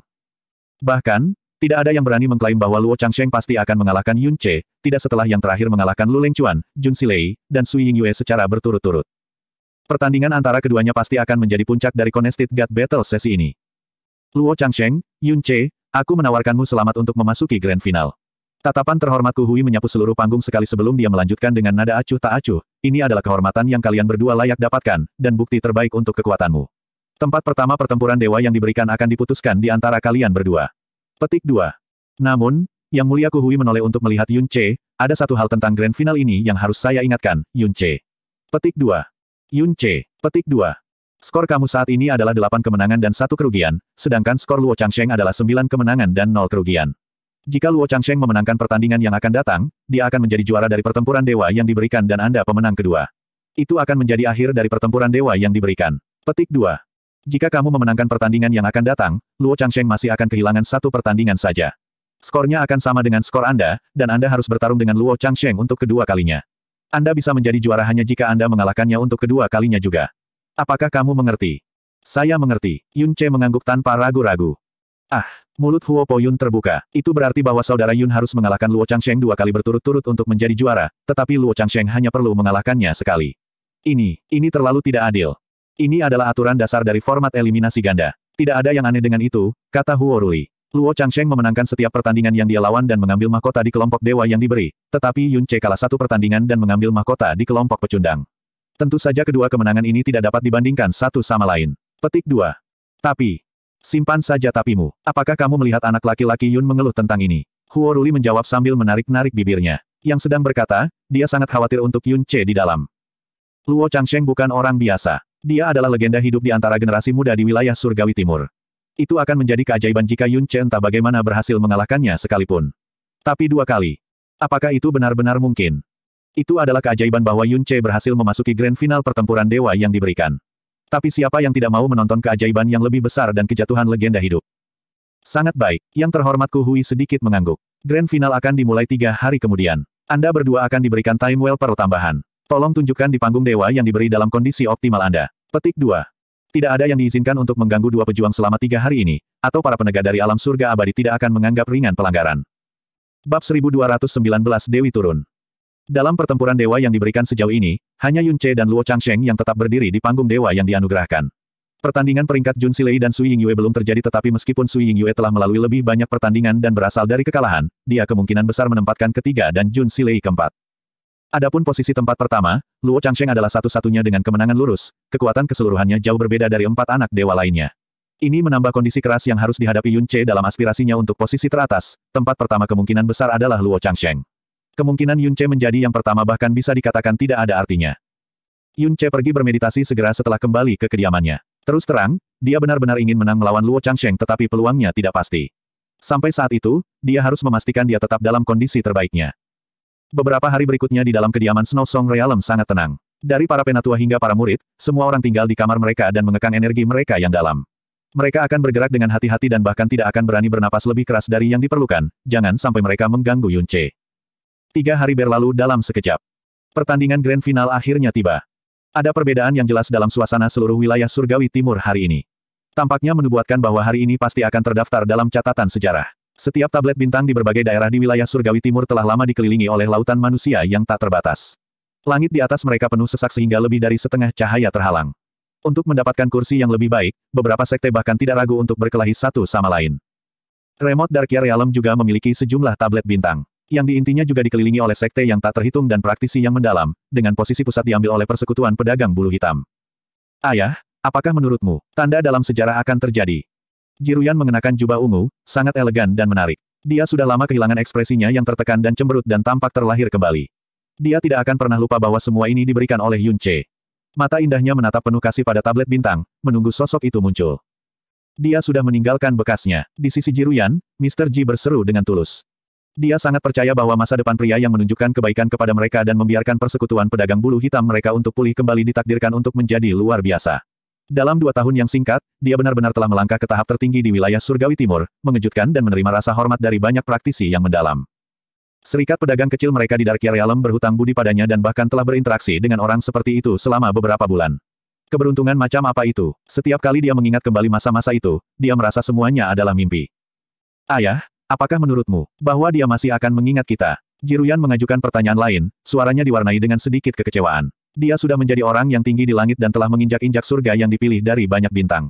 Bahkan, tidak ada yang berani mengklaim bahwa Luo Changsheng pasti akan mengalahkan Yun Che, tidak setelah yang terakhir mengalahkan Lu Lengchuan, Jun Silei, dan Sui Ying Yue secara berturut-turut. Pertandingan antara keduanya pasti akan menjadi puncak dari Contested God Battle sesi ini. Luo Changsheng, Yun Che, aku menawarkanmu selamat untuk memasuki grand final. Tatapan terhormat Hui menyapu seluruh panggung sekali sebelum dia melanjutkan dengan nada acuh tak acuh, ini adalah kehormatan yang kalian berdua layak dapatkan, dan bukti terbaik untuk kekuatanmu. Tempat pertama pertempuran dewa yang diberikan akan diputuskan di antara kalian berdua. Petik 2. Namun, Yang Mulia Kuhui menoleh untuk melihat Yun Che, ada satu hal tentang grand final ini yang harus saya ingatkan, Yun Che. Petik 2. Yun Che. Petik 2. Skor kamu saat ini adalah 8 kemenangan dan 1 kerugian, sedangkan skor Luo Changsheng adalah 9 kemenangan dan 0 kerugian. Jika Luo Changsheng memenangkan pertandingan yang akan datang, dia akan menjadi juara dari pertempuran dewa yang diberikan dan Anda pemenang kedua. Itu akan menjadi akhir dari pertempuran dewa yang diberikan. Petik 2. Jika kamu memenangkan pertandingan yang akan datang, Luo Changsheng masih akan kehilangan satu pertandingan saja. Skornya akan sama dengan skor Anda, dan Anda harus bertarung dengan Luo Changsheng untuk kedua kalinya. Anda bisa menjadi juara hanya jika Anda mengalahkannya untuk kedua kalinya juga. Apakah kamu mengerti? Saya mengerti. Yun Che mengangguk tanpa ragu-ragu. Ah, mulut Huo Po Yun terbuka. Itu berarti bahwa saudara Yun harus mengalahkan Luo Changsheng dua kali berturut-turut untuk menjadi juara, tetapi Luo Changsheng hanya perlu mengalahkannya sekali. Ini, ini terlalu tidak adil. Ini adalah aturan dasar dari format eliminasi ganda. Tidak ada yang aneh dengan itu, kata Huo Rui. Luo Changsheng memenangkan setiap pertandingan yang dia lawan dan mengambil mahkota di kelompok dewa yang diberi, tetapi Yun Che kalah satu pertandingan dan mengambil mahkota di kelompok pecundang. Tentu saja kedua kemenangan ini tidak dapat dibandingkan satu sama lain. Petik 2. Tapi. Simpan saja tapimu. Apakah kamu melihat anak laki-laki Yun mengeluh tentang ini? Huo Ruli menjawab sambil menarik-narik bibirnya. Yang sedang berkata, dia sangat khawatir untuk Yun Che di dalam. Luo Changsheng bukan orang biasa. Dia adalah legenda hidup di antara generasi muda di wilayah Surgawi Timur. Itu akan menjadi keajaiban jika Yun Chen tak bagaimana berhasil mengalahkannya sekalipun. Tapi dua kali. Apakah itu benar-benar mungkin? Itu adalah keajaiban bahwa Yun Che berhasil memasuki grand final pertempuran dewa yang diberikan. Tapi siapa yang tidak mau menonton keajaiban yang lebih besar dan kejatuhan legenda hidup? Sangat baik, yang terhormat Hui sedikit mengangguk. Grand final akan dimulai tiga hari kemudian. Anda berdua akan diberikan time well tambahan. Tolong tunjukkan di panggung dewa yang diberi dalam kondisi optimal Anda. Petik 2. Tidak ada yang diizinkan untuk mengganggu dua pejuang selama tiga hari ini, atau para penegak dari alam surga abadi tidak akan menganggap ringan pelanggaran. Bab 1219 Dewi Turun Dalam pertempuran dewa yang diberikan sejauh ini, hanya Yun Che dan Luo Changsheng yang tetap berdiri di panggung dewa yang dianugerahkan. Pertandingan peringkat Jun Silei dan Sui Yue belum terjadi tetapi meskipun Sui Yue telah melalui lebih banyak pertandingan dan berasal dari kekalahan, dia kemungkinan besar menempatkan ketiga dan Jun Silei keempat. Adapun posisi tempat pertama, Luo Changsheng adalah satu-satunya dengan kemenangan lurus, kekuatan keseluruhannya jauh berbeda dari empat anak dewa lainnya. Ini menambah kondisi keras yang harus dihadapi Yun Che dalam aspirasinya untuk posisi teratas, tempat pertama kemungkinan besar adalah Luo Changsheng. Kemungkinan Yun Che menjadi yang pertama bahkan bisa dikatakan tidak ada artinya. Yun Che pergi bermeditasi segera setelah kembali ke kediamannya. Terus terang, dia benar-benar ingin menang melawan Luo Changsheng tetapi peluangnya tidak pasti. Sampai saat itu, dia harus memastikan dia tetap dalam kondisi terbaiknya. Beberapa hari berikutnya di dalam kediaman Snow Song Realm sangat tenang. Dari para penatua hingga para murid, semua orang tinggal di kamar mereka dan mengekang energi mereka yang dalam. Mereka akan bergerak dengan hati-hati dan bahkan tidak akan berani bernapas lebih keras dari yang diperlukan, jangan sampai mereka mengganggu Yun Che. Tiga hari berlalu dalam sekejap. Pertandingan grand final akhirnya tiba. Ada perbedaan yang jelas dalam suasana seluruh wilayah surgawi timur hari ini. Tampaknya menubuatkan bahwa hari ini pasti akan terdaftar dalam catatan sejarah. Setiap tablet bintang di berbagai daerah di wilayah surgawi timur telah lama dikelilingi oleh lautan manusia yang tak terbatas. Langit di atas mereka penuh sesak sehingga lebih dari setengah cahaya terhalang. Untuk mendapatkan kursi yang lebih baik, beberapa sekte bahkan tidak ragu untuk berkelahi satu sama lain. Remote Darkia Realm juga memiliki sejumlah tablet bintang. Yang di intinya juga dikelilingi oleh sekte yang tak terhitung dan praktisi yang mendalam, dengan posisi pusat diambil oleh persekutuan pedagang bulu hitam. Ayah, apakah menurutmu, tanda dalam sejarah akan terjadi? Jiruyan mengenakan jubah ungu, sangat elegan dan menarik. Dia sudah lama kehilangan ekspresinya yang tertekan dan cemberut dan tampak terlahir kembali. Dia tidak akan pernah lupa bahwa semua ini diberikan oleh Yun Che. Mata indahnya menatap penuh kasih pada tablet bintang, menunggu sosok itu muncul. Dia sudah meninggalkan bekasnya. Di sisi Jiruyan, Mr. Ji berseru dengan tulus. Dia sangat percaya bahwa masa depan pria yang menunjukkan kebaikan kepada mereka dan membiarkan persekutuan pedagang bulu hitam mereka untuk pulih kembali ditakdirkan untuk menjadi luar biasa. Dalam dua tahun yang singkat, dia benar-benar telah melangkah ke tahap tertinggi di wilayah surgawi timur, mengejutkan dan menerima rasa hormat dari banyak praktisi yang mendalam. Serikat pedagang kecil mereka di Darkia Realm berhutang budi padanya dan bahkan telah berinteraksi dengan orang seperti itu selama beberapa bulan. Keberuntungan macam apa itu? Setiap kali dia mengingat kembali masa-masa itu, dia merasa semuanya adalah mimpi. Ayah, apakah menurutmu, bahwa dia masih akan mengingat kita? Jiruyan mengajukan pertanyaan lain, suaranya diwarnai dengan sedikit kekecewaan. Dia sudah menjadi orang yang tinggi di langit dan telah menginjak-injak surga yang dipilih dari banyak bintang.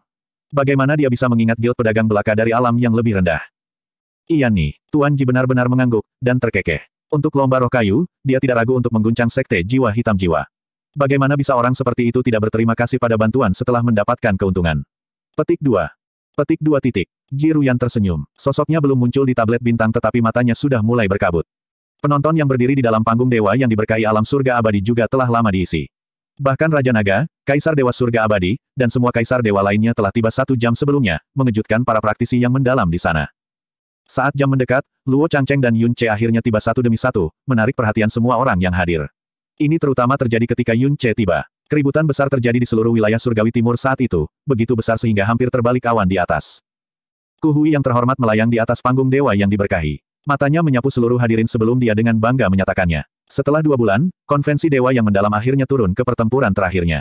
Bagaimana dia bisa mengingat guild pedagang belaka dari alam yang lebih rendah? Iya nih, Tuan Ji benar-benar mengangguk, dan terkekeh. Untuk lomba roh kayu, dia tidak ragu untuk mengguncang sekte jiwa hitam jiwa. Bagaimana bisa orang seperti itu tidak berterima kasih pada bantuan setelah mendapatkan keuntungan? Petik 2. Petik 2 titik. yang tersenyum. Sosoknya belum muncul di tablet bintang tetapi matanya sudah mulai berkabut. Penonton yang berdiri di dalam panggung dewa yang diberkahi alam surga abadi juga telah lama diisi. Bahkan Raja Naga, Kaisar Dewa Surga Abadi, dan semua Kaisar Dewa lainnya telah tiba satu jam sebelumnya, mengejutkan para praktisi yang mendalam di sana. Saat jam mendekat, Luo Changcheng dan Yun Che akhirnya tiba satu demi satu, menarik perhatian semua orang yang hadir. Ini terutama terjadi ketika Yun Che tiba. Keributan besar terjadi di seluruh wilayah Surgawi Timur saat itu, begitu besar sehingga hampir terbalik awan di atas. Kuhui yang terhormat melayang di atas panggung dewa yang diberkahi. Matanya menyapu seluruh hadirin sebelum dia dengan bangga menyatakannya. Setelah dua bulan, konvensi dewa yang mendalam akhirnya turun ke pertempuran terakhirnya.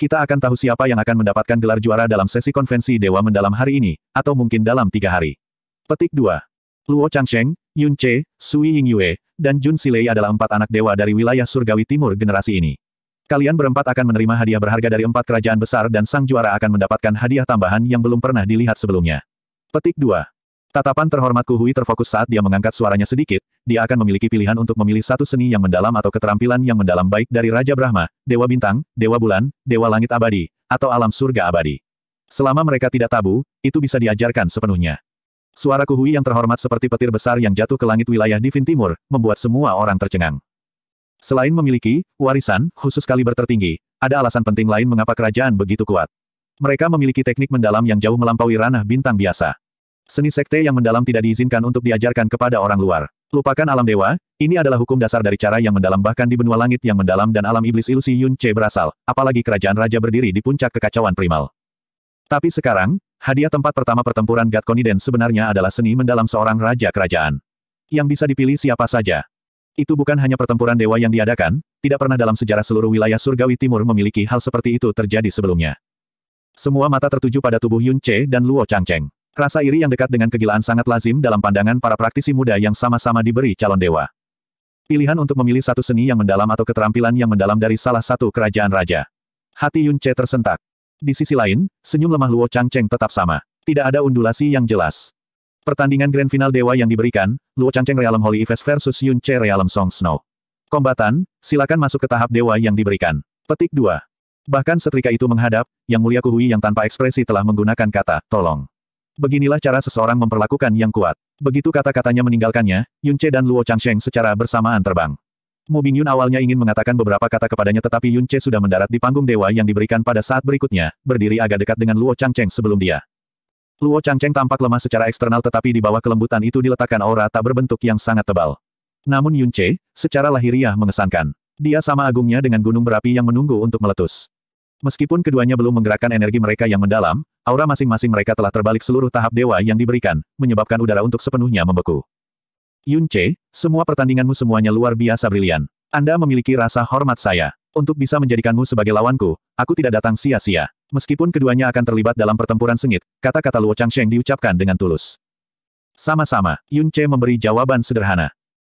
Kita akan tahu siapa yang akan mendapatkan gelar juara dalam sesi konvensi dewa mendalam hari ini, atau mungkin dalam tiga hari. Petik 2. Luo Changsheng, Yun Che, Sui Ying Yue, dan Jun Silei adalah empat anak dewa dari wilayah surgawi timur generasi ini. Kalian berempat akan menerima hadiah berharga dari empat kerajaan besar dan sang juara akan mendapatkan hadiah tambahan yang belum pernah dilihat sebelumnya. Petik 2. Tatapan terhormat Kuhui terfokus saat dia mengangkat suaranya sedikit, dia akan memiliki pilihan untuk memilih satu seni yang mendalam atau keterampilan yang mendalam baik dari Raja Brahma, Dewa Bintang, Dewa Bulan, Dewa Langit Abadi, atau Alam Surga Abadi. Selama mereka tidak tabu, itu bisa diajarkan sepenuhnya. Suara Kuhui yang terhormat seperti petir besar yang jatuh ke langit wilayah Divin Timur, membuat semua orang tercengang. Selain memiliki warisan, khusus kaliber tertinggi, ada alasan penting lain mengapa kerajaan begitu kuat. Mereka memiliki teknik mendalam yang jauh melampaui ranah bintang biasa. Seni sekte yang mendalam tidak diizinkan untuk diajarkan kepada orang luar. Lupakan alam dewa, ini adalah hukum dasar dari cara yang mendalam bahkan di benua langit yang mendalam dan alam iblis ilusi Yun Che berasal, apalagi kerajaan raja berdiri di puncak kekacauan primal. Tapi sekarang, hadiah tempat pertama pertempuran Gatconiden sebenarnya adalah seni mendalam seorang raja kerajaan. Yang bisa dipilih siapa saja. Itu bukan hanya pertempuran dewa yang diadakan, tidak pernah dalam sejarah seluruh wilayah surgawi timur memiliki hal seperti itu terjadi sebelumnya. Semua mata tertuju pada tubuh Yun Che dan Luo Changcheng. Rasa iri yang dekat dengan kegilaan sangat lazim dalam pandangan para praktisi muda yang sama-sama diberi calon dewa. Pilihan untuk memilih satu seni yang mendalam atau keterampilan yang mendalam dari salah satu kerajaan raja. Hati Yun Che tersentak. Di sisi lain, senyum lemah Luo Chang Cheng tetap sama. Tidak ada undulasi yang jelas. Pertandingan grand final dewa yang diberikan, Luo Chang Cheng Realm Holy Ives versus Yun Che Realm Song Snow. Kombatan, silakan masuk ke tahap dewa yang diberikan. Petik 2. Bahkan setrika itu menghadap, Yang Mulia Kuhui yang tanpa ekspresi telah menggunakan kata, tolong. Beginilah cara seseorang memperlakukan yang kuat. Begitu kata-katanya meninggalkannya, Yunche dan Luo Changsheng secara bersamaan terbang. Mu Bingyun awalnya ingin mengatakan beberapa kata kepadanya tetapi Yunche sudah mendarat di panggung dewa yang diberikan pada saat berikutnya, berdiri agak dekat dengan Luo Changcheng sebelum dia. Luo Changcheng tampak lemah secara eksternal tetapi di bawah kelembutan itu diletakkan aura tak berbentuk yang sangat tebal. Namun Yunche, secara lahiriah mengesankan. Dia sama agungnya dengan gunung berapi yang menunggu untuk meletus. Meskipun keduanya belum menggerakkan energi mereka yang mendalam, aura masing-masing mereka telah terbalik seluruh tahap dewa yang diberikan, menyebabkan udara untuk sepenuhnya membeku. Yun Che, semua pertandinganmu semuanya luar biasa brilian. Anda memiliki rasa hormat saya. Untuk bisa menjadikanmu sebagai lawanku, aku tidak datang sia-sia. Meskipun keduanya akan terlibat dalam pertempuran sengit, kata-kata Luo Changsheng diucapkan dengan tulus. Sama-sama, Yun Che memberi jawaban sederhana.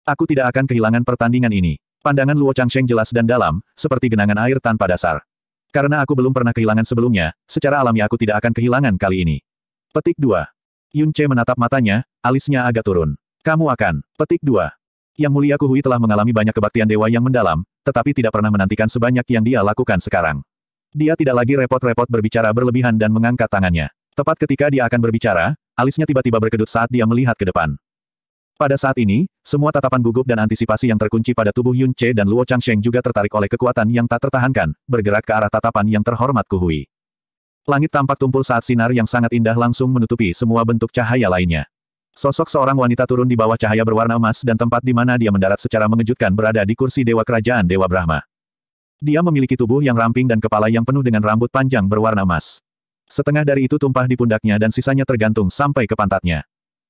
Aku tidak akan kehilangan pertandingan ini. Pandangan Luo Changsheng jelas dan dalam, seperti genangan air tanpa dasar. Karena aku belum pernah kehilangan sebelumnya, secara alami aku tidak akan kehilangan kali ini. Petik 2. Yun Che menatap matanya, alisnya agak turun. Kamu akan. Petik 2. Yang mulia Kuhui telah mengalami banyak kebaktian dewa yang mendalam, tetapi tidak pernah menantikan sebanyak yang dia lakukan sekarang. Dia tidak lagi repot-repot berbicara berlebihan dan mengangkat tangannya. Tepat ketika dia akan berbicara, alisnya tiba-tiba berkedut saat dia melihat ke depan. Pada saat ini, semua tatapan gugup dan antisipasi yang terkunci pada tubuh Yun Che dan Luo Changsheng juga tertarik oleh kekuatan yang tak tertahankan, bergerak ke arah tatapan yang terhormat Kuhui. Langit tampak tumpul saat sinar yang sangat indah langsung menutupi semua bentuk cahaya lainnya. Sosok seorang wanita turun di bawah cahaya berwarna emas dan tempat di mana dia mendarat secara mengejutkan berada di kursi Dewa Kerajaan Dewa Brahma. Dia memiliki tubuh yang ramping dan kepala yang penuh dengan rambut panjang berwarna emas. Setengah dari itu tumpah di pundaknya dan sisanya tergantung sampai ke pantatnya.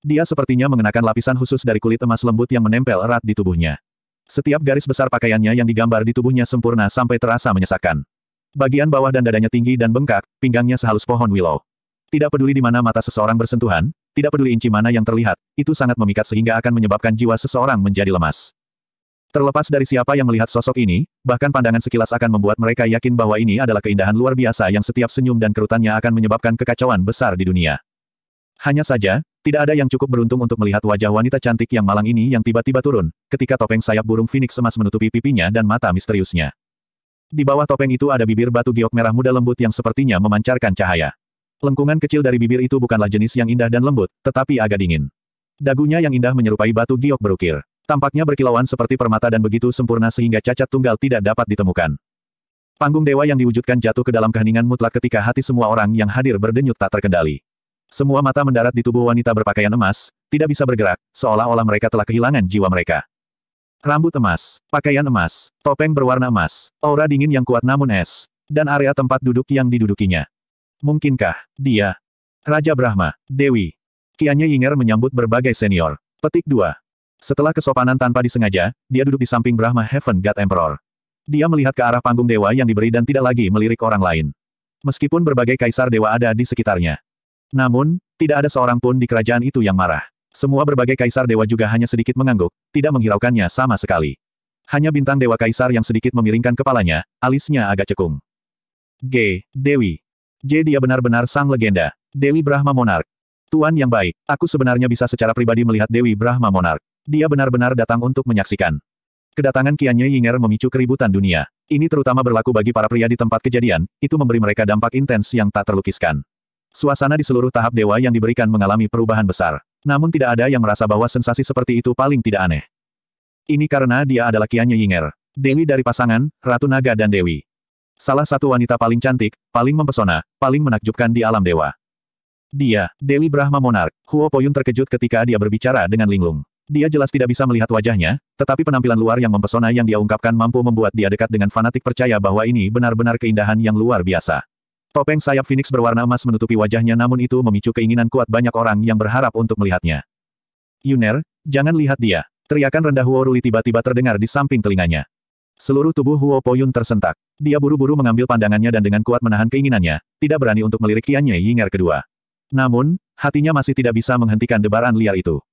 Dia sepertinya mengenakan lapisan khusus dari kulit emas lembut yang menempel erat di tubuhnya. Setiap garis besar pakaiannya yang digambar di tubuhnya sempurna sampai terasa menyesakkan. Bagian bawah dan dadanya tinggi dan bengkak, pinggangnya sehalus pohon willow. Tidak peduli di mana mata seseorang bersentuhan, tidak peduli inci mana yang terlihat, itu sangat memikat sehingga akan menyebabkan jiwa seseorang menjadi lemas. Terlepas dari siapa yang melihat sosok ini, bahkan pandangan sekilas akan membuat mereka yakin bahwa ini adalah keindahan luar biasa yang setiap senyum dan kerutannya akan menyebabkan kekacauan besar di dunia. Hanya saja, tidak ada yang cukup beruntung untuk melihat wajah wanita cantik yang malang ini yang tiba-tiba turun, ketika topeng sayap burung Phoenix emas menutupi pipinya dan mata misteriusnya. Di bawah topeng itu ada bibir batu giok merah muda lembut yang sepertinya memancarkan cahaya. Lengkungan kecil dari bibir itu bukanlah jenis yang indah dan lembut, tetapi agak dingin. Dagunya yang indah menyerupai batu giok berukir. Tampaknya berkilauan seperti permata dan begitu sempurna sehingga cacat tunggal tidak dapat ditemukan. Panggung dewa yang diwujudkan jatuh ke dalam keheningan mutlak ketika hati semua orang yang hadir berdenyut tak terkendali. Semua mata mendarat di tubuh wanita berpakaian emas, tidak bisa bergerak, seolah-olah mereka telah kehilangan jiwa mereka. Rambut emas, pakaian emas, topeng berwarna emas, aura dingin yang kuat namun es, dan area tempat duduk yang didudukinya. Mungkinkah, dia? Raja Brahma, Dewi. Kianya Yinger menyambut berbagai senior. Petik 2. Setelah kesopanan tanpa disengaja, dia duduk di samping Brahma Heaven God Emperor. Dia melihat ke arah panggung dewa yang diberi dan tidak lagi melirik orang lain. Meskipun berbagai kaisar dewa ada di sekitarnya. Namun, tidak ada seorang pun di kerajaan itu yang marah. Semua berbagai kaisar dewa juga hanya sedikit mengangguk, tidak menghiraukannya sama sekali. Hanya bintang dewa kaisar yang sedikit memiringkan kepalanya, alisnya agak cekung. G. Dewi. J. Dia benar-benar sang legenda. Dewi Brahma Monark. Tuan yang baik, aku sebenarnya bisa secara pribadi melihat Dewi Brahma Monark. Dia benar-benar datang untuk menyaksikan. Kedatangan Kianye Yinger memicu keributan dunia. Ini terutama berlaku bagi para pria di tempat kejadian, itu memberi mereka dampak intens yang tak terlukiskan. Suasana di seluruh tahap dewa yang diberikan mengalami perubahan besar. Namun tidak ada yang merasa bahwa sensasi seperti itu paling tidak aneh. Ini karena dia adalah Kianya Yinger. Dewi dari pasangan, Ratu Naga dan Dewi. Salah satu wanita paling cantik, paling mempesona, paling menakjubkan di alam dewa. Dia, Dewi Brahma Monark, Huo Poyun terkejut ketika dia berbicara dengan Linglung. Dia jelas tidak bisa melihat wajahnya, tetapi penampilan luar yang mempesona yang dia ungkapkan mampu membuat dia dekat dengan fanatik percaya bahwa ini benar-benar keindahan yang luar biasa. Topeng sayap Phoenix berwarna emas menutupi wajahnya namun itu memicu keinginan kuat banyak orang yang berharap untuk melihatnya. Yuner, jangan lihat dia. Teriakan rendah Huo Ruli tiba-tiba terdengar di samping telinganya. Seluruh tubuh Huo Poyun tersentak. Dia buru-buru mengambil pandangannya dan dengan kuat menahan keinginannya, tidak berani untuk melirik Tianye Yinger kedua. Namun, hatinya masih tidak bisa menghentikan debaran liar itu.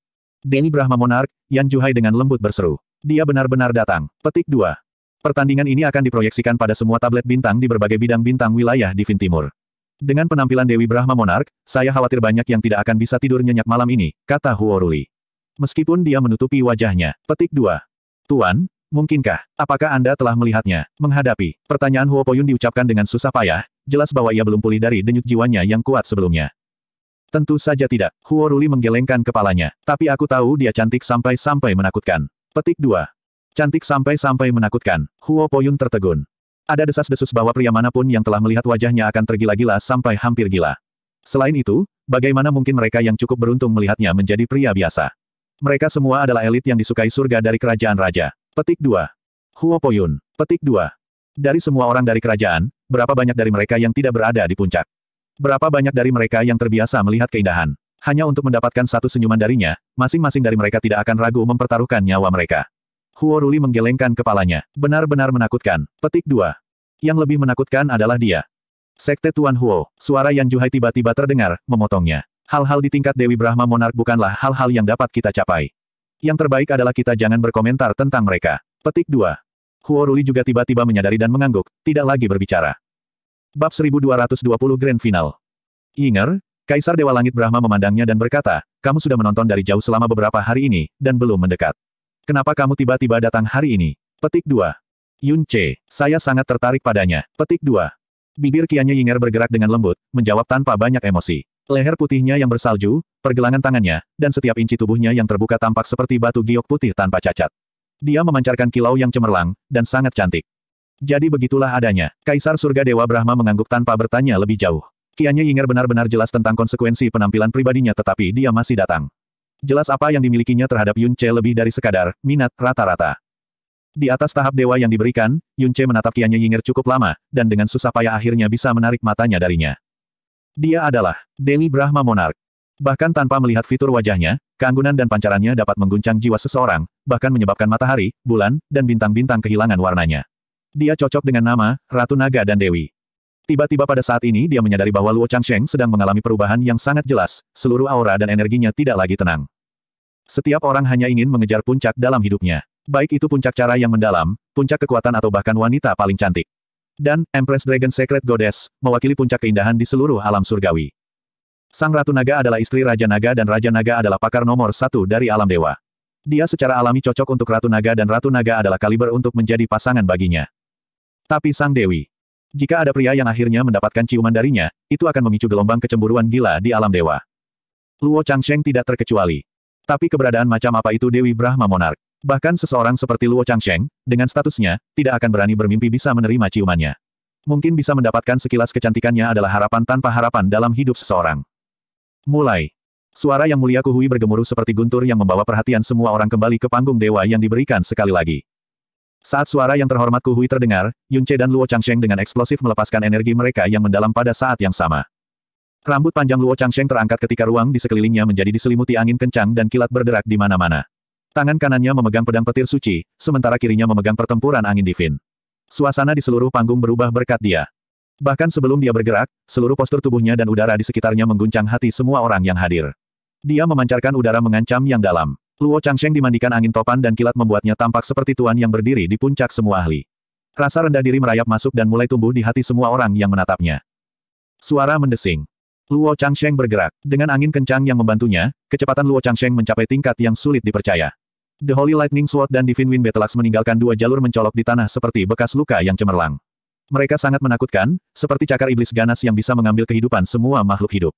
Denny Brahma Monark, Yan Juhai dengan lembut berseru. Dia benar-benar datang. Petik 2. Pertandingan ini akan diproyeksikan pada semua tablet bintang di berbagai bidang bintang wilayah di Vin Timur. Dengan penampilan Dewi Brahma Monark, saya khawatir banyak yang tidak akan bisa tidur nyenyak malam ini, kata Huoruli. Meskipun dia menutupi wajahnya. Petik 2. Tuan, mungkinkah? Apakah Anda telah melihatnya? Menghadapi. Pertanyaan Huo Poyun diucapkan dengan susah payah, jelas bahwa ia belum pulih dari denyut jiwanya yang kuat sebelumnya. Tentu saja tidak. Huo Ruli menggelengkan kepalanya. Tapi aku tahu dia cantik sampai-sampai menakutkan. Petik dua. Cantik sampai-sampai menakutkan, Huo Poyun tertegun. Ada desas-desus bahwa pria manapun yang telah melihat wajahnya akan tergila-gila sampai hampir gila. Selain itu, bagaimana mungkin mereka yang cukup beruntung melihatnya menjadi pria biasa? Mereka semua adalah elit yang disukai surga dari kerajaan raja. Petik 2. Huo Poyun. Petik 2. Dari semua orang dari kerajaan, berapa banyak dari mereka yang tidak berada di puncak? Berapa banyak dari mereka yang terbiasa melihat keindahan? Hanya untuk mendapatkan satu senyuman darinya, masing-masing dari mereka tidak akan ragu mempertaruhkan nyawa mereka. Huo Ruli menggelengkan kepalanya. Benar-benar menakutkan. Petik 2. Yang lebih menakutkan adalah dia. Sekte Tuan Huo, suara Yan Juhai tiba-tiba terdengar, memotongnya. Hal-hal di tingkat Dewi Brahma Monark bukanlah hal-hal yang dapat kita capai. Yang terbaik adalah kita jangan berkomentar tentang mereka. Petik 2. Huoruli juga tiba-tiba menyadari dan mengangguk, tidak lagi berbicara. Bab 1220 Grand Final. Inger, Kaisar Dewa Langit Brahma memandangnya dan berkata, kamu sudah menonton dari jauh selama beberapa hari ini, dan belum mendekat. Kenapa kamu tiba-tiba datang hari ini? Petik 2. Yun C. Saya sangat tertarik padanya. Petik 2. Bibir Kianya Yinger bergerak dengan lembut, menjawab tanpa banyak emosi. Leher putihnya yang bersalju, pergelangan tangannya, dan setiap inci tubuhnya yang terbuka tampak seperti batu giok putih tanpa cacat. Dia memancarkan kilau yang cemerlang, dan sangat cantik. Jadi begitulah adanya. Kaisar Surga Dewa Brahma mengangguk tanpa bertanya lebih jauh. Kianya Yinger benar-benar jelas tentang konsekuensi penampilan pribadinya tetapi dia masih datang jelas apa yang dimilikinya terhadap Yun Che lebih dari sekadar minat rata-rata. Di atas tahap dewa yang diberikan, Yun Che menatap Qianye Yingir cukup lama, dan dengan susah payah akhirnya bisa menarik matanya darinya. Dia adalah Dewi Brahma Monark. Bahkan tanpa melihat fitur wajahnya, keanggunan dan pancarannya dapat mengguncang jiwa seseorang, bahkan menyebabkan matahari, bulan, dan bintang-bintang kehilangan warnanya. Dia cocok dengan nama, Ratu Naga dan Dewi. Tiba-tiba pada saat ini dia menyadari bahwa Luo Changsheng sedang mengalami perubahan yang sangat jelas, seluruh aura dan energinya tidak lagi tenang. Setiap orang hanya ingin mengejar puncak dalam hidupnya. Baik itu puncak cara yang mendalam, puncak kekuatan atau bahkan wanita paling cantik. Dan, Empress Dragon Secret Goddess, mewakili puncak keindahan di seluruh alam surgawi. Sang Ratu Naga adalah istri Raja Naga dan Raja Naga adalah pakar nomor satu dari alam dewa. Dia secara alami cocok untuk Ratu Naga dan Ratu Naga adalah kaliber untuk menjadi pasangan baginya. Tapi Sang Dewi. Jika ada pria yang akhirnya mendapatkan ciuman darinya, itu akan memicu gelombang kecemburuan gila di alam dewa. Luo Changsheng tidak terkecuali. Tapi keberadaan macam apa itu Dewi Brahma Monark? Bahkan seseorang seperti Luo Changsheng, dengan statusnya, tidak akan berani bermimpi bisa menerima ciumannya. Mungkin bisa mendapatkan sekilas kecantikannya adalah harapan tanpa harapan dalam hidup seseorang. Mulai. Suara yang mulia Kuhui bergemuruh seperti guntur yang membawa perhatian semua orang kembali ke panggung dewa yang diberikan sekali lagi. Saat suara yang terhormat Kuhui terdengar, Yunche dan Luo Changsheng dengan eksplosif melepaskan energi mereka yang mendalam pada saat yang sama. Rambut panjang Luo Changsheng terangkat ketika ruang di sekelilingnya menjadi diselimuti angin kencang dan kilat berderak di mana-mana. Tangan kanannya memegang pedang petir suci, sementara kirinya memegang pertempuran angin divin. Suasana di seluruh panggung berubah berkat dia. Bahkan sebelum dia bergerak, seluruh postur tubuhnya dan udara di sekitarnya mengguncang hati semua orang yang hadir. Dia memancarkan udara mengancam yang dalam. Luo Changsheng dimandikan angin topan dan kilat membuatnya tampak seperti tuan yang berdiri di puncak semua ahli. Rasa rendah diri merayap masuk dan mulai tumbuh di hati semua orang yang menatapnya. Suara mendesing. Luo Changsheng bergerak. Dengan angin kencang yang membantunya, kecepatan Luo Changsheng mencapai tingkat yang sulit dipercaya. The Holy Lightning Sword dan Divine Wind Betelax meninggalkan dua jalur mencolok di tanah seperti bekas luka yang cemerlang. Mereka sangat menakutkan, seperti cakar iblis ganas yang bisa mengambil kehidupan semua makhluk hidup.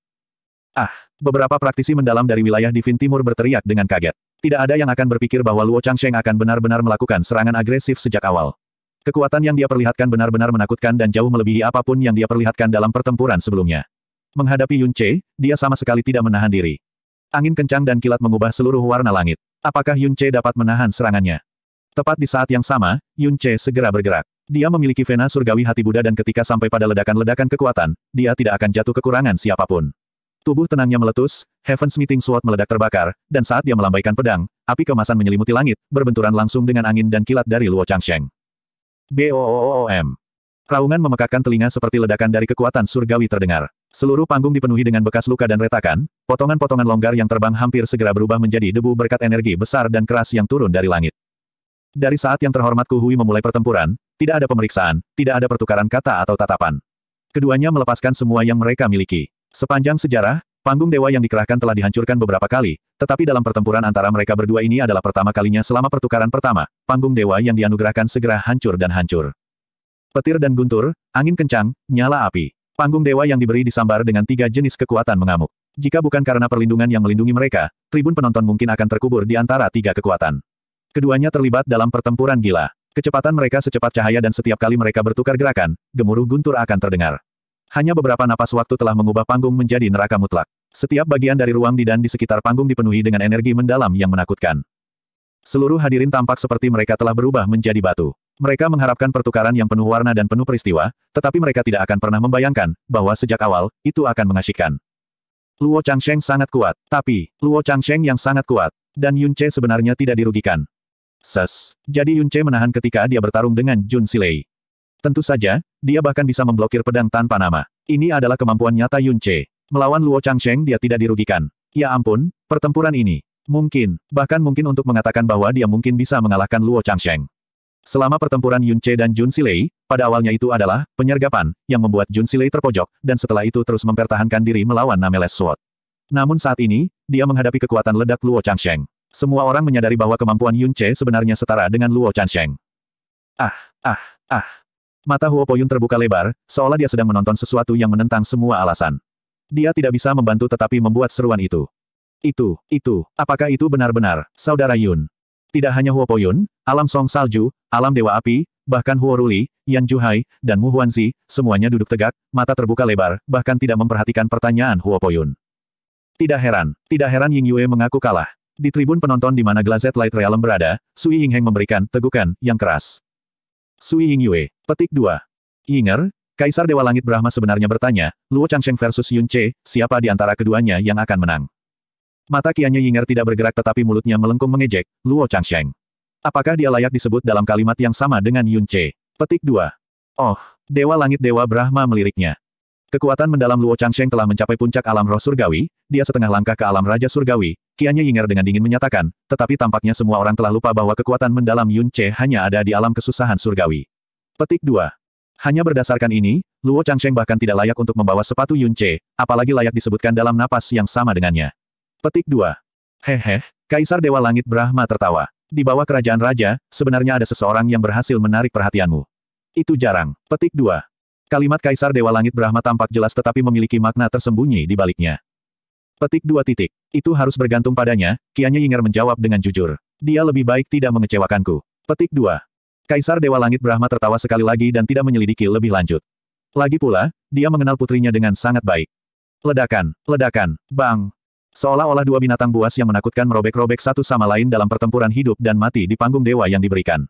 Ah, beberapa praktisi mendalam dari wilayah Divin Timur berteriak dengan kaget. Tidak ada yang akan berpikir bahwa Luo Changsheng akan benar-benar melakukan serangan agresif sejak awal. Kekuatan yang dia perlihatkan benar-benar menakutkan dan jauh melebihi apapun yang dia perlihatkan dalam pertempuran sebelumnya. Menghadapi Yun Che, dia sama sekali tidak menahan diri. Angin kencang dan kilat mengubah seluruh warna langit. Apakah Yun Che dapat menahan serangannya? Tepat di saat yang sama, Yun Che segera bergerak. Dia memiliki vena surgawi hati Buddha dan ketika sampai pada ledakan-ledakan kekuatan, dia tidak akan jatuh kekurangan siapapun. Tubuh tenangnya meletus, Heaven's Meeting Sword meledak terbakar, dan saat dia melambaikan pedang, api kemasan menyelimuti langit, berbenturan langsung dengan angin dan kilat dari Luo Changsheng. BOOOM. Raungan memekakkan telinga seperti ledakan dari kekuatan surgawi terdengar. Seluruh panggung dipenuhi dengan bekas luka dan retakan, potongan-potongan longgar yang terbang hampir segera berubah menjadi debu berkat energi besar dan keras yang turun dari langit. Dari saat yang terhormat Kuhui memulai pertempuran, tidak ada pemeriksaan, tidak ada pertukaran kata atau tatapan. Keduanya melepaskan semua yang mereka miliki. Sepanjang sejarah, panggung dewa yang dikerahkan telah dihancurkan beberapa kali, tetapi dalam pertempuran antara mereka berdua ini adalah pertama kalinya selama pertukaran pertama, panggung dewa yang dianugerahkan segera hancur dan hancur. Petir dan guntur, angin kencang, nyala api. Panggung dewa yang diberi disambar dengan tiga jenis kekuatan mengamuk. Jika bukan karena perlindungan yang melindungi mereka, tribun penonton mungkin akan terkubur di antara tiga kekuatan. Keduanya terlibat dalam pertempuran gila. Kecepatan mereka secepat cahaya dan setiap kali mereka bertukar gerakan, gemuruh guntur akan terdengar. Hanya beberapa napas waktu telah mengubah panggung menjadi neraka mutlak. Setiap bagian dari ruang di dan di sekitar panggung dipenuhi dengan energi mendalam yang menakutkan. Seluruh hadirin tampak seperti mereka telah berubah menjadi batu. Mereka mengharapkan pertukaran yang penuh warna dan penuh peristiwa, tetapi mereka tidak akan pernah membayangkan bahwa sejak awal, itu akan mengasyikkan. Luo Changsheng sangat kuat, tapi Luo Changsheng yang sangat kuat, dan Yun Che sebenarnya tidak dirugikan. Ses. Jadi Yun Che menahan ketika dia bertarung dengan Jun Silei. Tentu saja, dia bahkan bisa memblokir pedang tanpa nama. Ini adalah kemampuan nyata Yun Che. Melawan Luo Changsheng dia tidak dirugikan. Ya ampun, pertempuran ini. Mungkin, bahkan mungkin untuk mengatakan bahwa dia mungkin bisa mengalahkan Luo Changsheng. Selama pertempuran Yun Che dan Jun Silei, pada awalnya itu adalah penyergapan yang membuat Jun Silei terpojok, dan setelah itu terus mempertahankan diri melawan Nameless Sword. Namun saat ini, dia menghadapi kekuatan ledak Luo Changsheng. Semua orang menyadari bahwa kemampuan Yun Che sebenarnya setara dengan Luo Changsheng. Ah, ah, ah. Mata Huo Poyun terbuka lebar, seolah dia sedang menonton sesuatu yang menentang semua alasan. Dia tidak bisa membantu tetapi membuat seruan itu. Itu, itu, apakah itu benar-benar, Saudara Yun? Tidak hanya Huo Poyun, alam Song Salju, alam Dewa Api, bahkan Huo Ruli, Yan Juhai, dan Mu Huanzi, semuanya duduk tegak, mata terbuka lebar, bahkan tidak memperhatikan pertanyaan Huo Poyun. Tidak heran, tidak heran Ying Yue mengaku kalah. Di tribun penonton di mana Glazet Light Realm berada, Sui Ying Heng memberikan tegukan yang keras. Sui Ying Yue, petik 2. Yinger, Kaisar Dewa Langit Brahma sebenarnya bertanya, Luo Changsheng versus Yun Che, siapa di antara keduanya yang akan menang? Mata Qiannya Yinger tidak bergerak tetapi mulutnya melengkung mengejek, Luo Changsheng. Apakah dia layak disebut dalam kalimat yang sama dengan Yun Che? Petik 2. Oh, Dewa Langit Dewa Brahma meliriknya. Kekuatan mendalam Luo Changsheng telah mencapai puncak alam roh surgawi, dia setengah langkah ke alam Raja Surgawi, Qiannya Yinger dengan dingin menyatakan, tetapi tampaknya semua orang telah lupa bahwa kekuatan mendalam Yun Che hanya ada di alam kesusahan surgawi. Petik 2. Hanya berdasarkan ini, Luo Changsheng bahkan tidak layak untuk membawa sepatu Yun Che, apalagi layak disebutkan dalam napas yang sama dengannya. Petik 2. Hehe, Kaisar Dewa Langit Brahma tertawa. Di bawah kerajaan raja, sebenarnya ada seseorang yang berhasil menarik perhatianmu. Itu jarang. Petik 2. Kalimat Kaisar Dewa Langit Brahma tampak jelas tetapi memiliki makna tersembunyi di baliknya. Petik dua titik. Itu harus bergantung padanya, Kianya Yinger menjawab dengan jujur. Dia lebih baik tidak mengecewakanku. Petik dua. Kaisar Dewa Langit Brahma tertawa sekali lagi dan tidak menyelidiki lebih lanjut. Lagi pula, dia mengenal putrinya dengan sangat baik. Ledakan, ledakan, bang. Seolah-olah dua binatang buas yang menakutkan merobek-robek satu sama lain dalam pertempuran hidup dan mati di panggung dewa yang diberikan.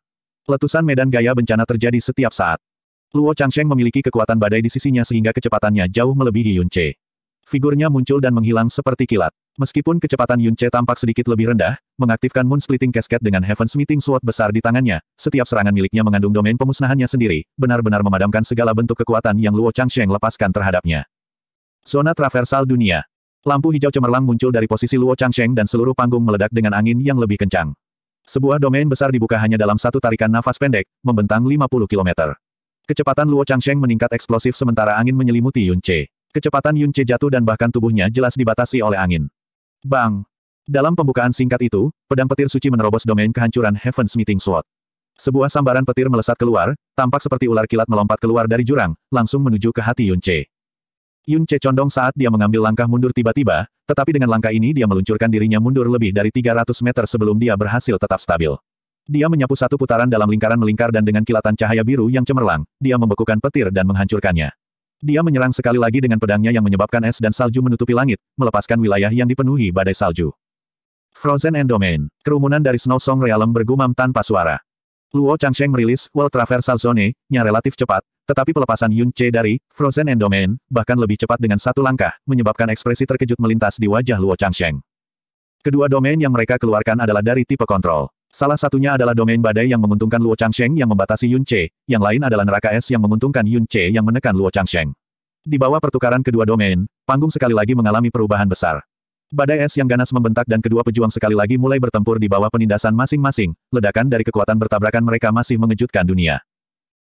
Letusan medan gaya bencana terjadi setiap saat. Luo Changsheng memiliki kekuatan badai di sisinya sehingga kecepatannya jauh melebihi Yun Figurnya muncul dan menghilang seperti kilat. Meskipun kecepatan Yun tampak sedikit lebih rendah, mengaktifkan Moon Splitting Cascade dengan Heaven Smithing Sword besar di tangannya, setiap serangan miliknya mengandung domain pemusnahannya sendiri, benar-benar memadamkan segala bentuk kekuatan yang Luo Changsheng lepaskan terhadapnya. Zona Traversal Dunia Lampu hijau cemerlang muncul dari posisi Luo Changsheng dan seluruh panggung meledak dengan angin yang lebih kencang. Sebuah domain besar dibuka hanya dalam satu tarikan nafas pendek, membentang 50 km. Kecepatan Luo Changsheng meningkat eksplosif sementara angin menyelimuti Yun Che. Kecepatan Yun Che jatuh dan bahkan tubuhnya jelas dibatasi oleh angin. Bang! Dalam pembukaan singkat itu, pedang petir suci menerobos domain kehancuran Heaven's Meeting Sword. Sebuah sambaran petir melesat keluar, tampak seperti ular kilat melompat keluar dari jurang, langsung menuju ke hati Yun Che. Yun Che condong saat dia mengambil langkah mundur tiba-tiba, tetapi dengan langkah ini dia meluncurkan dirinya mundur lebih dari 300 meter sebelum dia berhasil tetap stabil. Dia menyapu satu putaran dalam lingkaran melingkar dan dengan kilatan cahaya biru yang cemerlang, dia membekukan petir dan menghancurkannya. Dia menyerang sekali lagi dengan pedangnya yang menyebabkan es dan salju menutupi langit, melepaskan wilayah yang dipenuhi badai salju. Frozen Endomain, Kerumunan dari Snow Song Realm bergumam tanpa suara. Luo Changsheng merilis World Traversal Zone-nya relatif cepat, tetapi pelepasan Yun Che dari Frozen End Domain bahkan lebih cepat dengan satu langkah, menyebabkan ekspresi terkejut melintas di wajah Luo Changsheng. Kedua domain yang mereka keluarkan adalah dari tipe kontrol. Salah satunya adalah domain badai yang menguntungkan Luo Changsheng yang membatasi Yun Che, yang lain adalah neraka es yang menguntungkan Yun Che yang menekan Luo Changsheng. Di bawah pertukaran kedua domain, panggung sekali lagi mengalami perubahan besar. Badai es yang ganas membentak dan kedua pejuang sekali lagi mulai bertempur di bawah penindasan masing-masing, ledakan dari kekuatan bertabrakan mereka masih mengejutkan dunia.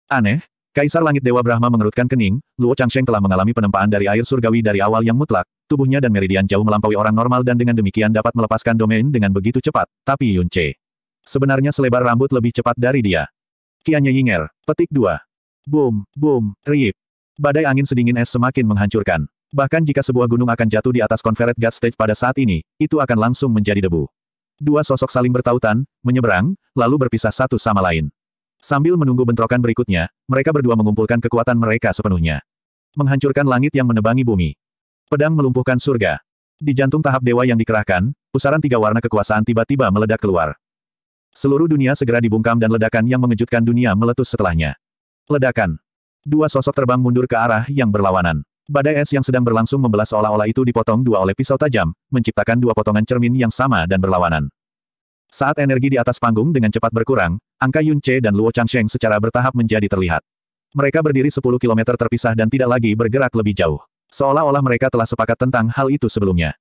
Aneh, Kaisar Langit Dewa Brahma mengerutkan kening, Luo Changsheng telah mengalami penempaan dari air surgawi dari awal yang mutlak, tubuhnya dan meridian jauh melampaui orang normal dan dengan demikian dapat melepaskan domain dengan begitu cepat, tapi Yun Che. Sebenarnya selebar rambut lebih cepat dari dia. Kianya Yinger, petik dua. Boom, boom, rip. Badai angin sedingin es semakin menghancurkan. Bahkan jika sebuah gunung akan jatuh di atas Conferred God Stage pada saat ini, itu akan langsung menjadi debu. Dua sosok saling bertautan, menyeberang, lalu berpisah satu sama lain. Sambil menunggu bentrokan berikutnya, mereka berdua mengumpulkan kekuatan mereka sepenuhnya. Menghancurkan langit yang menebangi bumi. Pedang melumpuhkan surga. Di jantung tahap dewa yang dikerahkan, pusaran tiga warna kekuasaan tiba-tiba meledak keluar. Seluruh dunia segera dibungkam dan ledakan yang mengejutkan dunia meletus setelahnya. Ledakan. Dua sosok terbang mundur ke arah yang berlawanan. Badai es yang sedang berlangsung membelah seolah-olah itu dipotong dua oleh pisau tajam, menciptakan dua potongan cermin yang sama dan berlawanan. Saat energi di atas panggung dengan cepat berkurang, angka Yun Che dan Luo Changsheng secara bertahap menjadi terlihat. Mereka berdiri 10 km terpisah dan tidak lagi bergerak lebih jauh. Seolah-olah mereka telah sepakat tentang hal itu sebelumnya.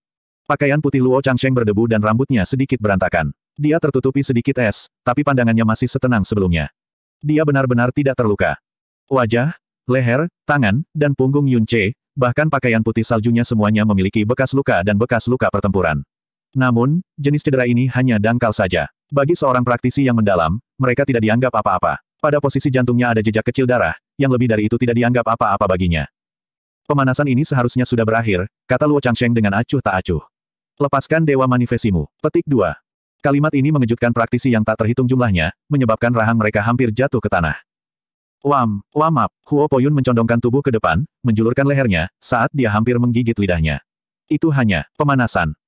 Pakaian putih Luo Changsheng berdebu dan rambutnya sedikit berantakan. Dia tertutupi sedikit es, tapi pandangannya masih setenang sebelumnya. Dia benar-benar tidak terluka. Wajah, leher, tangan, dan punggung Yun Che, bahkan pakaian putih saljunya semuanya memiliki bekas luka dan bekas luka pertempuran. Namun, jenis cedera ini hanya dangkal saja. Bagi seorang praktisi yang mendalam, mereka tidak dianggap apa-apa. Pada posisi jantungnya ada jejak kecil darah, yang lebih dari itu tidak dianggap apa-apa baginya. Pemanasan ini seharusnya sudah berakhir, kata Luo Changsheng dengan acuh tak acuh. Lepaskan Dewa Manifesimu. Petik 2. Kalimat ini mengejutkan praktisi yang tak terhitung jumlahnya, menyebabkan rahang mereka hampir jatuh ke tanah. Wam, wamap, Huo Poyun mencondongkan tubuh ke depan, menjulurkan lehernya, saat dia hampir menggigit lidahnya. Itu hanya pemanasan.